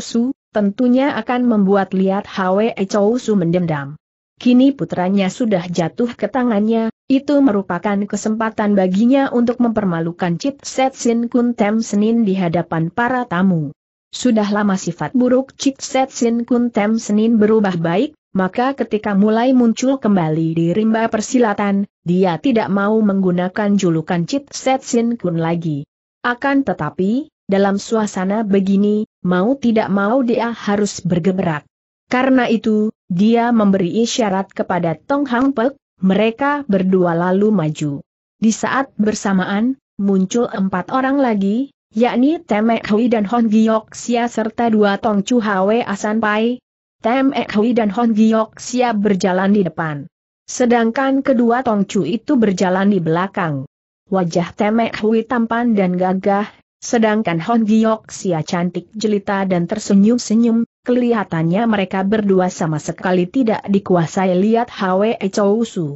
tentunya akan membuat lihat Hwe Chou Su mendendam. Kini putranya sudah jatuh ke tangannya, itu merupakan kesempatan baginya untuk mempermalukan Chit Set Sin Kun Tem Senin di hadapan para tamu. Sudah lama sifat buruk Chit Set Sin Kun Tem Senin berubah baik, maka ketika mulai muncul kembali di rimba persilatan, dia tidak mau menggunakan julukan Chit Set Sin Kun lagi. Akan tetapi, dalam suasana begini, mau tidak mau dia harus bergerak. Karena itu, dia memberi isyarat kepada Tong Hang Pek, mereka berdua lalu maju. Di saat bersamaan, muncul empat orang lagi, yakni Temek Hui dan Hon Giok Sia serta dua Tong Chu Hwe Asan Pai. Temek Hui dan Hon Giok Sia berjalan di depan. Sedangkan kedua Tong Chu itu berjalan di belakang. Wajah Temek Hui tampan dan gagah, Sedangkan Hon Sia cantik jelita dan tersenyum-senyum, kelihatannya mereka berdua sama sekali tidak dikuasai lihat Hwe Chou Su.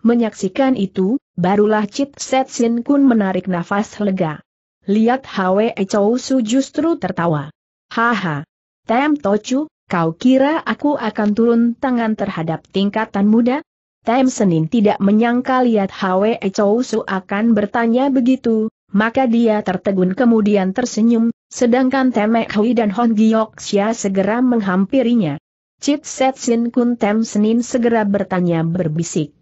Menyaksikan itu, barulah Chit Set Sin Kun menarik nafas lega. Lihat Hwe Chou Su justru tertawa. Haha. Tem Tochu, kau kira aku akan turun tangan terhadap tingkatan muda? Tem Senin tidak menyangka lihat Hwe Chou Su akan bertanya begitu, maka dia tertegun kemudian tersenyum, sedangkan Temek Hui dan Hon Xia segera menghampirinya. Cit Set Sin Kun Tem Senin segera bertanya berbisik.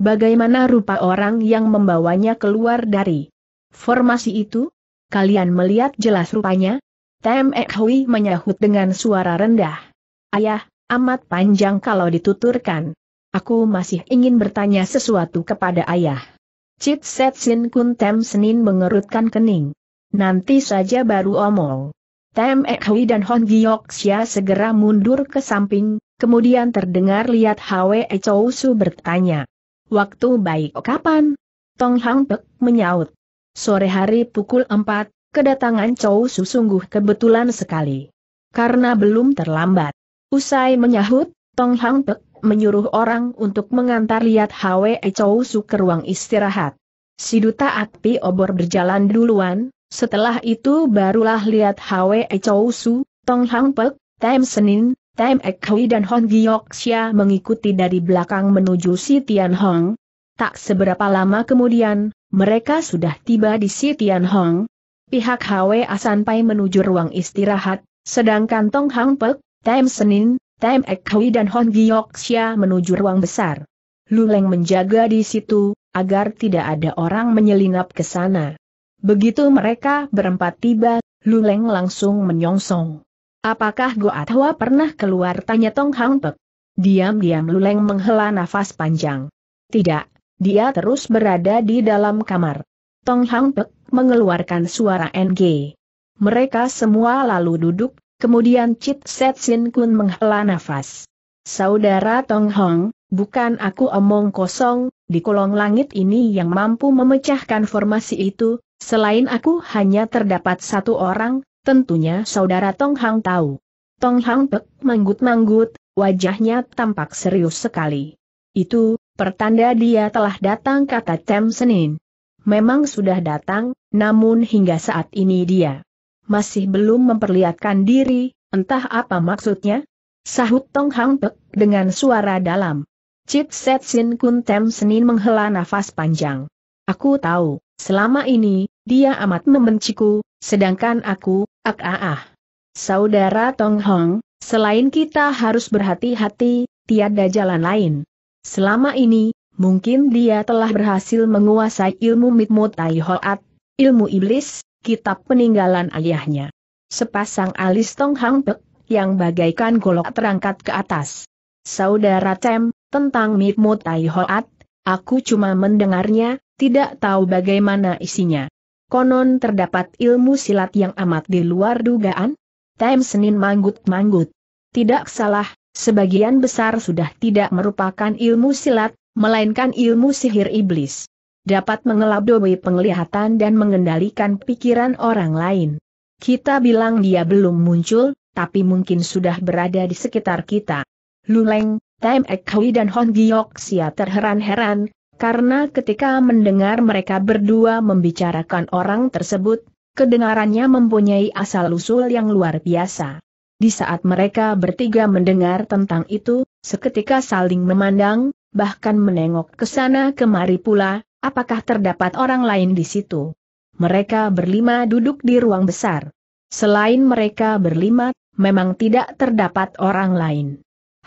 Bagaimana rupa orang yang membawanya keluar dari formasi itu? Kalian melihat jelas rupanya? Tem Ek Hui menyahut dengan suara rendah. Ayah, amat panjang kalau dituturkan. Aku masih ingin bertanya sesuatu kepada ayah. Cit Set Sin Kun Tem Senin mengerutkan kening. Nanti saja baru omong. Tem Ek Hui dan Hon Sia segera mundur ke samping, kemudian terdengar lihat Hwe Chou Su bertanya. Waktu baik kapan? Tong Hang Pek menyaut. Sore hari pukul 4, kedatangan Chow Su sungguh kebetulan sekali. Karena belum terlambat. Usai menyahut, Tong Hang Pek menyuruh orang untuk mengantar lihat Hwe Chou Su ke ruang istirahat. Si Duta api Obor berjalan duluan, setelah itu barulah lihat Hwe Chou Su, Tong Hang Pek, Tem Senin, Tem Ek Hui dan Hong Xia mengikuti dari belakang menuju si Tian Hong. Tak seberapa lama kemudian, mereka sudah tiba di si Tian Hong. Pihak Hwe Pai menuju ruang istirahat, sedangkan Tong Hang Pek, Tem Senin, Time Ek Hui dan Hon Xia menuju ruang besar. Luleng menjaga di situ, agar tidak ada orang menyelinap ke sana. Begitu mereka berempat tiba, Luleng langsung menyongsong. Apakah Tawa pernah keluar tanya Tong Hang Pek? Diam-diam Luleng menghela nafas panjang. Tidak, dia terus berada di dalam kamar. Tong Hang Pek mengeluarkan suara NG. Mereka semua lalu duduk, Kemudian Chit Set Sin Kun menghela nafas. Saudara Tong Hong, bukan aku omong kosong, di kolong langit ini yang mampu memecahkan formasi itu, selain aku hanya terdapat satu orang, tentunya saudara Tong Hong tahu. Tong Hong Pek manggut-manggut, wajahnya tampak serius sekali. Itu, pertanda dia telah datang kata Tem Senin. Memang sudah datang, namun hingga saat ini dia masih belum memperlihatkan diri, entah apa maksudnya? Sahut Tong Hang Pek dengan suara dalam. Chit Set Sin Kun Tem Senin menghela nafas panjang. Aku tahu, selama ini, dia amat membenciku, sedangkan aku, ak ah ah. Saudara Tong Hong, selain kita harus berhati-hati, tiada jalan lain. Selama ini, mungkin dia telah berhasil menguasai ilmu Mitmo Tai Hoat, ilmu iblis, kitab peninggalan ayahnya. Sepasang alis Tong Hang Pek, yang bagaikan golok terangkat ke atas. Saudara Tem, tentang Mikmu Tai Hoat, aku cuma mendengarnya, tidak tahu bagaimana isinya. Konon terdapat ilmu silat yang amat di luar dugaan? Tem Senin manggut-manggut. Tidak salah, sebagian besar sudah tidak merupakan ilmu silat, melainkan ilmu sihir iblis dapat mengelabui penglihatan dan mengendalikan pikiran orang lain. Kita bilang dia belum muncul, tapi mungkin sudah berada di sekitar kita. Luleng, Tem Ekhui Hui dan Hon sia terheran-heran, karena ketika mendengar mereka berdua membicarakan orang tersebut, kedengarannya mempunyai asal-usul yang luar biasa. Di saat mereka bertiga mendengar tentang itu, seketika saling memandang, bahkan menengok ke sana kemari pula, Apakah terdapat orang lain di situ? Mereka berlima duduk di ruang besar. Selain mereka berlima, memang tidak terdapat orang lain.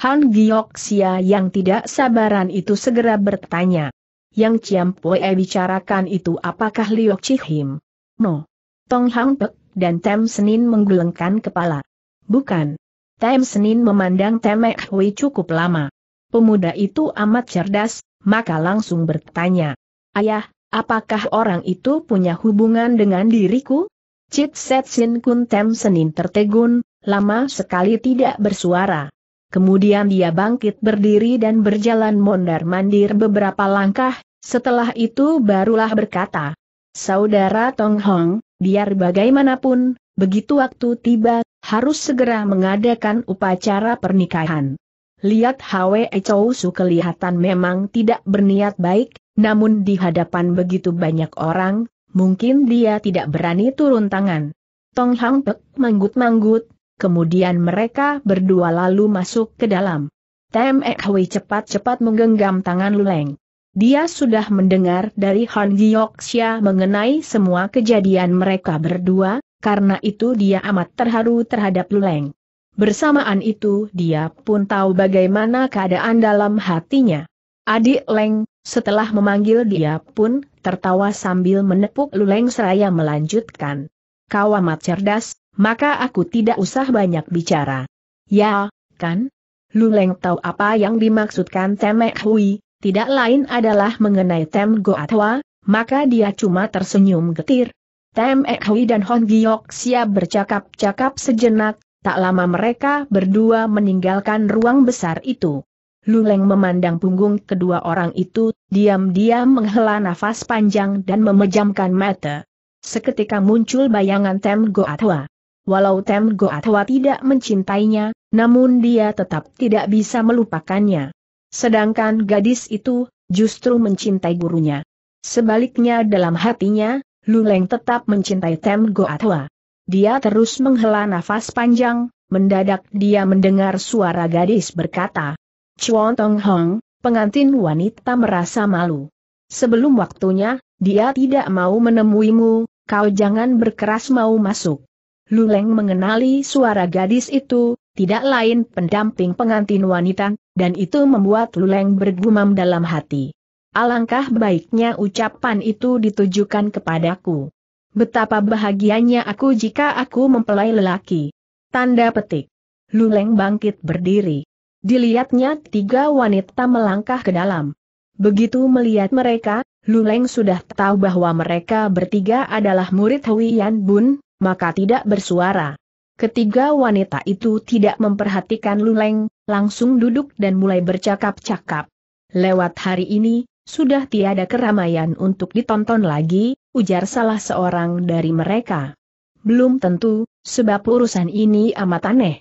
Han Gioksia yang tidak sabaran itu segera bertanya. Yang Ciam Poe bicarakan itu apakah Liok Cihim? No. Tong Hang Pek dan Tem Senin menggelengkan kepala. Bukan. Tem Senin memandang Temek Hui cukup lama. Pemuda itu amat cerdas, maka langsung bertanya. Ayah, apakah orang itu punya hubungan dengan diriku? Cit Set Sin Kun Tem Senin tertegun, lama sekali tidak bersuara. Kemudian dia bangkit berdiri dan berjalan mondar-mandir beberapa langkah, setelah itu barulah berkata, Saudara Tong Hong, biar bagaimanapun, begitu waktu tiba, harus segera mengadakan upacara pernikahan. Lihat Hwe Chou Su kelihatan memang tidak berniat baik, namun di hadapan begitu banyak orang, mungkin dia tidak berani turun tangan. Tong Hang Pek manggut-manggut, kemudian mereka berdua lalu masuk ke dalam. Tem Ek Hwe cepat-cepat menggenggam tangan Luleng. Dia sudah mendengar dari Han Yoxia mengenai semua kejadian mereka berdua, karena itu dia amat terharu terhadap Luleng. Bersamaan itu dia pun tahu bagaimana keadaan dalam hatinya. Adik Leng, setelah memanggil dia pun, tertawa sambil menepuk luleng seraya melanjutkan. Kau amat cerdas, maka aku tidak usah banyak bicara. Ya, kan? Luleng tahu apa yang dimaksudkan Temek Hui, tidak lain adalah mengenai Tem Goatwa, maka dia cuma tersenyum getir. Tem Hui dan Hon Giok siap bercakap-cakap sejenak, Tak lama mereka berdua meninggalkan ruang besar itu. Luleng memandang punggung kedua orang itu, diam-diam menghela nafas panjang dan memejamkan mata. Seketika muncul bayangan Tem Goatwa. Walau Tem Goatwa tidak mencintainya, namun dia tetap tidak bisa melupakannya. Sedangkan gadis itu, justru mencintai gurunya. Sebaliknya dalam hatinya, Luleng tetap mencintai Tem Goatwa. Dia terus menghela nafas panjang, mendadak dia mendengar suara gadis berkata, Chuan Tong Hong, pengantin wanita merasa malu. Sebelum waktunya, dia tidak mau menemuimu, kau jangan berkeras mau masuk. Luleng mengenali suara gadis itu, tidak lain pendamping pengantin wanita, dan itu membuat Luleng bergumam dalam hati. Alangkah baiknya ucapan itu ditujukan kepadaku. Betapa bahagianya aku jika aku mempelai lelaki. Tanda petik. Luleng bangkit berdiri. Dilihatnya tiga wanita melangkah ke dalam. Begitu melihat mereka, Luleng sudah tahu bahwa mereka bertiga adalah murid Huiyan Bun, maka tidak bersuara. Ketiga wanita itu tidak memperhatikan Luleng, langsung duduk dan mulai bercakap-cakap. Lewat hari ini, sudah tiada keramaian untuk ditonton lagi, ujar salah seorang dari mereka. Belum tentu, sebab urusan ini amat aneh.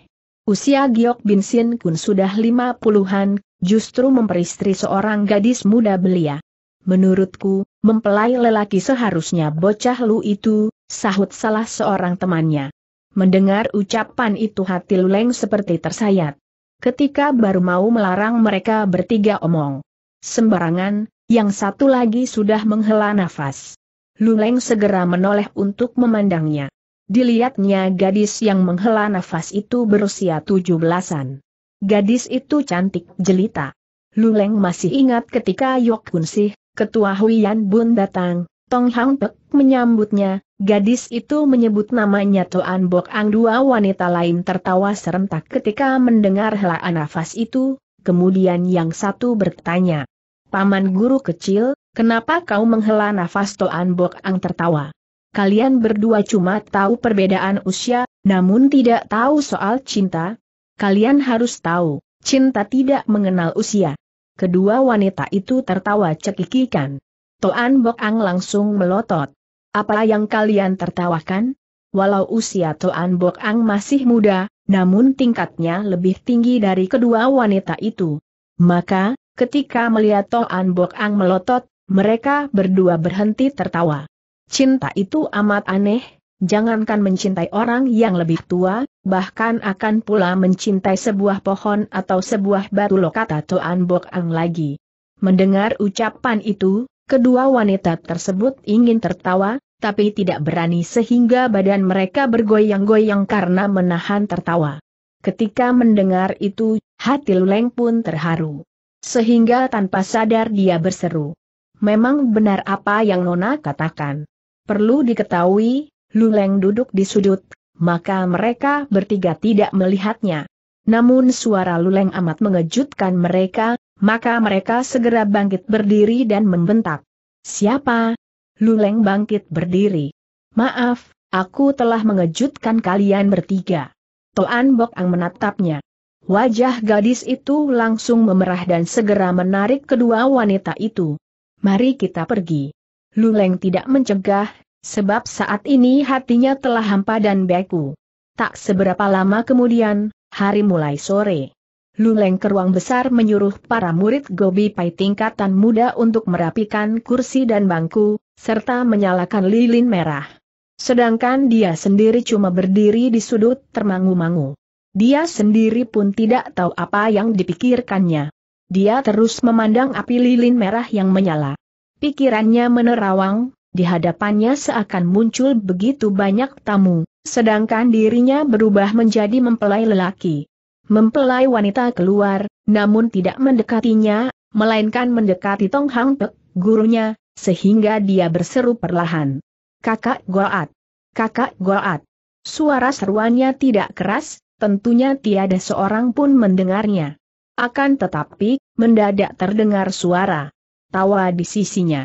Usia Giok Bin Sin Kun sudah lima puluhan, justru memperistri seorang gadis muda belia. Menurutku, mempelai lelaki seharusnya bocah lu itu, sahut salah seorang temannya. Mendengar ucapan itu hati Luleng seperti tersayat. Ketika baru mau melarang mereka bertiga omong. Sembarangan, yang satu lagi sudah menghela nafas. Luleng segera menoleh untuk memandangnya. Dilihatnya gadis yang menghela nafas itu berusia tujuh belasan. Gadis itu cantik jelita. Luleng masih ingat ketika Yok Kunsih, ketua Huian Bun datang, Tong Hang Pek menyambutnya, gadis itu menyebut namanya Toan Bok Ang dua wanita lain tertawa serentak ketika mendengar helaan nafas itu, kemudian yang satu bertanya, Paman guru kecil, kenapa kau menghela nafas Toan Bok Ang tertawa? Kalian berdua cuma tahu perbedaan usia, namun tidak tahu soal cinta. Kalian harus tahu, cinta tidak mengenal usia. Kedua wanita itu tertawa cekikikan. Toan Bok Ang langsung melotot. Apa yang kalian tertawakan? Walau usia Toan Bok Ang masih muda, namun tingkatnya lebih tinggi dari kedua wanita itu. Maka, Ketika melihat Toan Bok Ang melotot, mereka berdua berhenti tertawa. Cinta itu amat aneh, jangankan mencintai orang yang lebih tua, bahkan akan pula mencintai sebuah pohon atau sebuah batu lokata Toan Bok Ang lagi. Mendengar ucapan itu, kedua wanita tersebut ingin tertawa, tapi tidak berani sehingga badan mereka bergoyang-goyang karena menahan tertawa. Ketika mendengar itu, hati Luleng pun terharu. Sehingga tanpa sadar dia berseru. Memang benar apa yang Nona katakan. Perlu diketahui, Luleng duduk di sudut, maka mereka bertiga tidak melihatnya. Namun suara Luleng amat mengejutkan mereka, maka mereka segera bangkit berdiri dan membentak. Siapa? Luleng bangkit berdiri. Maaf, aku telah mengejutkan kalian bertiga. Toan Bok Ang menatapnya. Wajah gadis itu langsung memerah dan segera menarik kedua wanita itu. Mari kita pergi. Luleng tidak mencegah, sebab saat ini hatinya telah hampa dan beku. Tak seberapa lama kemudian, hari mulai sore. Luleng ke ruang besar menyuruh para murid Gobi Pai tingkatan muda untuk merapikan kursi dan bangku, serta menyalakan lilin merah. Sedangkan dia sendiri cuma berdiri di sudut termangu-mangu. Dia sendiri pun tidak tahu apa yang dipikirkannya. Dia terus memandang api lilin merah yang menyala. Pikirannya menerawang, di hadapannya seakan muncul begitu banyak tamu, sedangkan dirinya berubah menjadi mempelai lelaki. Mempelai wanita keluar, namun tidak mendekatinya, melainkan mendekati Tong Hang Pek, gurunya, sehingga dia berseru perlahan. Kakak Goat! Kakak Goat! Suara seruannya tidak keras, tentunya tiada seorang pun mendengarnya. Akan tetapi, mendadak terdengar suara tawa di sisinya.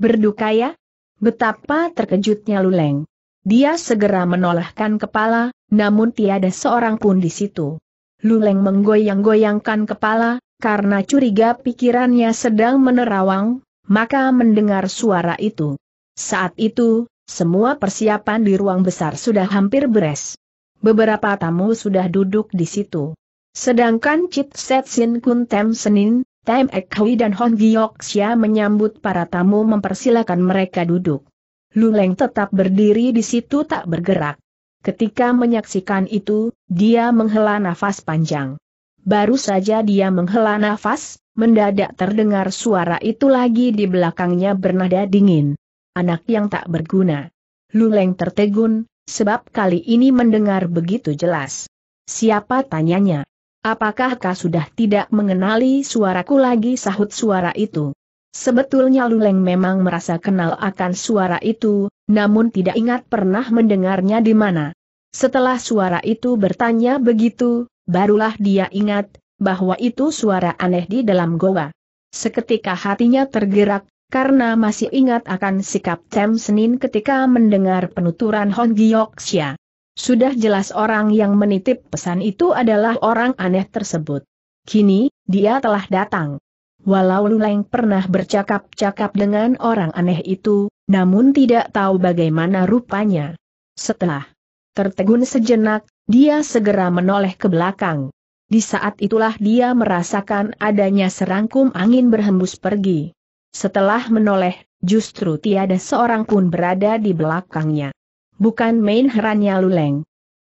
Berduka ya? Betapa terkejutnya Luleng. Dia segera menolehkan kepala, namun tiada seorang pun di situ. Luleng menggoyang-goyangkan kepala, karena curiga pikirannya sedang menerawang, maka mendengar suara itu. Saat itu, semua persiapan di ruang besar sudah hampir beres. Beberapa tamu sudah duduk di situ. Sedangkan Chit Set Sin Kun Tem Senin, Tem Ek Hui dan Hon Xia menyambut para tamu mempersilakan mereka duduk. Luleng tetap berdiri di situ tak bergerak. Ketika menyaksikan itu, dia menghela nafas panjang. Baru saja dia menghela nafas, mendadak terdengar suara itu lagi di belakangnya bernada dingin. Anak yang tak berguna. Luleng tertegun, sebab kali ini mendengar begitu jelas. Siapa tanyanya? Apakah kau sudah tidak mengenali suaraku lagi sahut suara itu? Sebetulnya Luleng memang merasa kenal akan suara itu, namun tidak ingat pernah mendengarnya di mana. Setelah suara itu bertanya begitu, barulah dia ingat, bahwa itu suara aneh di dalam goa. Seketika hatinya tergerak, karena masih ingat akan sikap Tem Senin ketika mendengar penuturan Giok Xia. Sudah jelas orang yang menitip pesan itu adalah orang aneh tersebut. Kini, dia telah datang. Walau Luleng pernah bercakap-cakap dengan orang aneh itu, namun tidak tahu bagaimana rupanya. Setelah tertegun sejenak, dia segera menoleh ke belakang. Di saat itulah dia merasakan adanya serangkum angin berhembus pergi. Setelah menoleh, justru tiada seorang pun berada di belakangnya. Bukan main herannya Luleng.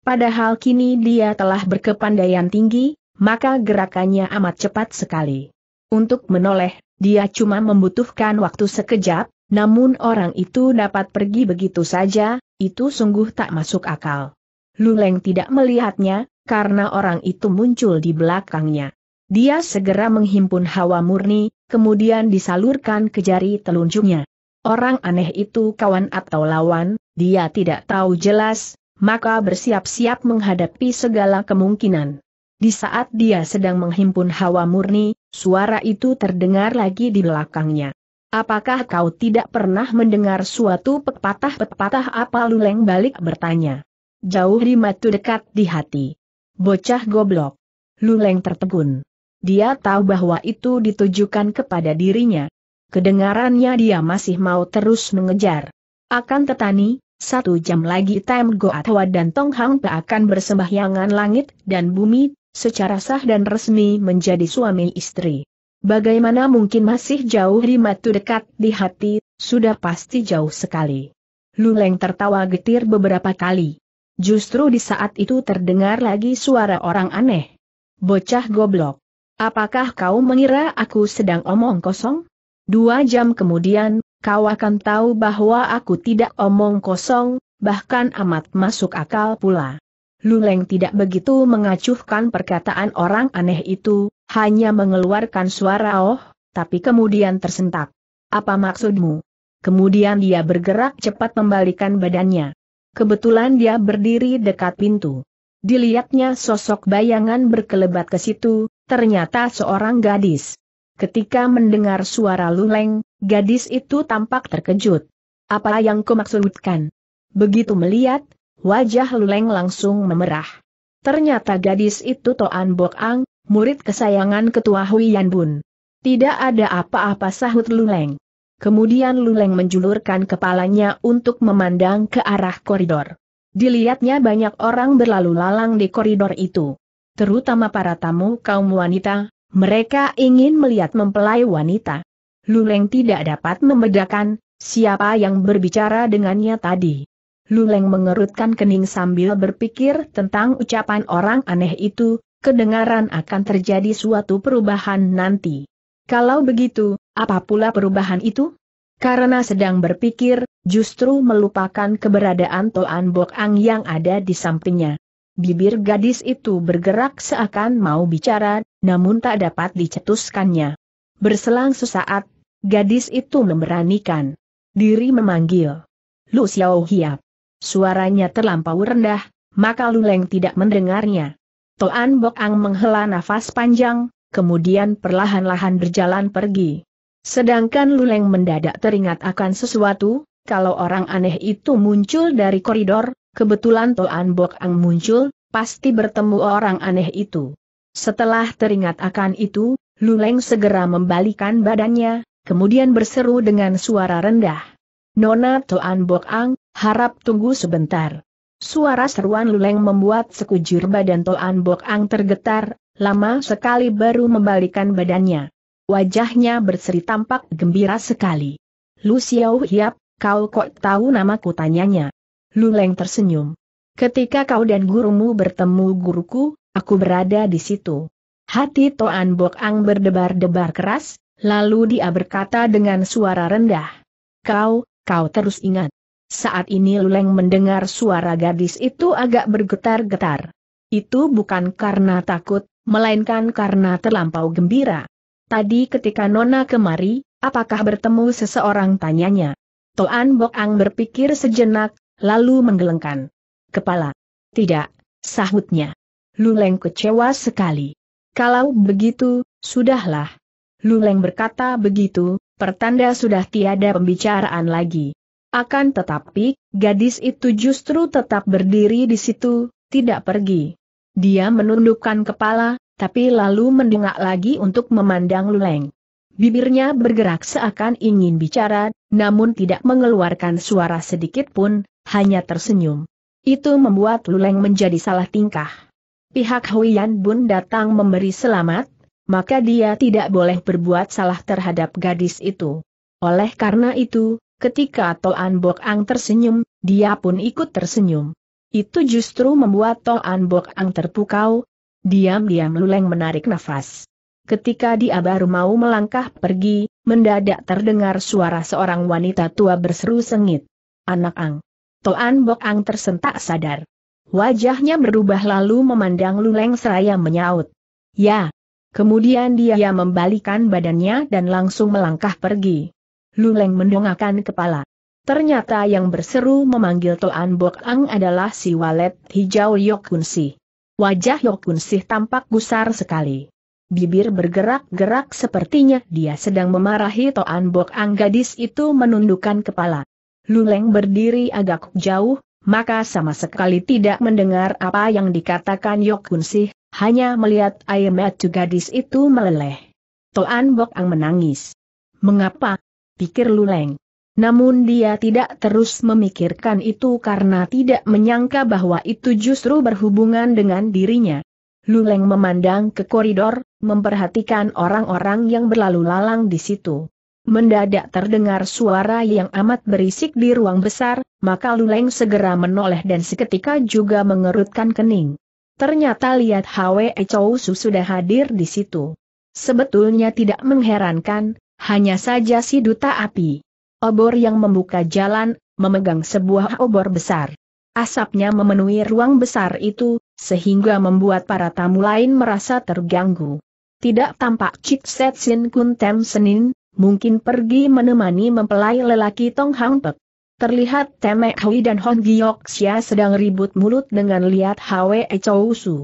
Padahal kini dia telah berkepandaian tinggi, maka gerakannya amat cepat sekali. Untuk menoleh, dia cuma membutuhkan waktu sekejap, namun orang itu dapat pergi begitu saja, itu sungguh tak masuk akal. Luleng tidak melihatnya, karena orang itu muncul di belakangnya. Dia segera menghimpun hawa murni, kemudian disalurkan ke jari telunjuknya. Orang aneh itu kawan atau lawan, dia tidak tahu jelas, maka bersiap-siap menghadapi segala kemungkinan. Di saat dia sedang menghimpun hawa murni, suara itu terdengar lagi di belakangnya. Apakah kau tidak pernah mendengar suatu pepatah-pepatah apa luleng balik bertanya? Jauh di matu dekat di hati. Bocah goblok. Luleng tertegun. Dia tahu bahwa itu ditujukan kepada dirinya. Kedengarannya dia masih mau terus mengejar. Akan tetani, satu jam lagi Tem Goatwa dan Tong Hang Pe akan bersembahyangan langit dan bumi, secara sah dan resmi menjadi suami istri. Bagaimana mungkin masih jauh di matu dekat di hati, sudah pasti jauh sekali. Luleng tertawa getir beberapa kali. Justru di saat itu terdengar lagi suara orang aneh. Bocah goblok. Apakah kau mengira aku sedang omong kosong? Dua jam kemudian, kau akan tahu bahwa aku tidak omong kosong, bahkan amat masuk akal pula. Luleng tidak begitu mengacuhkan perkataan orang aneh itu, hanya mengeluarkan suara oh, tapi kemudian tersentak. Apa maksudmu? Kemudian dia bergerak cepat membalikan badannya. Kebetulan dia berdiri dekat pintu. Dilihatnya sosok bayangan berkelebat ke situ, ternyata seorang gadis. Ketika mendengar suara luleng, gadis itu tampak terkejut. Apa yang kumaksudkan? Begitu melihat, wajah luleng langsung memerah. Ternyata gadis itu Toan Bok Ang, murid kesayangan ketua Hui Yan Bun. Tidak ada apa-apa sahut luleng. Kemudian luleng menjulurkan kepalanya untuk memandang ke arah koridor. Dilihatnya banyak orang berlalu lalang di koridor itu. Terutama para tamu kaum wanita, mereka ingin melihat mempelai wanita. Luleng tidak dapat membedakan, siapa yang berbicara dengannya tadi. Luleng mengerutkan kening sambil berpikir tentang ucapan orang aneh itu, kedengaran akan terjadi suatu perubahan nanti. Kalau begitu, apa pula perubahan itu? Karena sedang berpikir, justru melupakan keberadaan Toan Bok Ang yang ada di sampingnya. Bibir gadis itu bergerak seakan mau bicara, namun tak dapat dicetuskannya. Berselang sesaat, gadis itu memberanikan diri memanggil. Lu Xiao Hiap. Suaranya terlampau rendah, maka Luleng tidak mendengarnya. Toan Bok Ang menghela nafas panjang, kemudian perlahan-lahan berjalan pergi. Sedangkan Luleng mendadak teringat akan sesuatu, kalau orang aneh itu muncul dari koridor, kebetulan Toan Bok Ang muncul, pasti bertemu orang aneh itu. Setelah teringat akan itu, Luleng segera membalikan badannya, kemudian berseru dengan suara rendah. Nona Toan Bok Ang, harap tunggu sebentar. Suara seruan Luleng membuat sekujur badan Toan Bok Ang tergetar, lama sekali baru membalikan badannya. Wajahnya berseri tampak gembira sekali. Lu Xiao Hiap, kau kok tahu namaku tanyanya. Lu Leng tersenyum. Ketika kau dan gurumu bertemu guruku, aku berada di situ. Hati Toan Bok Ang berdebar-debar keras, lalu dia berkata dengan suara rendah. Kau, kau terus ingat. Saat ini Luleng mendengar suara gadis itu agak bergetar-getar. Itu bukan karena takut, melainkan karena terlampau gembira. Tadi ketika Nona kemari, apakah bertemu seseorang tanyanya? Toan Bok Ang berpikir sejenak, lalu menggelengkan kepala. Tidak, sahutnya. Luleng kecewa sekali. Kalau begitu, sudahlah. Luleng berkata begitu, pertanda sudah tiada pembicaraan lagi. Akan tetapi, gadis itu justru tetap berdiri di situ, tidak pergi. Dia menundukkan kepala, tapi lalu mendengak lagi untuk memandang Luleng. Bibirnya bergerak seakan ingin bicara, namun tidak mengeluarkan suara sedikit pun, hanya tersenyum. Itu membuat Luleng menjadi salah tingkah. Pihak Huyan Bun datang memberi selamat, maka dia tidak boleh berbuat salah terhadap gadis itu. Oleh karena itu, ketika Toan Bok Ang tersenyum, dia pun ikut tersenyum. Itu justru membuat Toan Bok Ang terpukau, diam-diam Luleng menarik nafas. Ketika dia baru mau melangkah pergi, mendadak terdengar suara seorang wanita tua berseru sengit. Anak Ang. Toan Bok Ang tersentak sadar. Wajahnya berubah lalu memandang Luleng seraya menyaut. Ya. Kemudian dia membalikan badannya dan langsung melangkah pergi. Luleng mendongakkan kepala. Ternyata yang berseru memanggil Toan Bok Ang adalah si walet hijau Yokunsi. Wajah Yokun Sih tampak gusar sekali. Bibir bergerak-gerak sepertinya dia sedang memarahi Toan Bok Ang gadis itu menundukkan kepala. Luleng berdiri agak jauh, maka sama sekali tidak mendengar apa yang dikatakan Yokun Sih, hanya melihat air mata gadis itu meleleh. Toan Bok Ang menangis. Mengapa? pikir Luleng. Namun dia tidak terus memikirkan itu karena tidak menyangka bahwa itu justru berhubungan dengan dirinya. Luleng memandang ke koridor, memperhatikan orang-orang yang berlalu lalang di situ. Mendadak terdengar suara yang amat berisik di ruang besar, maka Luleng segera menoleh dan seketika juga mengerutkan kening. Ternyata lihat Hwe Chow Su sudah hadir di situ. Sebetulnya tidak mengherankan, hanya saja si duta api. Obor yang membuka jalan, memegang sebuah obor besar. Asapnya memenuhi ruang besar itu, sehingga membuat para tamu lain merasa terganggu. Tidak tampak Cik Setsin Kun Tem Senin, mungkin pergi menemani mempelai lelaki Tong Hang Pek. Terlihat Temek Hui dan Hong Xia sedang ribut mulut dengan lihat Hwe e Chou Su.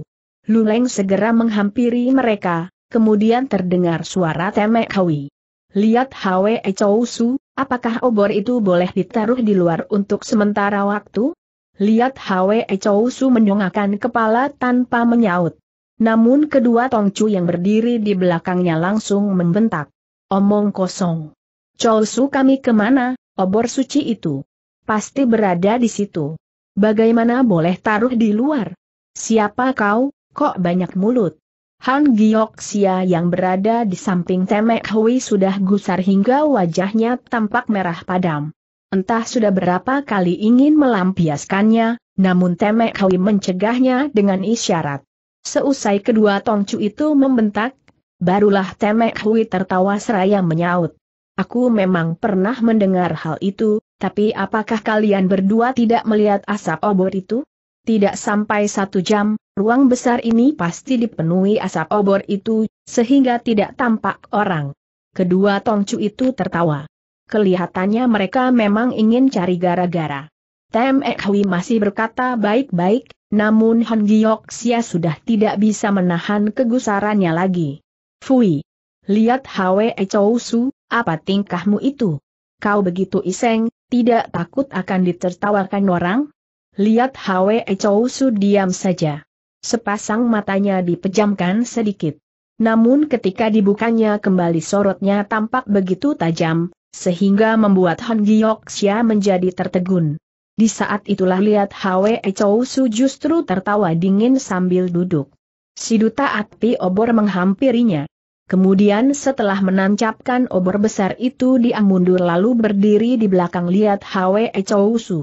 Luleng segera menghampiri mereka, kemudian terdengar suara Temek Hui. Lihat Hwe e Chou Su, Apakah obor itu boleh ditaruh di luar untuk sementara waktu? Lihat Hwe Chousu menyongakkan kepala tanpa menyaut. Namun kedua Tongcu yang berdiri di belakangnya langsung membentak. Omong kosong. Chousu kami kemana, obor suci itu? Pasti berada di situ. Bagaimana boleh taruh di luar? Siapa kau, kok banyak mulut? Han Sia yang berada di samping Temek Hui sudah gusar hingga wajahnya tampak merah padam. Entah sudah berapa kali ingin melampiaskannya, namun Temek Hui mencegahnya dengan isyarat. Seusai kedua tongcu itu membentak, barulah Temek Hui tertawa seraya menyaut. Aku memang pernah mendengar hal itu, tapi apakah kalian berdua tidak melihat asap obor itu? Tidak sampai satu jam, Ruang besar ini pasti dipenuhi asap obor itu, sehingga tidak tampak orang. Kedua Tongcu itu tertawa. Kelihatannya mereka memang ingin cari gara-gara. Tem Ek masih berkata baik-baik, namun Han Sia sudah tidak bisa menahan kegusarannya lagi. Fui! Lihat Hwe Chow apa tingkahmu itu? Kau begitu iseng, tidak takut akan ditertawakan orang? Lihat Hwe Chow diam saja sepasang matanya dipejamkan sedikit. Namun ketika dibukanya kembali sorotnya tampak begitu tajam, sehingga membuat Han Giyoksia menjadi tertegun. Di saat itulah lihat Hwe Chou Su justru tertawa dingin sambil duduk. Si duta api obor menghampirinya. Kemudian setelah menancapkan obor besar itu dia mundur lalu berdiri di belakang lihat Hwe Chou Su.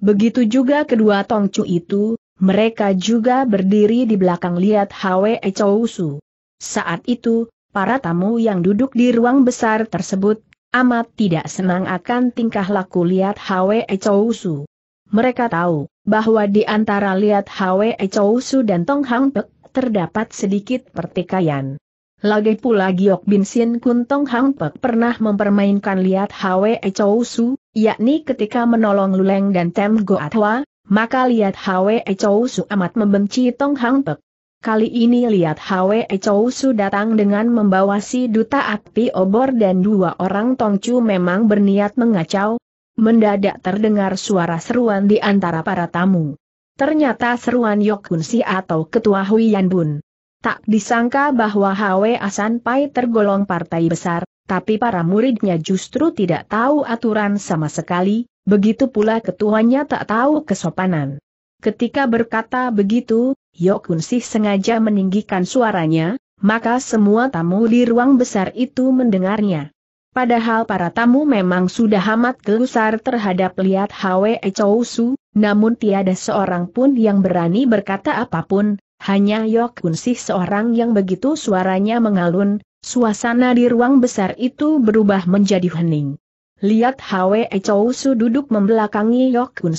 Begitu juga kedua tongcu itu, mereka juga berdiri di belakang lihat Hwe Chousu. Saat itu, para tamu yang duduk di ruang besar tersebut, amat tidak senang akan tingkah laku lihat Hwe Chousu. Mereka tahu, bahwa di antara lihat Hwe Chousu dan Tong Hang Pek, terdapat sedikit pertikaian. Lagi pula Giok Bin Sin Kun Tong Hang Pek pernah mempermainkan lihat Hwe Chousu, yakni ketika menolong Luleng dan Tem Goatwa, maka lihat Hwe Chou Su amat membenci Tong Hang Pek. Kali ini lihat Hwe Chou Su datang dengan membawa si Duta Api Obor dan dua orang Tong Tongcu memang berniat mengacau. Mendadak terdengar suara seruan di antara para tamu. Ternyata seruan Yokun Si atau Ketua Yan Bun. Tak disangka bahwa Hwe Asan Pai tergolong partai besar, tapi para muridnya justru tidak tahu aturan sama sekali, Begitu pula ketuanya tak tahu kesopanan. Ketika berkata begitu, Yokun Sih sengaja meninggikan suaranya, maka semua tamu di ruang besar itu mendengarnya. Padahal para tamu memang sudah amat gelusar terhadap lihat Hwe Chou namun tiada seorang pun yang berani berkata apapun, hanya Yok Kun Sih seorang yang begitu suaranya mengalun, suasana di ruang besar itu berubah menjadi hening. Lihat Hwe Chow duduk membelakangi Yok Kun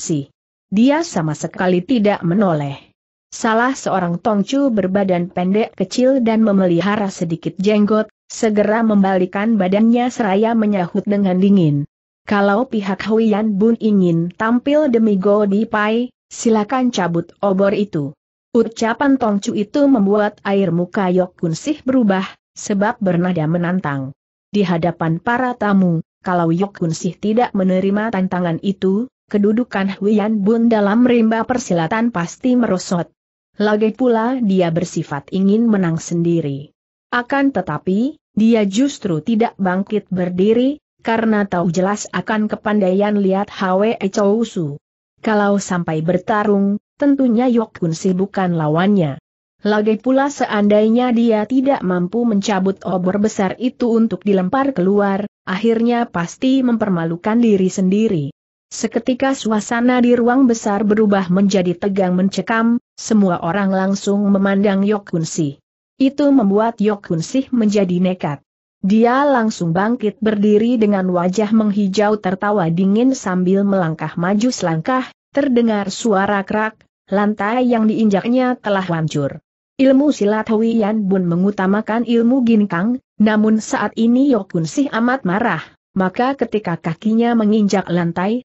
Dia sama sekali tidak menoleh. Salah seorang tongcu berbadan pendek kecil dan memelihara sedikit jenggot, segera membalikan badannya seraya menyahut dengan dingin. Kalau pihak Huyan Bun ingin tampil demi Go Di Pai, silakan cabut obor itu. Ucapan tongcu itu membuat air muka Yok Kun berubah, sebab bernada menantang. Di hadapan para tamu, kalau Yok Kun Sih tidak menerima tantangan itu, kedudukan Huyan Bun dalam rimba persilatan pasti merosot. Lagi pula dia bersifat ingin menang sendiri. Akan tetapi, dia justru tidak bangkit berdiri, karena tahu jelas akan kepandaian lihat Hwe Chou Kalau sampai bertarung, tentunya Yok Kun Sih bukan lawannya. Lagi pula seandainya dia tidak mampu mencabut obor besar itu untuk dilempar keluar, akhirnya pasti mempermalukan diri sendiri. Seketika suasana di ruang besar berubah menjadi tegang mencekam, semua orang langsung memandang Yok Kunsi. Itu membuat Yok Kunsi menjadi nekat. Dia langsung bangkit berdiri dengan wajah menghijau tertawa dingin sambil melangkah maju selangkah, terdengar suara kerak, lantai yang diinjaknya telah hancur. Ilmu silat Huiyan Bun mengutamakan ilmu ginkang, namun saat ini Yokun Sih amat marah, maka ketika kakinya menginjak lantai,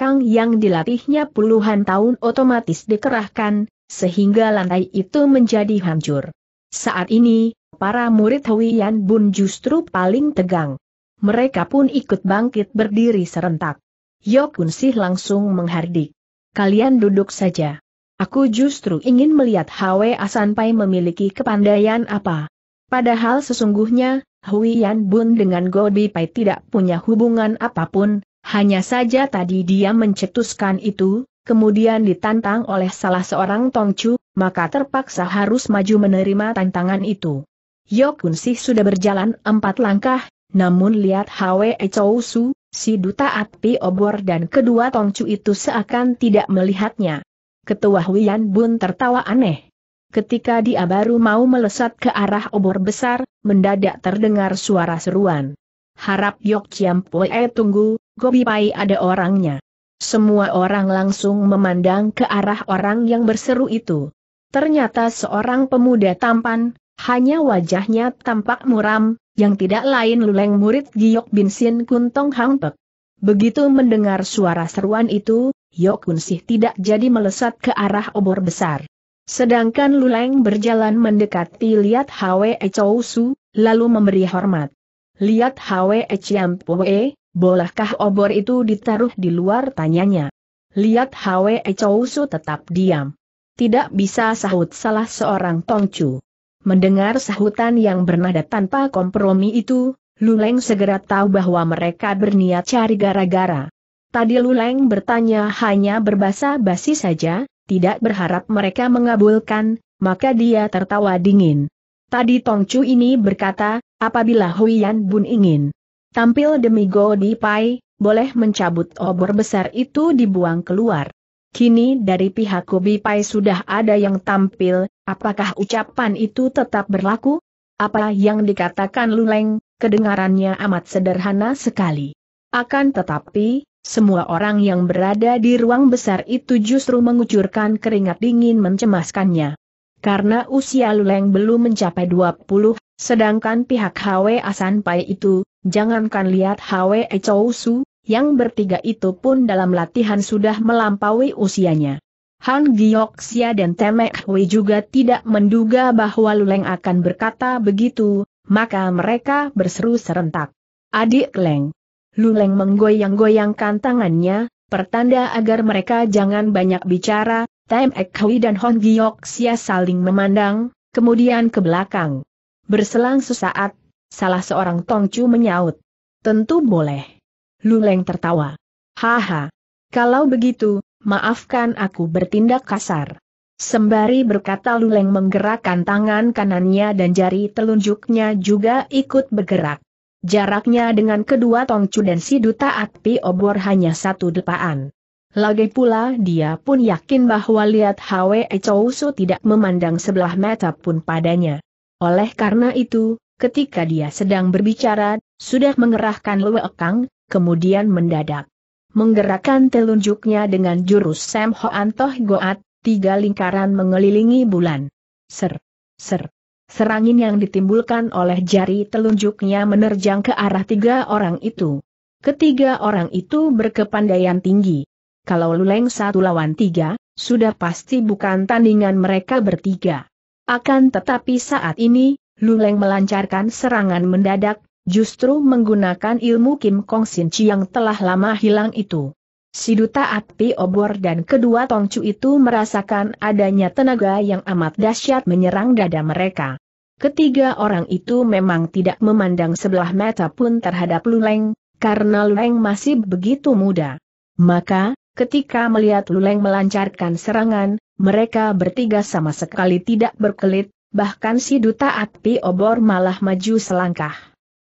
kang yang dilatihnya puluhan tahun otomatis dikerahkan, sehingga lantai itu menjadi hancur. Saat ini, para murid Huiyan Bun justru paling tegang. Mereka pun ikut bangkit berdiri serentak. Yokunsih langsung menghardik. Kalian duduk saja. Aku justru ingin melihat Hwe Asanpai memiliki kepandaian apa. Padahal sesungguhnya, Hui Yan Bun dengan Gobi Pai tidak punya hubungan apapun, hanya saja tadi dia mencetuskan itu, kemudian ditantang oleh salah seorang Tongcu, maka terpaksa harus maju menerima tantangan itu. Yokun Sih sudah berjalan empat langkah, namun lihat Hwe Chou si duta api obor dan kedua Tongcu itu seakan tidak melihatnya. Ketua Huyan Bun tertawa aneh. Ketika dia baru mau melesat ke arah obor besar, mendadak terdengar suara seruan. Harap Yok Chiam Poe tunggu, Gobi Pai ada orangnya. Semua orang langsung memandang ke arah orang yang berseru itu. Ternyata seorang pemuda tampan, hanya wajahnya tampak muram, yang tidak lain luleng murid Giok Bin Sin Kuntong Hang Pek. Begitu mendengar suara seruan itu, Sih tidak jadi melesat ke arah obor besar. Sedangkan Luleng berjalan mendekati Liat Hwe Chou Su, lalu memberi hormat. Liat Hwe Chiam Pwe, bolehkah obor itu ditaruh di luar tanyanya. Liat Hwe Chou Su tetap diam. Tidak bisa sahut salah seorang Tongcu. Mendengar sahutan yang bernada tanpa kompromi itu, Luleng segera tahu bahwa mereka berniat cari gara-gara. Tadi Luleng bertanya hanya berbahasa basi saja, tidak berharap mereka mengabulkan, maka dia tertawa dingin. Tadi Tongcu ini berkata, apabila Huian Bun ingin tampil demi Go Di Pai, boleh mencabut obor besar itu dibuang keluar. Kini dari pihak Gobi Pai sudah ada yang tampil, apakah ucapan itu tetap berlaku? Apa yang dikatakan Luleng, kedengarannya amat sederhana sekali. Akan tetapi, semua orang yang berada di ruang besar itu justru mengucurkan keringat dingin mencemaskannya. Karena usia Luleng belum mencapai 20, sedangkan pihak Hwe Pai itu, jangankan lihat Hwe Su, yang bertiga itu pun dalam latihan sudah melampaui usianya. Han Gioksia dan Temek Hui juga tidak menduga bahwa Luleng akan berkata begitu, maka mereka berseru serentak. Adik Leng. Luleng menggoyang-goyangkan tangannya, pertanda agar mereka jangan banyak bicara, Tem Ek Hui dan Hon Giok Sia saling memandang, kemudian ke belakang. Berselang sesaat, salah seorang Tongcu menyaut. Tentu boleh. Luleng tertawa. Haha. Kalau begitu, maafkan aku bertindak kasar. Sembari berkata Luleng menggerakkan tangan kanannya dan jari telunjuknya juga ikut bergerak. Jaraknya dengan kedua Tongcu dan si Duta Atpi Obor hanya satu depaan. Lagi pula dia pun yakin bahwa lihat Hwe Chousu tidak memandang sebelah mata pun padanya. Oleh karena itu, ketika dia sedang berbicara, sudah mengerahkan Kang, kemudian mendadak. Menggerakkan telunjuknya dengan jurus Sam Hoan Toh Goat, tiga lingkaran mengelilingi bulan. Ser, ser, Serangin yang ditimbulkan oleh jari telunjuknya menerjang ke arah tiga orang itu. Ketiga orang itu berkepandaian tinggi. Kalau luleng satu lawan tiga, sudah pasti bukan tandingan mereka bertiga. Akan tetapi saat ini, Luleng melancarkan serangan mendadak, justru menggunakan ilmu Kim Kong Sin Chi yang telah lama hilang itu. Si Duta Api Obor dan kedua Tongcu itu merasakan adanya tenaga yang amat dahsyat menyerang dada mereka. Ketiga orang itu memang tidak memandang sebelah mata pun terhadap Luleng, karena Luleng masih begitu muda. Maka, ketika melihat Luleng melancarkan serangan, mereka bertiga sama sekali tidak berkelit, bahkan si Duta Api Obor malah maju selangkah.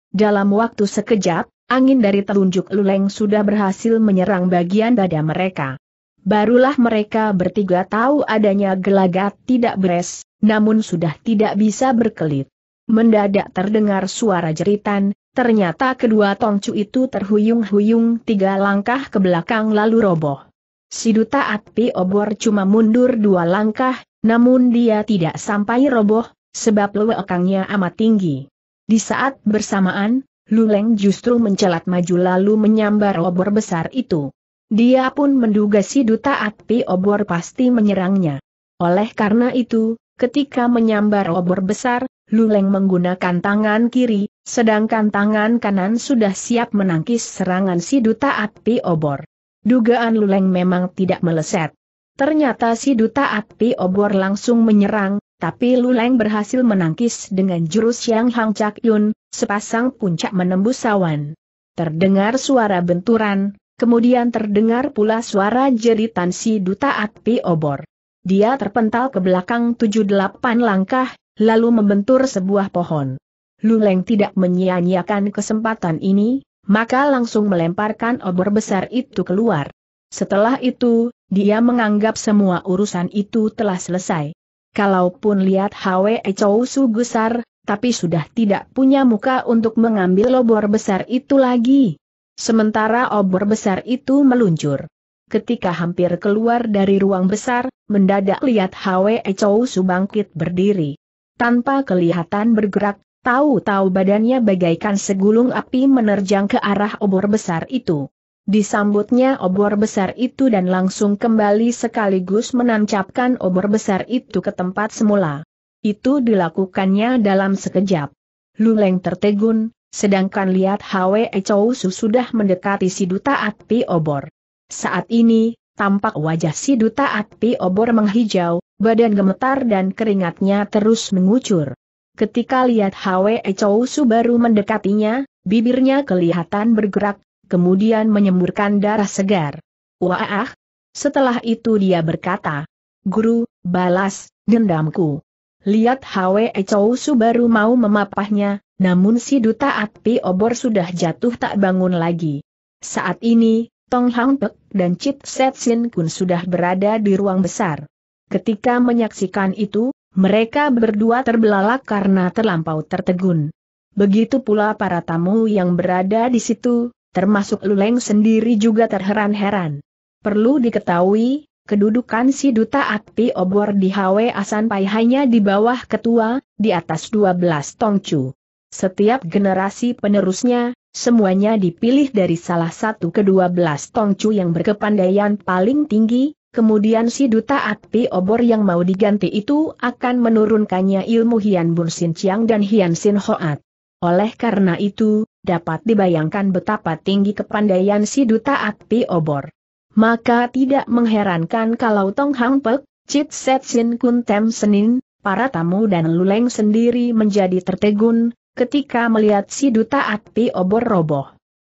Dalam waktu sekejap, Angin dari telunjuk Luleng sudah berhasil menyerang bagian dada mereka. Barulah mereka bertiga tahu adanya gelagat tidak beres, namun sudah tidak bisa berkelit. Mendadak terdengar suara jeritan, ternyata kedua tongcu itu terhuyung-huyung tiga langkah ke belakang lalu roboh. Si duta api obor cuma mundur dua langkah, namun dia tidak sampai roboh, sebab lewekangnya amat tinggi. Di saat bersamaan, Luleng justru mencelat maju lalu menyambar obor besar itu. Dia pun menduga si duta api obor pasti menyerangnya. Oleh karena itu, ketika menyambar obor besar, Luleng menggunakan tangan kiri, sedangkan tangan kanan sudah siap menangkis serangan si duta api obor. Dugaan Luleng memang tidak meleset. Ternyata si duta api obor langsung menyerang, tapi Luleng berhasil menangkis dengan jurus Yang Hang Cak Yun, sepasang puncak menembus sawan. Terdengar suara benturan, kemudian terdengar pula suara jeritan si Duta api Obor. Dia terpental ke belakang tujuh delapan langkah, lalu membentur sebuah pohon. Luleng tidak menyia-nyiakan kesempatan ini, maka langsung melemparkan obor besar itu keluar. Setelah itu, dia menganggap semua urusan itu telah selesai. Kalaupun lihat Hwe Chou Su gusar, tapi sudah tidak punya muka untuk mengambil obor besar itu lagi. Sementara obor besar itu meluncur. Ketika hampir keluar dari ruang besar, mendadak lihat Hwe Chou Su bangkit berdiri. Tanpa kelihatan bergerak, tahu-tahu badannya bagaikan segulung api menerjang ke arah obor besar itu. Disambutnya obor besar itu dan langsung kembali sekaligus menancapkan obor besar itu ke tempat semula. Itu dilakukannya dalam sekejap. Luleng tertegun, sedangkan lihat Hwe Chow Su sudah mendekati si duta api obor. Saat ini, tampak wajah si duta api obor menghijau, badan gemetar dan keringatnya terus mengucur. Ketika lihat Hwe Chow Su baru mendekatinya, bibirnya kelihatan bergerak, kemudian menyemburkan darah segar. Wah, setelah itu dia berkata, Guru, balas, dendamku. Lihat Hwe Chow baru mau memapahnya, namun si duta api obor sudah jatuh tak bangun lagi. Saat ini, Tong Hang Pek dan Chit Set Sin Kun sudah berada di ruang besar. Ketika menyaksikan itu, mereka berdua terbelalak karena terlampau tertegun. Begitu pula para tamu yang berada di situ, termasuk Luleng sendiri juga terheran-heran. Perlu diketahui, kedudukan si Duta Akpi Obor di Hwe Asan Pai hanya di bawah ketua, di atas 12 Tongcu. Setiap generasi penerusnya, semuanya dipilih dari salah satu kedua belas Tongcu yang berkepandaian paling tinggi, kemudian si Duta Akpi Obor yang mau diganti itu akan menurunkannya ilmu Hian Bun Sin Chiang dan Hian Sin Hoat. Oleh karena itu, dapat dibayangkan betapa tinggi kepandaian si Duta api Obor. Maka tidak mengherankan kalau Tong Hang Pek, Chit Set Sin Kun Tem Senin, para tamu dan Luleng sendiri menjadi tertegun, ketika melihat si Duta api Obor roboh.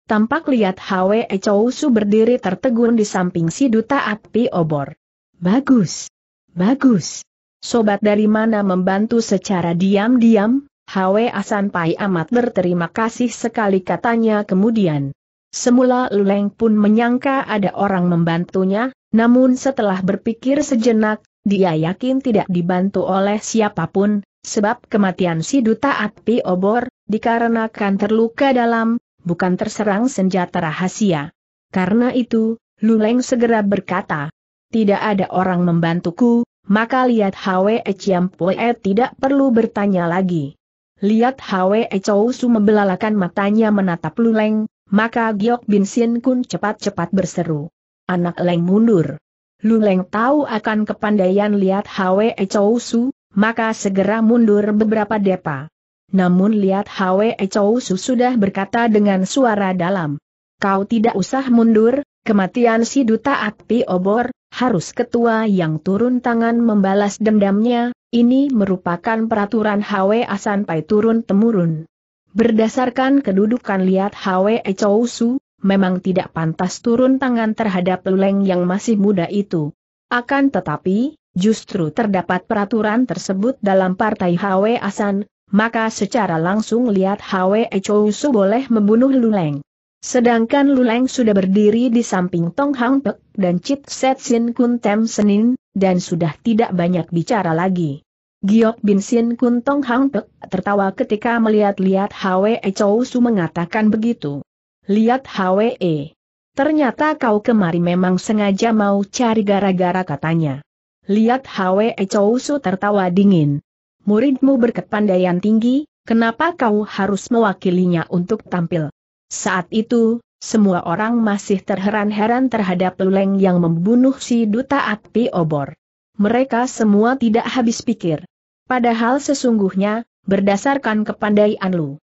Tampak lihat Hwe Chow Su berdiri tertegun di samping si Duta api Obor. Bagus! Bagus! Sobat dari mana membantu secara diam-diam? Hwe Asan Pai amat berterima kasih sekali katanya kemudian. Semula Luleng pun menyangka ada orang membantunya, namun setelah berpikir sejenak, dia yakin tidak dibantu oleh siapapun, sebab kematian si Duta Atpi Obor, dikarenakan terluka dalam, bukan terserang senjata rahasia. Karena itu, Luleng segera berkata, tidak ada orang membantuku, maka lihat Hwe Chiam tidak perlu bertanya lagi. Lihat Hwe Chou Su membelalakan matanya menatap Luleng, maka Giok Bin Sin Kun cepat-cepat berseru. Anak Leng mundur. Luleng tahu akan kepandaian lihat Hwe Chou Su, maka segera mundur beberapa depa. Namun lihat Hwe Chou Su sudah berkata dengan suara dalam. Kau tidak usah mundur, kematian si Duta api Obor, harus ketua yang turun tangan membalas dendamnya, ini merupakan peraturan HW Asanpai turun-temurun. Berdasarkan kedudukan lihat HW Chousu, memang tidak pantas turun tangan terhadap luleng yang masih muda itu. Akan tetapi, justru terdapat peraturan tersebut dalam partai HW Asan, maka secara langsung lihat HW Chousu boleh membunuh luleng. Sedangkan Luleng sudah berdiri di samping Tong Hang Pek dan Chit Set Sin Kun Tem Senin, dan sudah tidak banyak bicara lagi. Giok Bin Sin Kun Tong Hang Pek tertawa ketika melihat-lihat Hwe Chou Su mengatakan begitu. Lihat Hwe. Ternyata kau kemari memang sengaja mau cari gara-gara katanya. Lihat Hwe Chou Su tertawa dingin. Muridmu berkepandaian tinggi, kenapa kau harus mewakilinya untuk tampil? Saat itu, semua orang masih terheran-heran terhadap Luleng yang membunuh si Duta Api Obor. Mereka semua tidak habis pikir. Padahal sesungguhnya, berdasarkan kepandaian Lu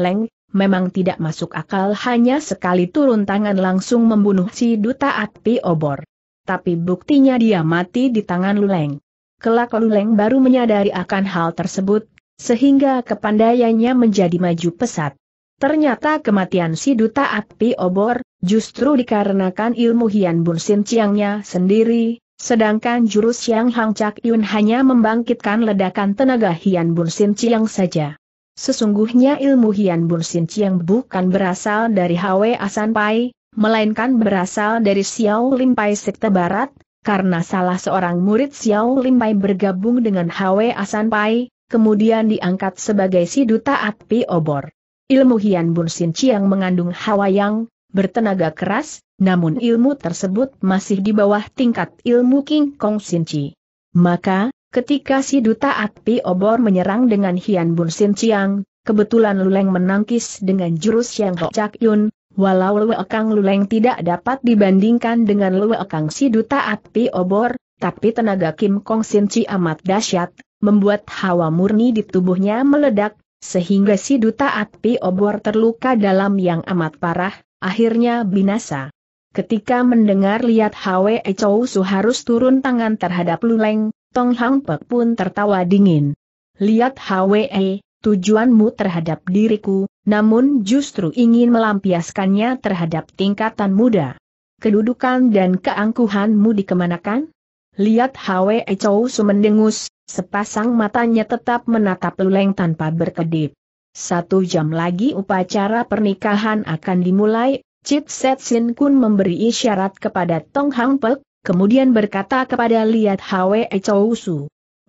Leng, memang tidak masuk akal hanya sekali turun tangan langsung membunuh si Duta Api Obor. Tapi buktinya dia mati di tangan Lu Leng. Kelak Lu Leng baru menyadari akan hal tersebut, sehingga kepandaiannya menjadi maju pesat. Ternyata kematian si Duta Api Obor, justru dikarenakan ilmu Hian Bun Sin Chiangnya sendiri, sedangkan jurus Yang Hang Chak Yun hanya membangkitkan ledakan tenaga Hian Bun Sin Chiang saja. Sesungguhnya ilmu Hian Bun Sin Chiang bukan berasal dari Hwe Asan Pai, melainkan berasal dari Xiao Lim Pai Sekte Barat, karena salah seorang murid Xiao Lim Pai bergabung dengan Hwe Asan Pai, kemudian diangkat sebagai si Duta Api Obor. Ilmu Hian Bun Sin Chiang mengandung hawa yang bertenaga keras, namun ilmu tersebut masih di bawah tingkat ilmu King Kong Sin Chi. Maka, ketika si Duta Api Obor menyerang dengan Hian Bun Sin Chiang, kebetulan Luleng menangkis dengan jurus yang Chak Yun, walau Luekang Luleng tidak dapat dibandingkan dengan Luekang si Duta Api Obor, tapi tenaga Kim Kong Sin Chi amat dahsyat, membuat hawa murni di tubuhnya meledak, sehingga si duta api obor terluka dalam yang amat parah, akhirnya binasa. Ketika mendengar lihat Hwe Chou Su harus turun tangan terhadap Luleng, Tong Hang Pek pun tertawa dingin. Lihat Hwe, tujuanmu terhadap diriku, namun justru ingin melampiaskannya terhadap tingkatan muda. Kedudukan dan keangkuhanmu dikemanakan? Lihat Hwe Chou Su mendengus, Sepasang matanya tetap menatap Luleng tanpa berkedip. Satu jam lagi upacara pernikahan akan dimulai, Chit Set Sin Kun memberi isyarat kepada Tong Hang Pek, kemudian berkata kepada Liat Hwe Chou Su.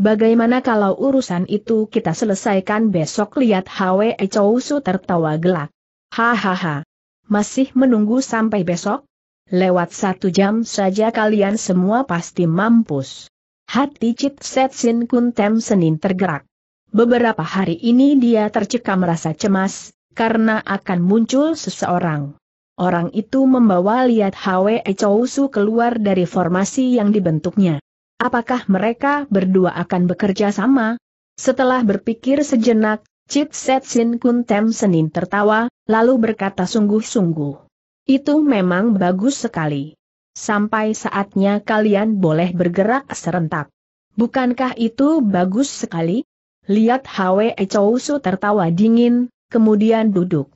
Bagaimana kalau urusan itu kita selesaikan besok Liat Hwe Chou Su tertawa gelak. Hahaha. Masih menunggu sampai besok? Lewat satu jam saja kalian semua pasti mampus. Hati Sin Kun Tem Senin tergerak. Beberapa hari ini dia tercekam merasa cemas, karena akan muncul seseorang. Orang itu membawa lihat Hwe Chousu keluar dari formasi yang dibentuknya. Apakah mereka berdua akan bekerja sama? Setelah berpikir sejenak, Sin Kun Tem Senin tertawa, lalu berkata sungguh-sungguh. Itu memang bagus sekali. Sampai saatnya kalian boleh bergerak serentak. Bukankah itu bagus sekali? Lihat Hwe Chousu tertawa dingin, kemudian duduk.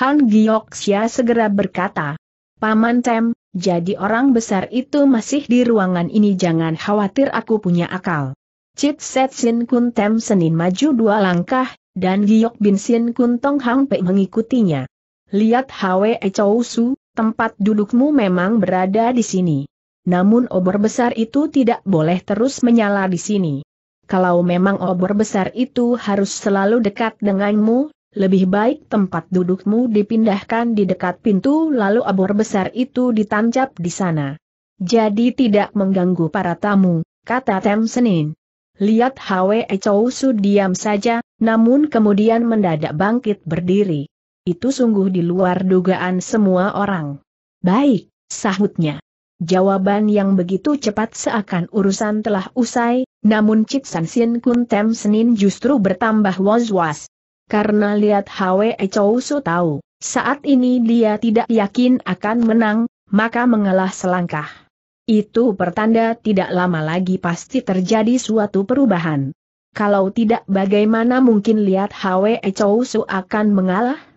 Han Giyoksia segera berkata, Paman Tem, jadi orang besar itu masih di ruangan ini jangan khawatir aku punya akal. Chit Set Sin Kun Tem Senin maju dua langkah, dan Giok Bin Sin Kun Tong Hang Pei mengikutinya. Lihat Hwe Chousu, tempat dudukmu memang berada di sini. Namun obor besar itu tidak boleh terus menyala di sini. Kalau memang obor besar itu harus selalu dekat denganmu, lebih baik tempat dudukmu dipindahkan di dekat pintu lalu obor besar itu ditancap di sana. Jadi tidak mengganggu para tamu, kata Tem Senin. Lihat Hwe Chou Su diam saja, namun kemudian mendadak bangkit berdiri. Itu sungguh di luar dugaan semua orang. Baik, sahutnya. Jawaban yang begitu cepat seakan urusan telah usai, namun Cik San Sin Kun Tem Senin justru bertambah was-was. Karena lihat Hwe Chow Su tahu, saat ini dia tidak yakin akan menang, maka mengalah selangkah. Itu pertanda tidak lama lagi pasti terjadi suatu perubahan. Kalau tidak bagaimana mungkin lihat Hwe Chow Su akan mengalah?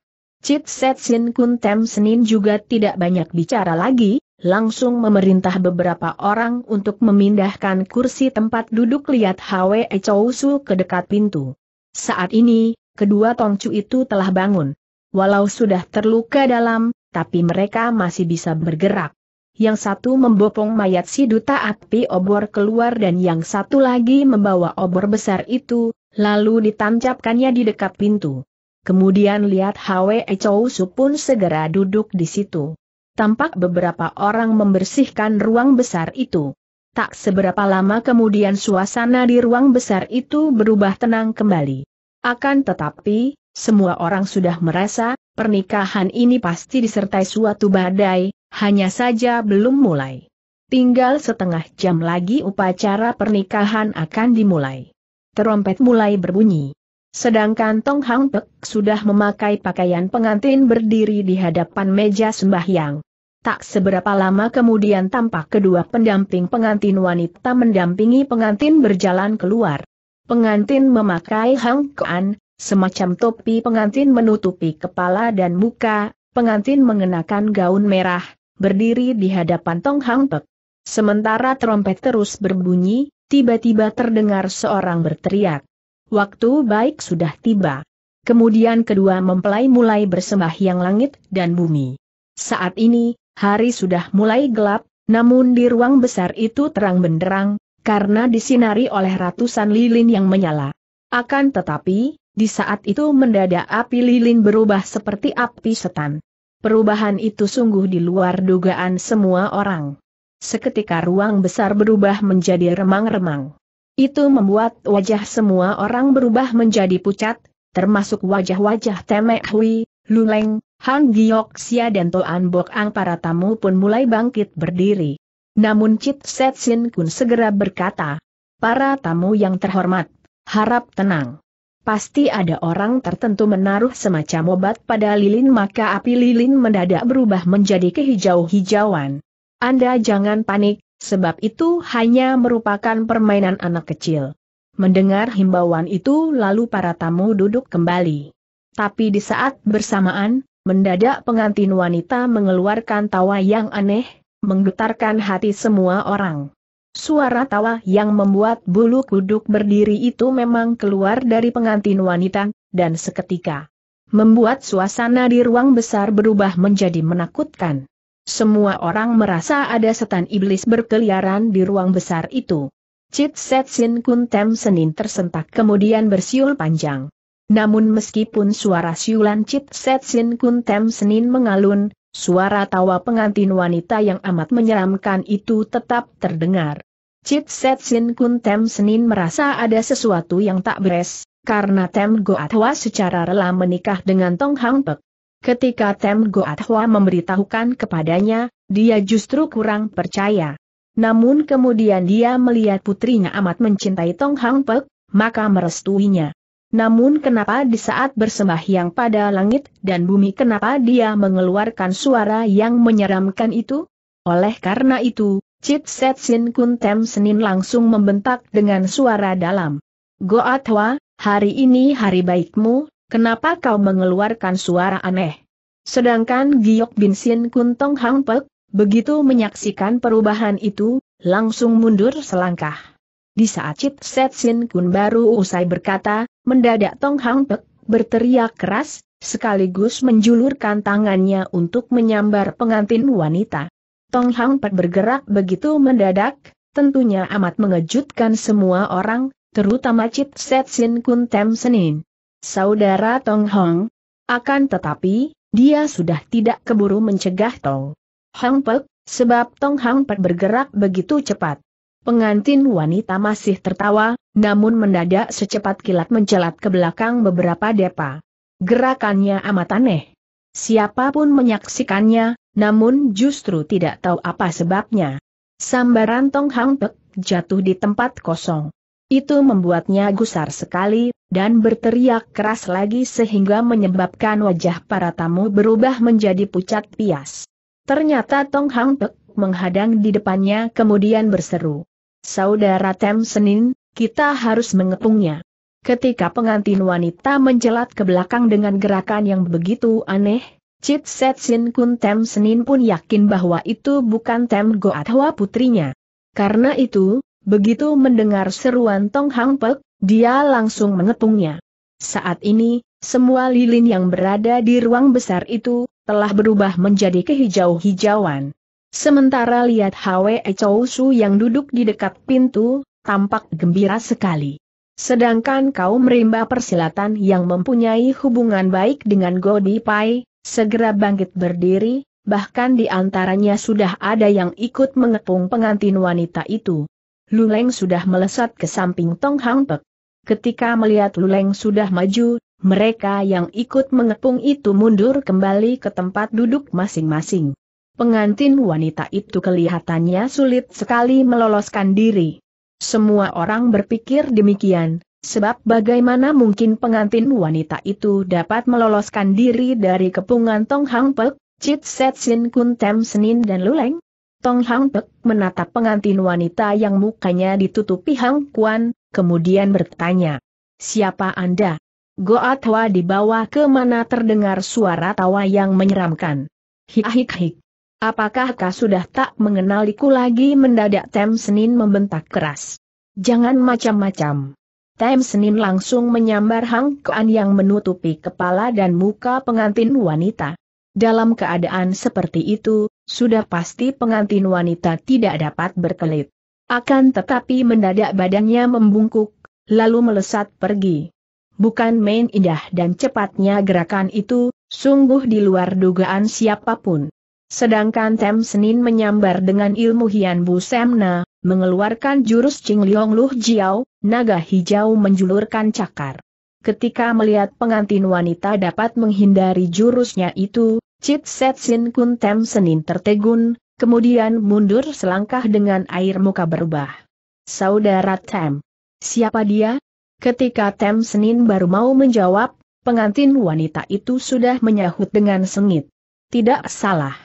sin kun tem Senin juga tidak banyak bicara lagi, langsung memerintah beberapa orang untuk memindahkan kursi tempat duduk lihat Hwe Chow Su ke dekat pintu. Saat ini, kedua Tongcu itu telah bangun. Walau sudah terluka dalam, tapi mereka masih bisa bergerak. Yang satu membopong mayat si duta api obor keluar dan yang satu lagi membawa obor besar itu, lalu ditancapkannya di dekat pintu kemudian lihat Hwe Chou Su pun segera duduk di situ. Tampak beberapa orang membersihkan ruang besar itu. Tak seberapa lama kemudian suasana di ruang besar itu berubah tenang kembali. Akan tetapi, semua orang sudah merasa, pernikahan ini pasti disertai suatu badai, hanya saja belum mulai. Tinggal setengah jam lagi upacara pernikahan akan dimulai. Terompet mulai berbunyi. Sedangkan Tong Hang Pek sudah memakai pakaian pengantin berdiri di hadapan meja sembahyang. Tak seberapa lama kemudian tampak kedua pendamping pengantin wanita mendampingi pengantin berjalan keluar. Pengantin memakai Hang Kuan, semacam topi pengantin menutupi kepala dan muka, pengantin mengenakan gaun merah, berdiri di hadapan Tong Hang Pek. Sementara trompet terus berbunyi, tiba-tiba terdengar seorang berteriak. Waktu baik sudah tiba. Kemudian kedua mempelai mulai bersembah yang langit dan bumi. Saat ini, hari sudah mulai gelap, namun di ruang besar itu terang benderang, karena disinari oleh ratusan lilin yang menyala. Akan tetapi, di saat itu mendadak api lilin berubah seperti api setan. Perubahan itu sungguh di luar dugaan semua orang. Seketika ruang besar berubah menjadi remang-remang. Itu membuat wajah semua orang berubah menjadi pucat, termasuk wajah-wajah Temek Hui, Luleng, Han Xia dan Toan Bok Ang para tamu pun mulai bangkit berdiri. Namun Chit Set Sin Kun segera berkata, Para tamu yang terhormat, harap tenang. Pasti ada orang tertentu menaruh semacam obat pada lilin maka api lilin mendadak berubah menjadi kehijau-hijauan. Anda jangan panik, Sebab itu hanya merupakan permainan anak kecil. Mendengar himbauan itu lalu para tamu duduk kembali. Tapi di saat bersamaan, mendadak pengantin wanita mengeluarkan tawa yang aneh, menggetarkan hati semua orang. Suara tawa yang membuat bulu kuduk berdiri itu memang keluar dari pengantin wanita, dan seketika membuat suasana di ruang besar berubah menjadi menakutkan. Semua orang merasa ada setan iblis berkeliaran di ruang besar itu. Chit Set Sin Kun Tem Senin tersentak kemudian bersiul panjang. Namun meskipun suara siulan Chit Set Sin Kun Tem Senin mengalun, suara tawa pengantin wanita yang amat menyeramkan itu tetap terdengar. Chit Set Sin Kun Tem Senin merasa ada sesuatu yang tak beres, karena Tem Goatwa secara rela menikah dengan Tong Hang Pek. Ketika Tem Goat Hua memberitahukan kepadanya, dia justru kurang percaya. Namun kemudian dia melihat putrinya amat mencintai Tong Hang Pek, maka merestuinya. Namun kenapa di saat bersembahyang pada langit dan bumi kenapa dia mengeluarkan suara yang menyeramkan itu? Oleh karena itu, Chit Set Sin Kun Tem Senin langsung membentak dengan suara dalam. Goat Hua, hari ini hari baikmu, Kenapa kau mengeluarkan suara aneh? Sedangkan Giok Bin Sin Kun Hang Pek, begitu menyaksikan perubahan itu, langsung mundur selangkah. Di saat Chit Set Sin Kun baru usai berkata, mendadak Tong Hang Pek berteriak keras, sekaligus menjulurkan tangannya untuk menyambar pengantin wanita. Tong Hang Pek bergerak begitu mendadak, tentunya amat mengejutkan semua orang, terutama Chit Set Sin Kun Tem Senin saudara Tong Hong. Akan tetapi, dia sudah tidak keburu mencegah Tong Hong Pek, sebab Tong Hong Pek bergerak begitu cepat. Pengantin wanita masih tertawa, namun mendadak secepat kilat mencelat ke belakang beberapa depa. Gerakannya amat aneh. Siapapun menyaksikannya, namun justru tidak tahu apa sebabnya. Sambaran Tong Hong Pek jatuh di tempat kosong. Itu membuatnya gusar sekali, dan berteriak keras lagi sehingga menyebabkan wajah para tamu berubah menjadi pucat pias. Ternyata Tong Hang Pek menghadang di depannya kemudian berseru. Saudara Tem Senin, kita harus mengepungnya. Ketika pengantin wanita menjelat ke belakang dengan gerakan yang begitu aneh, Chit Set Sin Kun Tem Senin pun yakin bahwa itu bukan Tem Goat Goatwa putrinya. Karena itu, begitu mendengar seruan Tong Hang Pek, dia langsung mengepungnya. Saat ini, semua lilin yang berada di ruang besar itu, telah berubah menjadi kehijau-hijauan. Sementara lihat Hwe Chou yang duduk di dekat pintu, tampak gembira sekali. Sedangkan kaum rimba persilatan yang mempunyai hubungan baik dengan Godi Pai, segera bangkit berdiri, bahkan di antaranya sudah ada yang ikut mengepung pengantin wanita itu. Luleng sudah melesat ke samping Tong Hang Pek. Ketika melihat Luleng sudah maju, mereka yang ikut mengepung itu mundur kembali ke tempat duduk masing-masing. Pengantin wanita itu kelihatannya sulit sekali meloloskan diri. Semua orang berpikir demikian, sebab bagaimana mungkin pengantin wanita itu dapat meloloskan diri dari kepungan Tong Hang Pek, Chit Set Sin Kun Tem Senin dan Luleng? Tong Hang Pek menatap pengantin wanita yang mukanya ditutupi Hang Kuan, kemudian bertanya, Siapa Anda? Goatwa dibawa ke mana terdengar suara tawa yang menyeramkan. Hik-hik-hik. Apakah kau sudah tak mengenaliku lagi mendadak Tem Senin membentak keras. Jangan macam-macam. Tem Senin langsung menyambar Hang Kuan yang menutupi kepala dan muka pengantin wanita. Dalam keadaan seperti itu, sudah pasti pengantin wanita tidak dapat berkelit. Akan tetapi mendadak badannya membungkuk, lalu melesat pergi. Bukan main indah dan cepatnya gerakan itu, sungguh di luar dugaan siapapun. Sedangkan Tem Senin menyambar dengan ilmu Hian Bu Semna, mengeluarkan jurus Ching Liong Luh Jiao, naga hijau menjulurkan cakar. Ketika melihat pengantin wanita dapat menghindari jurusnya itu, Sin Kun tem Senin tertegun, kemudian mundur selangkah dengan air muka berubah. Saudara Tem. Siapa dia? Ketika Tem Senin baru mau menjawab, pengantin wanita itu sudah menyahut dengan sengit. Tidak salah.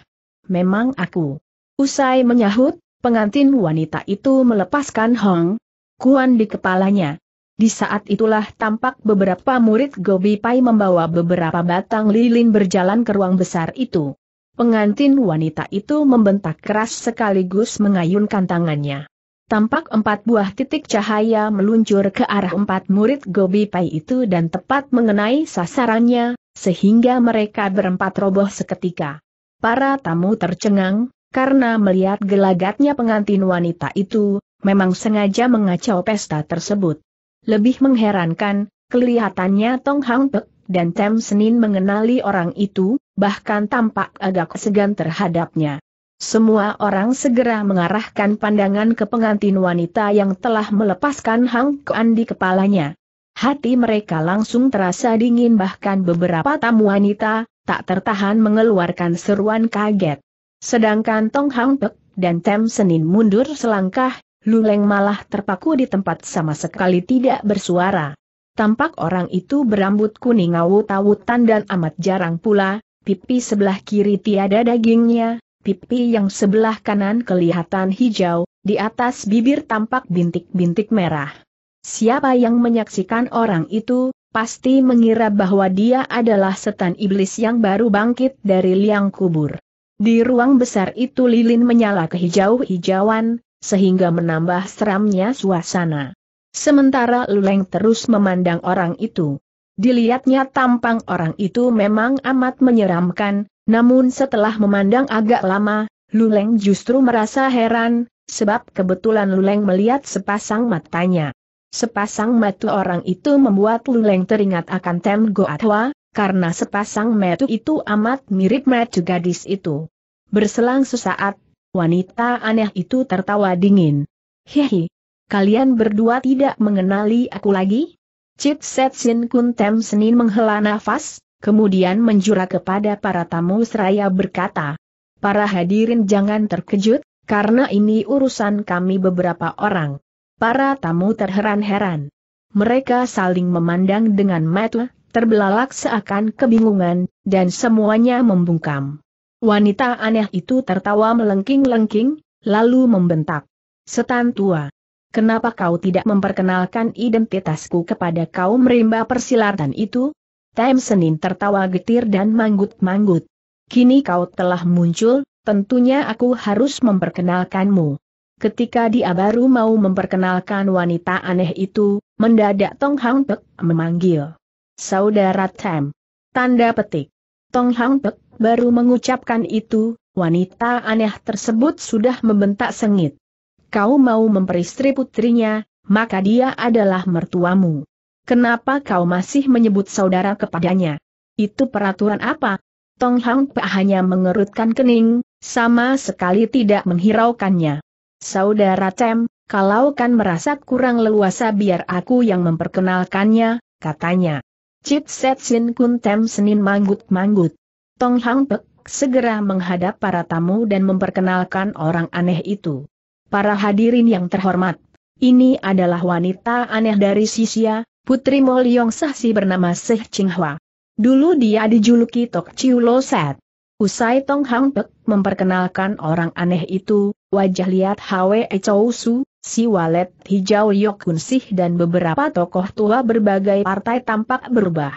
Memang aku. Usai menyahut, pengantin wanita itu melepaskan Hong Kuan di kepalanya. Di saat itulah tampak beberapa murid Gobi Pai membawa beberapa batang lilin berjalan ke ruang besar itu. Pengantin wanita itu membentak keras sekaligus mengayunkan tangannya. Tampak empat buah titik cahaya meluncur ke arah empat murid Gobi Pai itu dan tepat mengenai sasarannya, sehingga mereka berempat roboh seketika. Para tamu tercengang, karena melihat gelagatnya pengantin wanita itu, memang sengaja mengacau pesta tersebut. Lebih mengherankan, kelihatannya Tong Hang Pek dan Tem Senin mengenali orang itu, bahkan tampak agak segan terhadapnya. Semua orang segera mengarahkan pandangan ke pengantin wanita yang telah melepaskan Hang Kuan di kepalanya. Hati mereka langsung terasa dingin bahkan beberapa tamu wanita, tak tertahan mengeluarkan seruan kaget. Sedangkan Tong Hang Pek dan Tem Senin mundur selangkah, Luleng malah terpaku di tempat sama sekali tidak bersuara. Tampak orang itu berambut kuning awut-awutan dan amat jarang pula, pipi sebelah kiri tiada dagingnya, pipi yang sebelah kanan kelihatan hijau, di atas bibir tampak bintik-bintik merah. Siapa yang menyaksikan orang itu, pasti mengira bahwa dia adalah setan iblis yang baru bangkit dari liang kubur. Di ruang besar itu lilin menyala kehijau-hijauan, sehingga menambah seramnya suasana. Sementara Luleng terus memandang orang itu. Dilihatnya tampang orang itu memang amat menyeramkan, namun setelah memandang agak lama, Luleng justru merasa heran, sebab kebetulan Luleng melihat sepasang matanya. Sepasang mata orang itu membuat Luleng teringat akan Tem Goatwa, karena sepasang mata itu amat mirip mata gadis itu. Berselang sesaat, Wanita aneh itu tertawa dingin. Hehe. Kalian berdua tidak mengenali aku lagi? Chipset Set Sin Kun Tem Senin menghela nafas, kemudian menjura kepada para tamu seraya berkata. Para hadirin jangan terkejut, karena ini urusan kami beberapa orang. Para tamu terheran-heran. Mereka saling memandang dengan mata, terbelalak seakan kebingungan, dan semuanya membungkam. Wanita aneh itu tertawa melengking-lengking, lalu membentak. Setan tua. Kenapa kau tidak memperkenalkan identitasku kepada kaum rimba persilatan itu? Time Senin tertawa getir dan manggut-manggut. Kini kau telah muncul, tentunya aku harus memperkenalkanmu. Ketika dia baru mau memperkenalkan wanita aneh itu, mendadak Tong Hang Pek memanggil. Saudara Tam. Tanda petik. Tong Hang Pek Baru mengucapkan itu, wanita aneh tersebut sudah membentak sengit. Kau mau memperistri putrinya, maka dia adalah mertuamu. Kenapa kau masih menyebut saudara kepadanya? Itu peraturan apa? Tong Hang Pak hanya mengerutkan kening, sama sekali tidak menghiraukannya. Saudara Tem, kalau kan merasa kurang leluasa biar aku yang memperkenalkannya, katanya. Cit Set Sin Kun Tem Senin manggut-manggut. Tong Hang Pek segera menghadap para tamu dan memperkenalkan orang aneh itu. Para hadirin yang terhormat, ini adalah wanita aneh dari Sisia, Putri Mo Liong Sahsi bernama Seh Hwa. Dulu dia dijuluki Tok Chiu Lo Set. Usai Tong Hang Pek memperkenalkan orang aneh itu, wajah lihat Hwe Chow Su, si walet hijau Yok Kun Sih dan beberapa tokoh tua berbagai partai tampak berubah.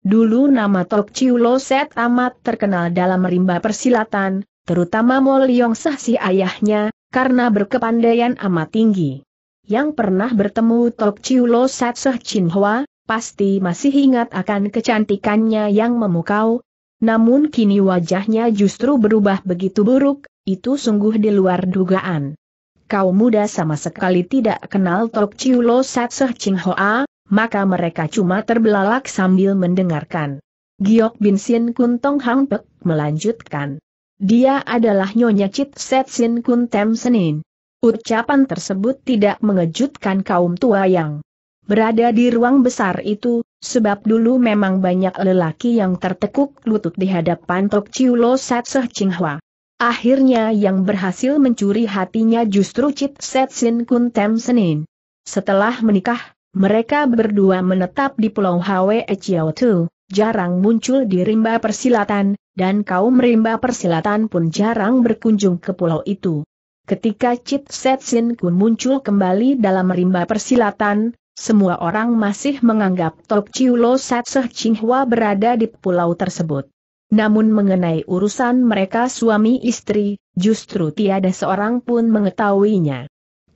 Dulu nama Tok Chiu Lo Set amat terkenal dalam rimba persilatan, terutama Mo Sah si ayahnya, karena berkepandaian amat tinggi. Yang pernah bertemu Tok Chiu Lo Set Seh Chin Hwa, pasti masih ingat akan kecantikannya yang memukau. Namun kini wajahnya justru berubah begitu buruk, itu sungguh di luar dugaan. Kau muda sama sekali tidak kenal Tok Chiu Lo Set Seh Chin Hwa, maka mereka cuma terbelalak sambil mendengarkan. Giok Bin Sin Kun Tong Hang Pek melanjutkan. Dia adalah Nyonya Chit Set Sin Kun Tem Senin. Ucapan tersebut tidak mengejutkan kaum tua yang berada di ruang besar itu, sebab dulu memang banyak lelaki yang tertekuk lutut di hadapan Tok Chiu Lo Set Seh Ching Hwa. Akhirnya yang berhasil mencuri hatinya justru Chit Set Sin Kun Tem Senin. Setelah menikah, mereka berdua menetap di Pulau Hwe Chiao Tu, jarang muncul di rimba persilatan, dan kaum rimba persilatan pun jarang berkunjung ke pulau itu. Ketika Chit Set Sin Kun muncul kembali dalam rimba persilatan, semua orang masih menganggap Tok Chiu Lo Set Seh Hua berada di pulau tersebut. Namun mengenai urusan mereka suami istri, justru tiada seorang pun mengetahuinya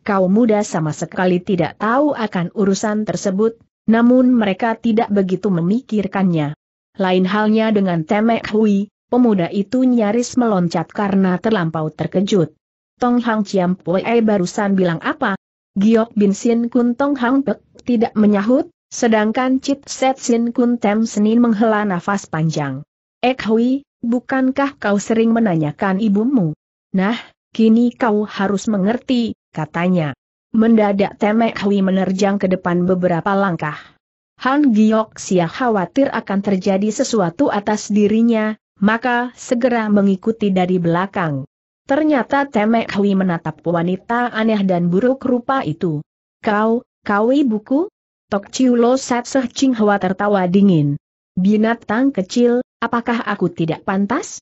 kau muda sama sekali tidak tahu akan urusan tersebut, namun mereka tidak begitu memikirkannya. Lain halnya dengan Temek Hui, pemuda itu nyaris meloncat karena terlampau terkejut. Tong Hang Chiam Pue barusan bilang apa? Giok Bin Sin Kun Tong Hang Pek tidak menyahut, sedangkan Chit Set Sin Kun Tem Senin menghela nafas panjang. Ek Hui, bukankah kau sering menanyakan ibumu? Nah, kini kau harus mengerti, katanya. Mendadak Temek Hui menerjang ke depan beberapa langkah. Han Giok Sia khawatir akan terjadi sesuatu atas dirinya, maka segera mengikuti dari belakang. Ternyata Temek Hui menatap wanita aneh dan buruk rupa itu. Kau, kau ibuku? Tok Chiu Lo Seh Ching Hua tertawa dingin. Binatang kecil, apakah aku tidak pantas?